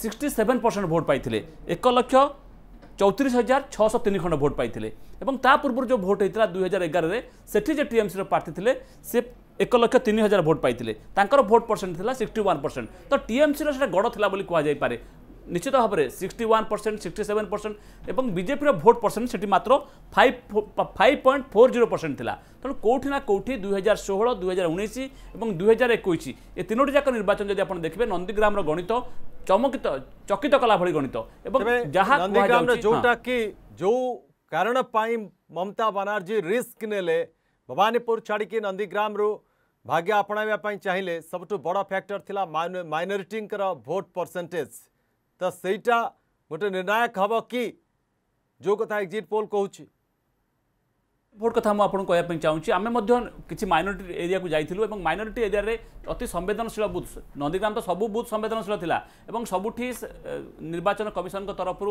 ସିକ୍ସଟି ସେଭେନ୍ ପରସେଣ୍ଟ ଭୋଟ୍ ପାଇଥିଲେ ଏକ ଲକ୍ଷ চৌত্রিশ হাজার ছশো তিন খণ্ড ভোট পাই এবং তা পূর্ব যে ভোট হয়েছিল দুই হাজার এগারে সেটি যে টিএমসির প্রার্থী লে সে এক লক্ষ তিন হাজার ভোট পাই তাঁর ভোট পরসেন্ট লা সিক্সটি ওয়ান পরসেন্ট তো টিএমসির সেটা গড় লা বলে কুহযাইপরে ନିଶ୍ଚିତ ଭାବରେ sixty one percent sixty seven percent ଏବଂ ବିଜେପିର ଭୋଟ୍ ପରସେଣ୍ଟ ସେଠି ମାତ୍ର five five point four zero percent ଥିଲା ତେଣୁ କେଉଁଠି ନା କେଉଁଠି ଦୁଇହଜାର ଷୋହଳ ଦୁଇହଜାର ଉଣେଇଶ ଏବଂ ଦୁଇହଜାର ଏକୋଇଶ ଏ ତିନୋଟି ଯାକ ନିର୍ବାଚନ ଯଦି ଆପଣ ଦେଖିବେ ନନ୍ଦୀଗ୍ରାମର ଗଣିତ ଚମକିତ ଚକିତ କଲା ଭଳି ଗଣିତ ଏବଂ ଯାହା ଯେଉଁଟାକି ଯେଉଁ କାରଣ ପାଇଁ ମମତା ବାନାର୍ଜୀ ରିସ୍କ ନେଲେ ଭବାନୀପୁର ଛାଡ଼ିକି ନନ୍ଦୀଗ୍ରାମରୁ ଭାଗ୍ୟ ଆପଣାଇବା ପାଇଁ ଚାହିଁଲେ ସବୁଠୁ ବଡ଼ ଫ୍ୟାକ୍ଟର ଥିଲା ମାଇନୋରିଟିଙ୍କର ଭୋଟ୍ ପରସେଣ୍ଟେଜ୍ ତ ସେଇଟା ଗୋଟେ ନିର୍ଣ୍ଣାୟକ ହେବ କି ଯେଉଁ କଥା ଏକ୍ଜିଟ୍ ପୋଲ୍ କହୁଛି ভোট কথা মু আপনার কে চাহুছি আমি কিছু মাইনোরিটি এরিয়া যাইলু এবং মাইনোরিটি এরিয়ার অতি সংবেদনশীল বুথ নন্দীগ্রাম তো সবু বুথ সংবেদনশীল লা এবং সবুঠি নির্বাচন কমিশন তরফর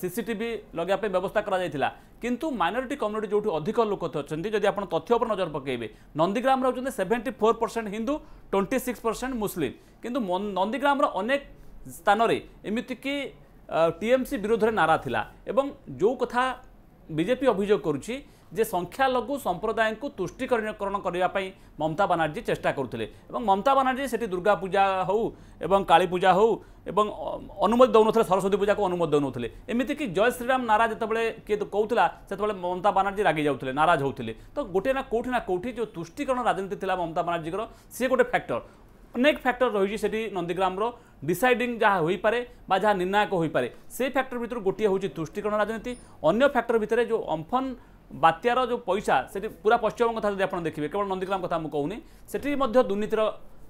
সিসিটিভি লগাইয়া ব্যবস্থা করা যাই কিন্তু মাইনোরিটি কম্যুনিটি যেটি অধিক লোক অনেক যদি আপনার তথ্য উপরে নজর পকাইবে নন্দীগ্রাম রয়েছেন seventy four percent Hindu twenty six percent Muslim কিন্তু নন্দীগ্রামর অনেক ସ୍ଥାନରେ ଏମିତିକି ଟିଏମ୍ସି ବିରୋଧରେ ନାରା ଥିଲା ଏବଂ ଯେଉଁ କଥା ବିଜେପି ଅଭିଯୋଗ କରୁଛି ଯେ ସଂଖ୍ୟାଲଘୁ ସମ୍ପ୍ରଦାୟଙ୍କୁ ତୁଷ୍ଟିକରଣୀକରଣ କରିବା ପାଇଁ ମମତା ବାନାର୍ଜୀ ଚେଷ୍ଟା କରୁଥିଲେ ଏବଂ ମମତା ବାନାର୍ଜୀ ସେଠି ଦୁର୍ଗା ପୂଜା ହେଉ ଏବଂ କାଳୀ ପୂଜା ହେଉ ଏବଂ ଅନୁମତି ଦେଉନଥିଲେ ସରସ୍ୱତୀ ପୂଜାକୁ ଅନୁମତି ଦେଉନଥିଲେ ଏମିତିକି ଜୟ ଶ୍ରୀରାମ ନାରା ଯେତେବେଳେ କିଏ କହୁଥିଲା ସେତେବେଳେ ମମତା ବାନାର୍ଜୀ ରାଗି ଯାଉଥିଲେ ନାରାଜ ହେଉଥିଲେ ତ ଗୋଟିଏ ନା କେଉଁଠି ନା କେଉଁଠି ଯେଉଁ ତୁଷ୍ଟିକରଣ ରାଜନୀତି ଥିଲା ମମତା ବାନାର୍ଜୀଙ୍କର ସିଏ ଗୋଟେ ଫ୍ୟାକ୍ଟର অনেক ফ্যাক্টর রয়েছে সেটি নন্দীগ্রামর ডিসাইডিং যা হয়ে বা যা নির্ণায়ক হয়ে সেই ফ্যাক্টর ভিতর গোটিয়ে হচ্ছে তুষ্টিকরণ রাজনীতি অন্য ফ্যাক্টর ভিতরে যে অম্ফন বাত্যার যে পয়সা সেটি পুরা পশ্চিমবঙ্গ কথা যদি আপনার দেখবে কেবল নন্দীগ্রাম কথা মু কৌনি সেটি মধ্য দুর্নীতির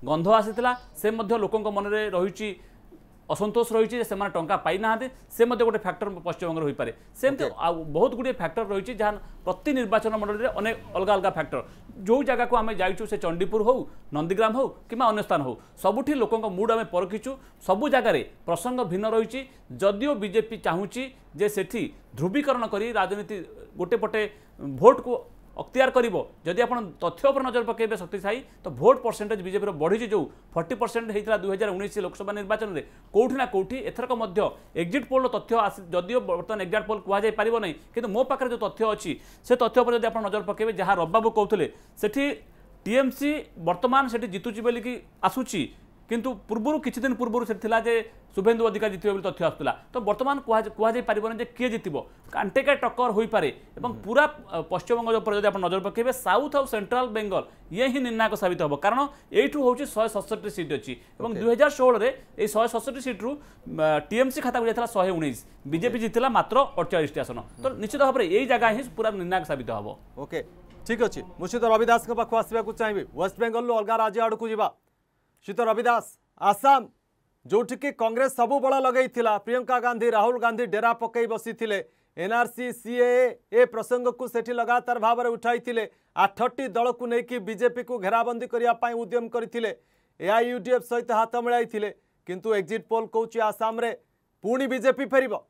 গন্ধ আসিলা সে মধ্য লোক মনে রয়েছে অসন্তোষ রয়েছে যে সে টঙ্কা পাই না সে গোটে ফ্যাক্টর পশ্চিমবঙ্গের হয়ে পড়ে সেমতি বহুত গুড়িয়ে ফ্যাক্টর রয়েছে যা প্রতি নির্বাচন মন্ডলীরে অনেক অলগা অলগা ফ্যাক্টর যে জায়গাকে আমি যাইছু সে চণ্ডীপুর হোক নন্দীগ্রাম হোক কিংবা অন্য স্থান হোক সবুঠি লোক মুড আমি পরখিছু সবু জায়গায় প্রসঙ্গ ভিন্ন রয়েছে যদিও বিজেপি চাহুছি যে সেটি ধ্রুবীকরণ করে রাজনীতি গোটে পটে ভোটকু অক্তিয়ার করব যদি আপনার তথ্য উপরে নজর পকাইবে শক্তিশায়ী তো ভোট পরসেটেজ বিজেপির বড়িছে যে ফর্টি পরসেন্ট হয়েছিল দুই হাজার উনিশ লোকসভা নির্বাচনের কোটি না কোটি এথরক মধ্য এক্সিট পোলর তথ্য আসি যদিও বর্তমান এক্সাক্ট পোল কুহযাই পারিব না কিন্তু মো পাখে যে তথ্য অছি সে তথ্য উপরে যদি আপনার নজর পকাইবে যা রবাবু কৌলে সেটি টিএমসি বর্তমান সেটি জিতুছি বলিকি আসুচি কিন্তু পূর্বর কিছুদিন পূর্বর সেটি লা যে শুভেন্দু অধিকার জিতবে বলে তথ্য আসুলা তো বর্তমান কুহযাই পারিব না যে কি জিতব কান্টেকা টক্কর হয়ে পড়ে এবং পুরা পশ্চিমবঙ্গ উপরে যদি আপনার নজর পকাইবে সাউথ আউ সেন্ট্রাল বেঙ্গল ইয়ে হি নির্ণায়ক সাবিত হব কারণ এইটু হচ্ছে শহে সতষট্টি সিট অছি এবং দুই হাজার ষোহরে এই শহে সতষট্টি সিট্রু টিএমসি খাতা যাই শহে উনিশ বিজেপি জিতলা মাত্র অড়চাশটি আসন তো নিশ্চিত ভাবে এই জায়গা হি পুরা নির্ণায়ক সাবিত হব ওকে ঠিক আছে মু রবি দাস পাখ আসবে চাইবি ওয়েস্ট বেঙ্গল অলগা রাজ্য আড়ু যা ସୁତ ରବିଦାସ ଆସାମ ଯେଉଁଠିକି କଂଗ୍ରେସ ସବୁ ବଳ ଲଗେଇଥିଲା ପ୍ରିୟଙ୍କା ଗାନ୍ଧୀ ରାହୁଲ ଗାନ୍ଧୀ ଡେରା ପକାଇ ବସିଥିଲେ ଏନ୍ଆର୍ସି ସିଏ ଏ ପ୍ରସଙ୍ଗକୁ ସେଠି ଲଗାତାର ଭାବରେ ଉଠାଇଥିଲେ ଆଠଟି ଦଳକୁ ନେଇକି ବିଜେପିକୁ ଘେରାବନ୍ଦୀ କରିବା ପାଇଁ ଉଦ୍ୟମ କରିଥିଲେ ଏ ଏଆଇୟୁଡିଏଫ୍ ସହିତ ହାତ ମିଳାଇଥିଲେ କିନ୍ତୁ ଏକ୍ଜିଟ୍ ପୋଲ୍ କହୁଛି ଆସାମରେ ପୁଣି ବିଜେପି ଫେରିବ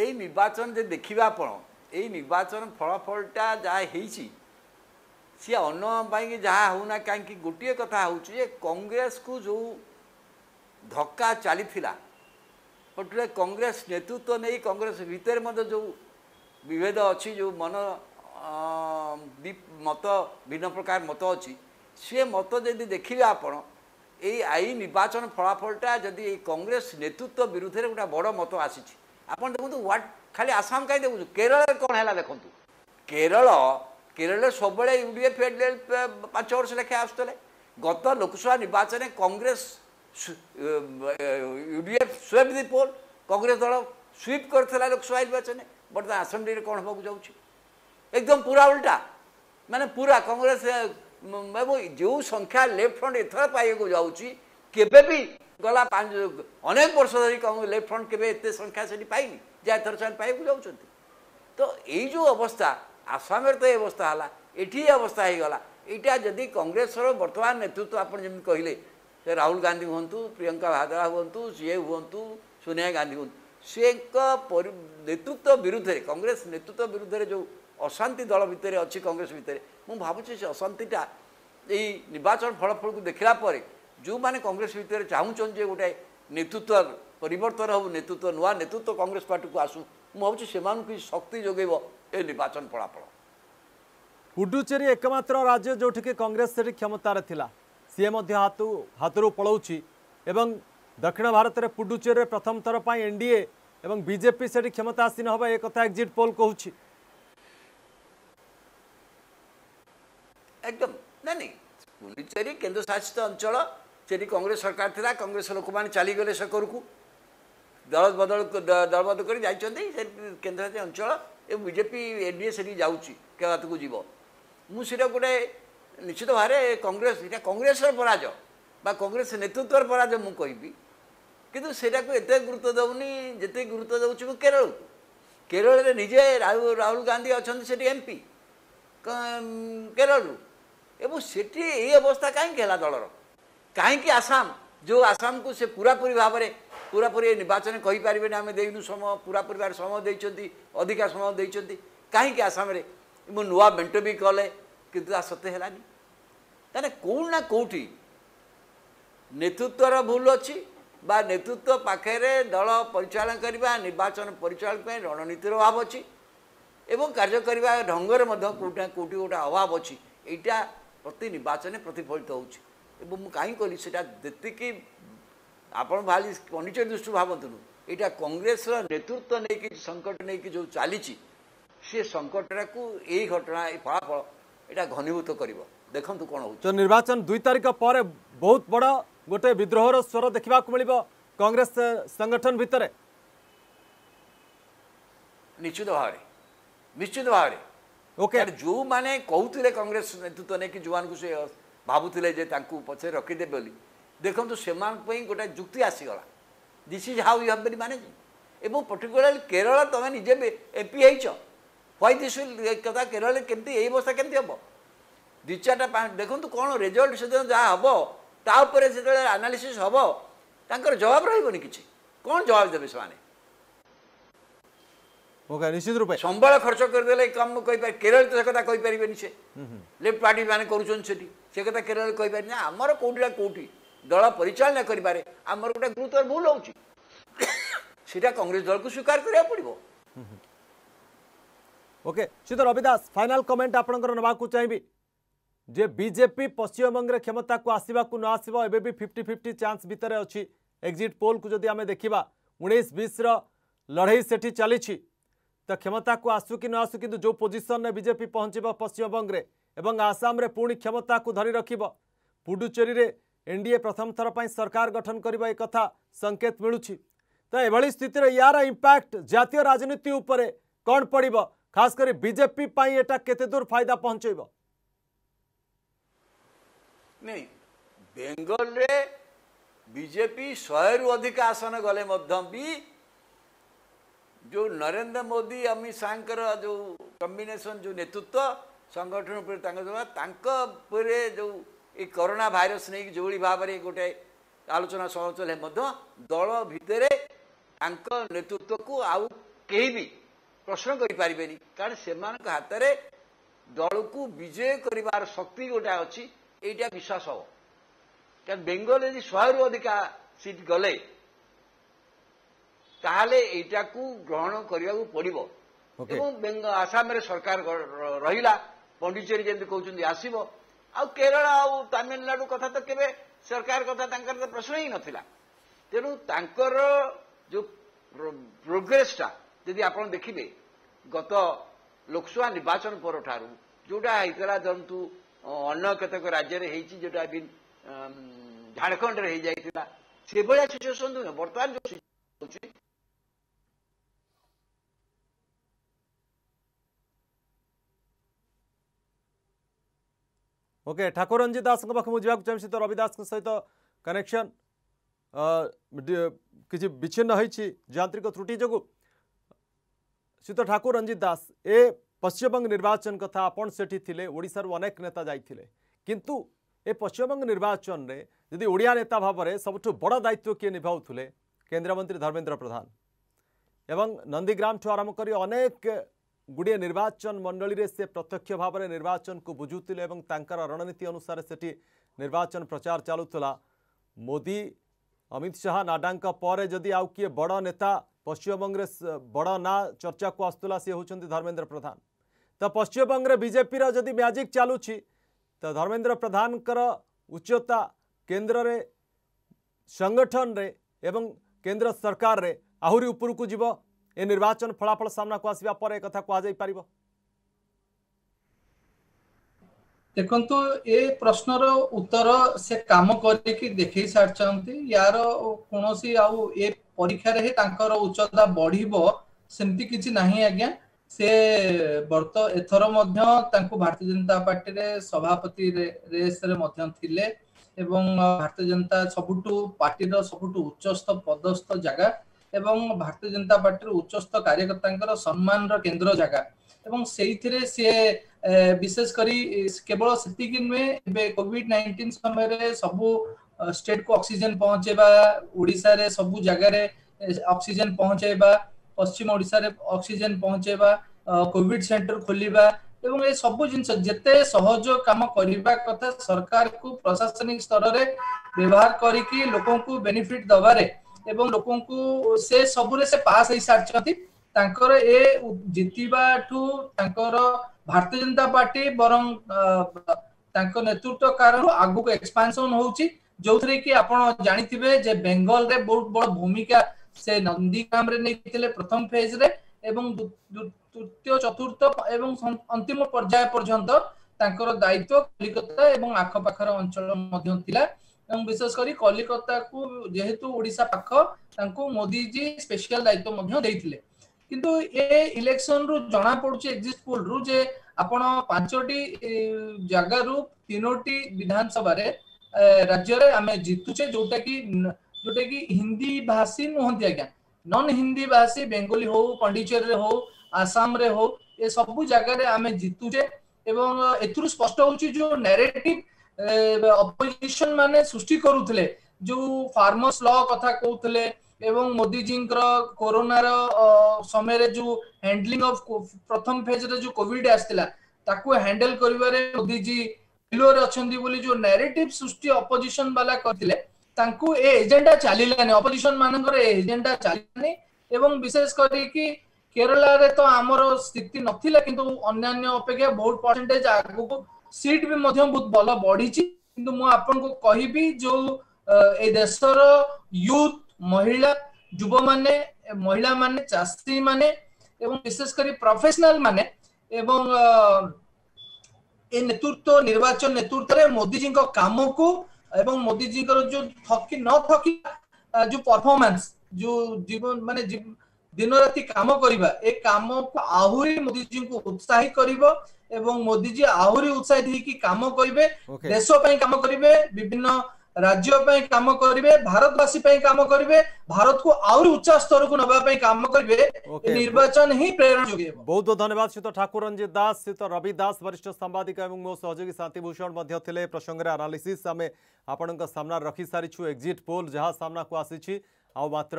ଏଇ ନିର୍ବାଚନ ଯେ ଦେଖିବେ ଆପଣ ଏଇ ନିର୍ବାଚନ ଫଳାଫଳଟା ଯାହା ହେଇଛି ସିଏ ଅନ୍ନ ପାଇଁକି ଯାହା ହେଉନା କାହିଁକି ଗୋଟିଏ କଥା ହେଉଛି ଯେ କଂଗ୍ରେସକୁ ଯେଉଁ ଧକ୍କା ଚାଲିଥିଲା ଗୋଟେ କଂଗ୍ରେସ ନେତୃତ୍ୱ ନେଇ କଂଗ୍ରେସ ଭିତରେ ମଧ୍ୟ ଯେଉଁ ବିଭେଦ ଅଛି ଯେଉଁ ମନ ମତ ଭିନ୍ନ ପ୍ରକାର ମତ ଅଛି ସିଏ ମତ ଯଦି ଦେଖିବେ ଆପଣ ଏଇ ଆଇ ନିର୍ବାଚନ ଫଳାଫଳଟା ଯଦି ଏଇ କଂଗ୍ରେସ ନେତୃତ୍ୱ ବିରୁଦ୍ଧରେ ଗୋଟେ ବଡ଼ ମତ ଆସିଛି ଆପଣ ଦେଖନ୍ତୁ ହ୍ୱାଟ୍ ଖାଲି ଆସାମ କାହିଁ ଦେଖୁଛୁ କେରଳରେ କ'ଣ ହେଲା ଦେଖନ୍ତୁ କେରଳ କେରଳରେ ସବୁବେଳେ ୟୁ ଡି ଏଫ୍ ଏଡ଼ିଏଲ୍ ପାଞ୍ଚ ବର୍ଷ ଲେଖାଏଁ ଆସୁଥିଲେ ଗତ ଲୋକସଭା ନିର୍ବାଚନରେ Congress U D F sweep the poll Congress ଦଳ ସ୍ୱିପ୍ କରିଥିଲା ଲୋକସଭା ନିର୍ବାଚନରେ ବର୍ତ୍ତମାନ ଆସେମ୍ବ୍ଲିରେ କ'ଣ ହେବାକୁ ଯାଉଛି ଏକଦମ ପୁରା ଓଲଟା ମାନେ ପୁରା କଂଗ୍ରେସ ଏବଂ ଯେଉଁ ସଂଖ୍ୟା ଲେଫ୍ଟ ଫ୍ରଣ୍ଟ ଏଥର ପାଇବାକୁ ଯାଉଛି କେବେ ବି ଗଲା ପାଞ୍ଚ ଅନେକ ବର୍ଷ ଧରି ଲେଫ୍ଟ ଫ୍ରଣ୍ଟ କେବେ ଏତେ ସଂଖ୍ୟା ସେଠି ପାଇନି ଯାହା ଏଥର ସେମାନେ ପାଇବାକୁ ଯାଉଛନ୍ତି ତ ଏଇ ଯେଉଁ ଅବସ୍ଥା ଆସାମରେ ତ ଏ ଅବସ୍ଥା ହେଲା ଏଠି ଅବସ୍ଥା ହେଇଗଲା ଏଇଟା ଯଦି କଂଗ୍ରେସର ବର୍ତ୍ତମାନ ନେତୃତ୍ୱ ଆପଣ ଯେମିତି କହିଲେ ସେ ରାହୁଲ ଗାନ୍ଧୀ ହୁଅନ୍ତୁ ପ୍ରିୟଙ୍କା ଭାଦ୍ରା ହୁଅନ୍ତୁ ସିଏ ହୁଅନ୍ତୁ ସୋନିଆ ଗାନ୍ଧୀ ହୁଅନ୍ତୁ ସେଙ୍କ ନେତୃତ୍ୱ ବିରୁଦ୍ଧରେ କଂଗ୍ରେସ ନେତୃତ୍ୱ ବିରୁଦ୍ଧରେ ଯେଉଁ ଅଶାନ୍ତି ଦଳ ଭିତରେ ଅଛି କଂଗ୍ରେସ ଭିତରେ ମୁଁ ଭାବୁଛି ସେ ଅଶାନ୍ତିଟା ଏଇ ନିର୍ବାଚନ ଫଳଫଳକୁ ଦେଖିଲା ପରେ ଯେଉଁମାନେ କଂଗ୍ରେସ ଭିତରେ ଚାହୁଁଛନ୍ତି ଯେ ଗୋଟେ ନେତୃତ୍ୱ ପରିବର୍ତ୍ତନ ହେବ ନେତୃତ୍ୱ ନୂଆ ନେତୃତ୍ୱ କଂଗ୍ରେସ ପାର୍ଟିକୁ ଆସୁ ମୁଁ ଭାବୁଛି ସେମାନଙ୍କୁ ଶକ୍ତି ଯୋଗାଇବ ଏ ନିର୍ବାଚନ ଫଳାଫଳ ପୁଡୁଚେରୀ ଏକମାତ୍ର ରାଜ୍ୟ ଯେଉଁଠିକି କଂଗ୍ରେସ ସେଠି କ୍ଷମତାରେ ଥିଲା ସିଏ ମଧ୍ୟ ହାତରୁ ହାତରୁ ପଳାଉଛି ଏବଂ ଦକ୍ଷିଣ ଭାରତରେ ପୁଡୁଚେରୀରେ ପ୍ରଥମ ଥର ପାଇଁ ଏନ୍ ଏବଂ ବିଜେପି ସେଠି କ୍ଷମତା ଆସିନ ହେବ ଏ କଥା ଏକ୍ଜିଟ୍ ପୋଲ୍ କହୁଛି ଏକଦମ ନା ନାଇଁ ପୁଡୁଚେରୀ କେନ୍ଦ୍ରଶାସିତ ଅଞ୍ଚଳ ସେଠି କଂଗ୍ରେସ ସରକାର ଥିଲା କଂଗ୍ରେସ ଲୋକମାନେ ଚାଲିଗଲେ ସେ କରକୁ ଦଳ ବଦଳ ଦଳବଦ କରି ଯାଇଛନ୍ତି ସେ କେନ୍ଦ୍ରଶାସିତ ଅଞ୍ଚଳ ଏ B J P N D A ସେଠିକି ଯାଉଛି କେବାତକୁ ଯିବ ମୁଁ ସେଇଟା ଗୋଟେ ନିଶ୍ଚିତ ଭାବରେ କଂଗ୍ରେସ ଏଇଟା କଂଗ୍ରେସର ପରାଜୟ ବା କଂଗ୍ରେସ ନେତୃତ୍ୱର ପରାଜୟ ମୁଁ କହିବି କିନ୍ତୁ ସେଇଟାକୁ ଏତେ ଗୁରୁତ୍ୱ ଦେଉନି ଯେତେ ଗୁରୁତ୍ୱ ଦେଉଛି ମୁଁ କେରଳକୁ କେରଳରେ ନିଜେ ରାହୁ ରାହୁଲ ଗାନ୍ଧୀ ଅଛନ୍ତି ସେଠି ଏମ୍ ପି କେରଳରୁ ଏବଂ ସେଠି ଏଇ ଅବସ୍ଥା କାହିଁକି ହେଲା ଦଳର କାହିଁକି ଆସାମ ଯେଉଁ ଆସାମକୁ ସେ ପୁରାପୁରି ଭାବରେ ପୁରାପୁରି ଏ ନିର୍ବାଚନ କହିପାରିବେନି ଆମେ ଦେଇନୁ ସମୟ ପୁରା ପରିବାର ସମୟ ଦେଇଛନ୍ତି ଅଧିକା ସମୟ ଦେଇଛନ୍ତି କାହିଁକି ଆସାମରେ ମୁଁ ନୂଆ ମେଣ୍ଟ ବି କଲେ କିନ୍ତୁ ତା ସତ୍ୟ ହେଲାନି ତାହେଲେ କେଉଁ ନା କେଉଁଠି ନେତୃତ୍ୱର ଭୁଲ ଅଛି ବା ନେତୃତ୍ୱ ପାଖରେ ଦଳ ପରିଚାଳନା କରିବା ନିର୍ବାଚନ ପରିଚାଳନା ପାଇଁ ରଣନୀତିର ଅଭାବ ଅଛି ଏବଂ କାର୍ଯ୍ୟ କରିବା ଢଙ୍ଗରେ ମଧ୍ୟ କେଉଁଠି ନା କେଉଁଠି ଗୋଟେ ଅଭାବ ଅଛି ଏଇଟା ପ୍ରତି ନିର୍ବାଚନରେ ପ୍ରତିଫଳିତ ହେଉଛି ଏବଂ ମୁଁ କାହିଁ କହିଲି ସେଇଟା ଯେତିକି ଆପଣ ଭାରି କଣ୍ଡିଚର ଦୃଷ୍ଟିରୁ ଭାବନ୍ତୁନୁ ଏଇଟା କଂଗ୍ରେସର ନେତୃତ୍ୱ ନେଇକି ସଙ୍କଟ ନେଇକି ଯେଉଁ ଚାଲିଛି ସେ ସଙ୍କଟକୁ ଏଇ ଘଟଣା ଏଇ ଫଳାଫଳ ଏଇଟା ଘନୀଭୂତ କରିବ ଦେଖନ୍ତୁ କ'ଣ ହେଉଛି ନିର୍ବାଚନ ଦୁଇ ତାରିଖ ପରେ ବହୁତ ବଡ଼ ଗୋଟେ ବିଦ୍ରୋହର ସ୍ୱର ଦେଖିବାକୁ ମିଳିବ କଂଗ୍ରେସ ସଂଗଠନ ଭିତରେ ନିଶ୍ଚିତ ଭାବରେ ନିଶ୍ଚିତ ଭାବରେ ଓକେ ଯେଉଁମାନେ କହୁଥିଲେ କଂଗ୍ରେସ ନେତୃତ୍ୱ ନେଇକି ଯେଉଁମାନଙ୍କୁ ସେ ଭାବୁଥିଲେ ଯେ ତାଙ୍କୁ ପଛରେ ରଖିଦେବେ ବୋଲି ଦେଖନ୍ତୁ ସେମାନଙ୍କ ପାଇଁ ଗୋଟାଏ ଯୁକ୍ତି ଆସିଗଲା this is how you have been managing ଏବଂ ପର୍ଟିକୁଲାରଲି କେରଳ ତୁମେ ନିଜେ ଏମ୍ପି ହେଇଛ ହ୍ୱାଇ ଦିସ୍ କଥା କେରଳରେ କେମିତି ଏଇ ଅବସ୍ଥା କେମିତି ହେବ ଦୁଇ ଚାରିଟା ଦେଖନ୍ତୁ କ'ଣ ରେଜଲ୍ଟ ସେଦିନ ଯାହା ହେବ ତା ଉପରେ ଯେତେବେଳେ ଆନାଲିସିସ୍ ହେବ ତାଙ୍କର ଜବାବ ରହିବନି କିଛି କ'ଣ ଜବାବ ଦେବେ ସେମାନେ ନିଶ୍ଚିତ ରୂପେ ସମ୍ବଳ ଖର୍ଚ୍ଚ କରିଦେଲେ କମ୍ କହିପାରେ କେରଳ ତ ସେ କଥା କହିପାରିବେନି ସେ ଲେଫ୍ଟ ପାର୍ଟି ମାନେ କରୁଛନ୍ତି ସେଠି ସେ କଥା କେରଳରେ କହିପାରିନି ଆମର କେଉଁଠି ନା କେଉଁଠି ଦଳ ପରିଚାଳନା କରିବାରେ ଆମର ଗୋଟେ ଗୁରୁତର ଭୁଲ ହେଉଛି ସେଇଟା କଂଗ୍ରେସ ଦଳକୁ ସ୍ୱୀକାର କରିବାକୁ ପଡ଼ିବ ଓକେ ଶ୍ରୀତ ରବିଦାସ ଫାଇନାଲ କମେଣ୍ଟ ଆପଣଙ୍କର ନେବାକୁ ଚାହିଁବି ଯେ ବିଜେପି ପଶ୍ଚିମବଙ୍ଗରେ କ୍ଷମତାକୁ ଆସିବାକୁ ନ ଆସିବ ଏବେ ବି ଫିଫ୍ଟି ଫିଫ୍ଟି ଚାନ୍ସ ଭିତରେ ଅଛି ଏକ୍ଜିଟ୍ ପୋଲ୍କୁ ଯଦି ଆମେ ଦେଖିବା ଉଣେଇଶ ବିଶର ଲଢ଼େଇ ସେଠି ଚାଲିଛି ତ କ୍ଷମତାକୁ ଆସୁ କି ନ ଆସୁ କିନ୍ତୁ ଯେଉଁ ପୋଜିସନରେ ବିଜେପି ପହଞ୍ଚିବ ପଶ୍ଚିମବଙ୍ଗରେ ଏବଂ ଆସାମରେ ପୁଣି କ୍ଷମତାକୁ ଧରି ରଖିବ ପୁଡୁଚେରୀରେ ଏନ୍ଡିଏ ପ୍ରଥମ ଥର ପାଇଁ ସରକାର ଗଠନ କରିବା ଏକଥା ସଙ୍କେତ ମିଳୁଛି ତ ଏଭଳି ସ୍ଥିତିରେ ୟାର ଇମ୍ପାକ୍ଟ ଜାତୀୟ ରାଜନୀତି ଉପରେ କ'ଣ ପଡ଼ିବ ଖାସ୍ କରି ବିଜେପି ପାଇଁ ଏଟା କେତେ ଦୂର ଫାଇଦା ପହଞ୍ଚାଇବ ନାଇଁ ବେଙ୍ଗଲରେ ବିଜେପି ଶହେରୁ ଅଧିକ ଆସନ ଗଲେ ମଧ୍ୟ ବି ଯେଉଁ ନରେନ୍ଦ୍ର ମୋଦି ଅମିତ ଶାହାଙ୍କର ଯେଉଁ କମ୍ବିନେସନ୍ ଯେଉଁ ନେତୃତ୍ୱ ସଂଗଠନ ଉପରେ ତାଙ୍କ ତାଙ୍କ ଉପରେ ଯେଉଁ ଏ କରୋନା ଭାଇରସ୍ ନେଇକି ଯେଉଁଭଳି ଭାବରେ ଗୋଟେ ଆଲୋଚନା ସମାଲୋଚନା ହେଲେ ମଧ୍ୟ ଦଳ ଭିତରେ ତାଙ୍କ ନେତୃତ୍ୱକୁ ଆଉ କେହି ବି ପ୍ରଶ୍ନ କରିପାରିବେନି କାରଣ ସେମାନଙ୍କ ହାତରେ ଦଳକୁ ବିଜୟ କରିବାର ଶକ୍ତି ଗୋଟେ ଅଛି ଏଇଟା ବିଶ୍ୱାସ ହେବ କାରଣ ବେଙ୍ଗଲ ଯଦି ଶହେରୁ ଅଧିକା ସିଟ୍ ଗଲେ ତାହେଲେ ଏଇଟାକୁ ଗ୍ରହଣ କରିବାକୁ ପଡିବ ଏବଂ ଆସାମରେ ସରକାର ରହିଲା ପଣ୍ଡିଚେରୀ ଯେମିତି କହୁଛନ୍ତି ଆସିବ ଆଉ କେରଳ ଆଉ ତାମିଲନାଡୁ କଥା ତ କେବେ ସରକାର କଥା ତାଙ୍କର ତ ପ୍ରଶ୍ନ ହିଁ ନଥିଲା ତେଣୁ ତାଙ୍କର ଯେଉଁ ପ୍ରୋଗ୍ରେସଟା ଯଦି ଆପଣ ଦେଖିବେ ଗତ ଲୋକସଭା ନିର୍ବାଚନ ପରଠାରୁ ଯେଉଁଟା ହେଇଥିଲା ଧରନ୍ତୁ ଅନ୍ୟ କେତେକ ରାଜ୍ୟରେ ହେଇଛି ଯେଉଁଟା ବି ଝାଡ଼ଖଣ୍ଡରେ ହେଇଯାଇଥିଲା ସେଭଳିଆ ସିଚୁଏସନ୍ ନୁହେଁ ବର୍ତ୍ତମାନ ଯେଉଁ ସିଚୁଏସନ୍ ହେଉଛି ओके ठाकुर रंजित दास पाखक चाहे सीधे रवि दास सहित कनेक्शन किसी विच्छिन्न होती यांत्रिक त्रुटि जो सीधे ठाकुर रंजित दास ए पश्चिमबंग निर्वाचन कथा आपण अनेक नेता जाइथिले किंतु ए पश्चिमबंग निर्वाचन में यदि ओडिया नेता भाव में सबुठ बड़ दायित्व किए निभा केन्द्रमंत्री धर्मेन्द्र प्रधान एवं नंदीग्राम ठू आरंभ कर अनेक गुड़े निर्वाचन मंडल से प्रत्यक्ष भाव में निर्वाचन को बुझुले रणनीति अनुसार से निर्वाचन प्रचार चलुला मोदी अमित शाह नाडा पर किए बड़ नेता पश्चिमबंगे बड़ ना चर्चा को आसुला सी हूँ धर्मेन्द्र प्रधान तो पश्चिमबंगे बीजेपी जदि मैजिक चलुची तो धर्मेन्द्र प्रधान उच्चता केन्द्र संगठन रे एवं केन्द्र सरकार रे आहरी उपरकू जीव ଏ ନିର୍ବାଚନ ଫଳାଫଳ ସାମ୍ନାକୁ ଆସିବା ପରେ କଥା କୁହାଯାଇପାରିବ ଦେଖନ୍ତୁ ଏ ପ୍ରଶ୍ନର ଉତ୍ତର ସେ କାମ କରିକି ଦେଖେଇ ସାରିଛନ୍ତି ୟାର କୌଣସି ଆଉ ଏ ପରୀକ୍ଷାରେ ହିଁ ତାଙ୍କର ଉଚ୍ଚତା ବଢିବ ସେମିତି କିଛି ନାହିଁ ଆଜ୍ଞା ସେ ବର୍ତ୍ତ ଏଥର ମଧ୍ୟ ତାଙ୍କୁ ଭାରତୀୟ ଜନତା ପାର୍ଟିରେ ସଭାପତି ରେସରେ ମଧ୍ୟ ଥିଲେ ଏବଂ ଭାରତୀୟ ଜନତା ସବୁଠୁ ପାର୍ଟିର ସବୁଠୁ ଉଚ୍ଚସ୍ଥ ପଦସ୍ଥ ଜାଗା भारतीय जनता पार्टी उच्चस्त कार्यकर्ता सम्मान केन्द्र जगह से विशेष केवल से नुहे कोड नाइंटीन समय सब स्टेट को अक्सीजेन पहुंचेबाड़ा सब जगह अक्सीजेन पहुंचे पश्चिम ओडा अक्सीजेन पहुंचे कोविड सेंटर खोल सब जिन जिते सहज कम करने कथा सरकार को प्रशासनिक स्तर से व्यवहार करेनिफिट दबार ଏବଂ ଲୋକଙ୍କୁ ସେ ସବୁରେ ସେ ପାସ୍ ହେଇସାରିଛନ୍ତି ତାଙ୍କର ଏ ଜିତିବାଠୁ ତାଙ୍କର ଭାରତୀୟ ଜନତା ପାର୍ଟି ବରଂ ତାଙ୍କ ନେତୃତ୍ୱ କାରଣରୁ ଆଗକୁ ଏକ୍ସପାନ୍ସନ ହଉଛି ଯୋଉଥିରେ କି ଆପଣ ଜାଣିଥିବେ ଯେ ବେଙ୍ଗଲରେ ବହୁତ ବଡ ଭୂମିକା ସେ ନନ୍ଦୀଗ୍ରାମରେ ନେଇଥିଲେ ପ୍ରଥମ ଫେଜରେ ଏବଂ ତୃତୀୟ ଚତୁର୍ଥ ଏବଂ ଅନ୍ତିମ ପର୍ଯ୍ୟାୟ ପର୍ଯ୍ୟନ୍ତ ତାଙ୍କର ଦାୟିତ୍ୱ କଲିକତା ଏବଂ ଆଖପାଖର ଅଞ୍ଚଳ ମଧ୍ୟ ଥିଲା विशेषकर कलिकता को जेहेतु ओडा पाख मोदी जी स्पेशल दायित्व किंतु ये इलेक्शन रु जना पड़े एक्जिट पोल रु जे पांचटी जगार विधानसभा राज्य जितुचे जोटा कि जोटा कि हिंदी भाषी नुहति आज्ञा नन हिंदी भाषी बेंगोली हू पंडिचेर हू आसाम हू ये सब जगह जितुचे एवं एथ स्पष्ट हो जो नेरेटिव ଅପୋଜିସନ ମାନେ ସୃଷ୍ଟି କରୁଥିଲେ ଯୋଉ ଫାର୍ମର୍ସ ଲ କଥା କହୁଥିଲେ ଏବଂ ମୋଦିଜୀଙ୍କର କୋରୋନାର ସମୟରେ ଯୋଉ ହ୍ୟାଣ୍ଡଲିଂ ଅଫ ପ୍ରଥମ ଫେଜରେ ଯୋଉ କୋଭିଡ ଆସିଥିଲା ତାକୁ ହ୍ୟାଣ୍ଡେଲ କରିବାରେ ମୋଦିଜୀ ଫିଲୋରେ ଅଛନ୍ତି ବୋଲି ଯୋଉ ନାରେଟିଭ ସୃଷ୍ଟି ଅପୋଜିସନ ବାଲା କରିଥିଲେ ତାଙ୍କୁ ଏ ଏଜେଣ୍ଡା ଚାଲିଲାନି ଅପୋଜିସନ ମାନଙ୍କର ଏ ଏଜେଣ୍ଡା ଚାଲିଲାନି ଏବଂ ବିଶେଷ କରିକି କେରଳରେ ତ ଆମର ସ୍ଥିତି ନଥିଲା କିନ୍ତୁ ଅନ୍ୟାନ୍ୟ ଅପେକ୍ଷା ବହୁତ ପରସେଣ୍ଟେଜ ଆଗକୁ ସିଟ୍ ବି ମଧ୍ୟ ବହୁତ ଭଲ ବଢିଛି କିନ୍ତୁ ମୁଁ ଆପଣଙ୍କୁ କହିବି ଯୋଉ ଏ ଦେଶର ୟୁଥ ମହିଳା ଯୁବମାନେ ମହିଳାମାନେ ଚାଷୀମାନେ ଏବଂ ବିଶେଷ କରି ପ୍ରଫେସନାଲ ମାନେ ଏବଂ ଏ ନେତୃତ୍ୱ ନିର୍ବାଚନ ନେତୃତ୍ୱରେ ମୋଦିଜୀଙ୍କ କାମକୁ ଏବଂ ମୋଦିଜୀଙ୍କର ଯୋଉ ଥକି ନ ଥକିବା ଯୋଉ ପରଫର୍ମାନ୍ସ ଯୋଉ ଜୀବନ ମାନେ ଦିନ ରାତି କାମ କରିବା ଏ କାମକୁ ଆହୁରି ମୋଦିଜୀଙ୍କୁ ଉତ୍ସାହିତ କରିବ ଏବଂ ମୋଦିଜୀ ଆହୁରି ଉତ୍ସାହିତ ହେଇକି କାମ କରିବେ ଦେଶ ପାଇଁ କାମ କରିବେ ବିଭିନ୍ନ ରାଜ୍ୟ ପାଇଁ କାମ କରିବେ ଭାରତବାସୀ ପାଇଁ କାମ କରିବେ ଭାରତକୁ ଆହୁରି ଉଚ୍ଚ ସ୍ତରକୁ ନେବା ପାଇଁ କାମ କରିବେ ନିର୍ବାଚନ ହିଁ ପ୍ରେରଣା ଯୋଗାଇବ ବହୁତ ବହୁତ ଧନ୍ୟବାଦ ଶ୍ରୀତ ଠାକୁର ରଞ୍ଜିତ ଦାସ ଶ୍ରୀତ ରବି ଦାସ ବରିଷ୍ଠ ସାମ୍ବାଦିକ ଏବଂ ମୋ ସହଯୋଗୀ ଶାନ୍ତିଭୂଷଣ ମଧ୍ୟ ଥିଲେ ପ୍ରସଙ୍ଗରେ ଆନାଲିସିସ୍ ଆମେ ଆପଣଙ୍କ ସାମ୍ନାରେ ରଖିସାରିଛୁ ଏକ୍ଜିଟ୍ ପୋଲ୍ ଯାହା ସାମ୍ନାକୁ ଆସିଛି ଆଉ ମାତ୍ର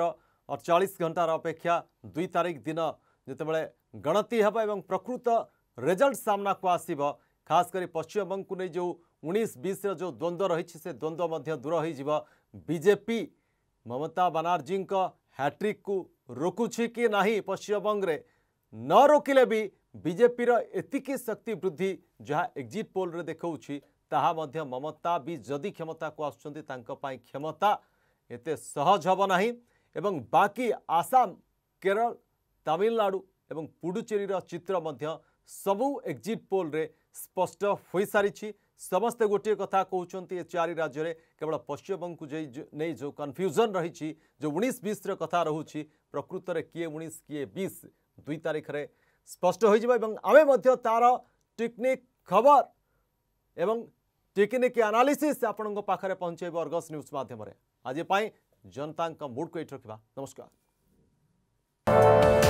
ଅଡ଼ଚାଳିଶ ଘଣ୍ଟାର ଅପେକ୍ଷା ଦୁଇ ତାରିଖ ଦିନ ଯେତେବେଳେ ଗଣତି ହେବ ଏବଂ ପ୍ରକୃତ रेजल्ट सामना को आसब खासकर पश्चिम बंग को नहीं जो उन्नीस बीस जो द्वंद्व रही से द्वंद्व दूर होजेपी ममता बानाजी हाट्रिक को रोकुची कि ना पश्चिम बंगे न रोकिले भी बीजेपी एतिक शक्ति वृद्धि जहाँ एक्जिट पोल देखा ता ममता भी जदि क्षमता को आसपाई क्षमता एत सहज हम ना एवं बाकी आसाम केरल तमिलनाडु एवं पुडुचेरी चित्र ସବୁ ଏକ୍ଜିଟ୍ ପୋଲ୍ରେ ସ୍ପଷ୍ଟ ହୋଇସାରିଛି ସମସ୍ତେ ଗୋଟିଏ କଥା କହୁଛନ୍ତି ଏ ଚାରି ରାଜ୍ୟରେ କେବଳ ପଶ୍ଚିମବଙ୍ଗକୁ ଯାଇ ନେଇ ଯେଉଁ କନଫ୍ୟୁଜନ୍ ରହିଛି ଯେଉଁ ଉଣେଇଶ ବିଶର କଥା ରହୁଛି ପ୍ରକୃତରେ କିଏ ଉଣେଇଶ କିଏ ବିଶ ଦୁଇ ତାରିଖରେ ସ୍ପଷ୍ଟ ହୋଇଯିବ ଏବଂ ଆମେ ମଧ୍ୟ ତା'ର ଟିକ୍ନିକ୍ ଖବର ଏବଂ ଟିକ୍ନିକ୍ ଆନାଲିସିସ୍ ଆପଣଙ୍କ ପାଖରେ ପହଞ୍ଚାଇବ ଅର୍ଗସ୍ ନ୍ୟୁଜ୍ ମାଧ୍ୟମରେ ଆଜି ପାଇଁ ଜନତାଙ୍କ ମୁଡ଼କୁ ଏଇଠି ରଖିବା ନମସ୍କାର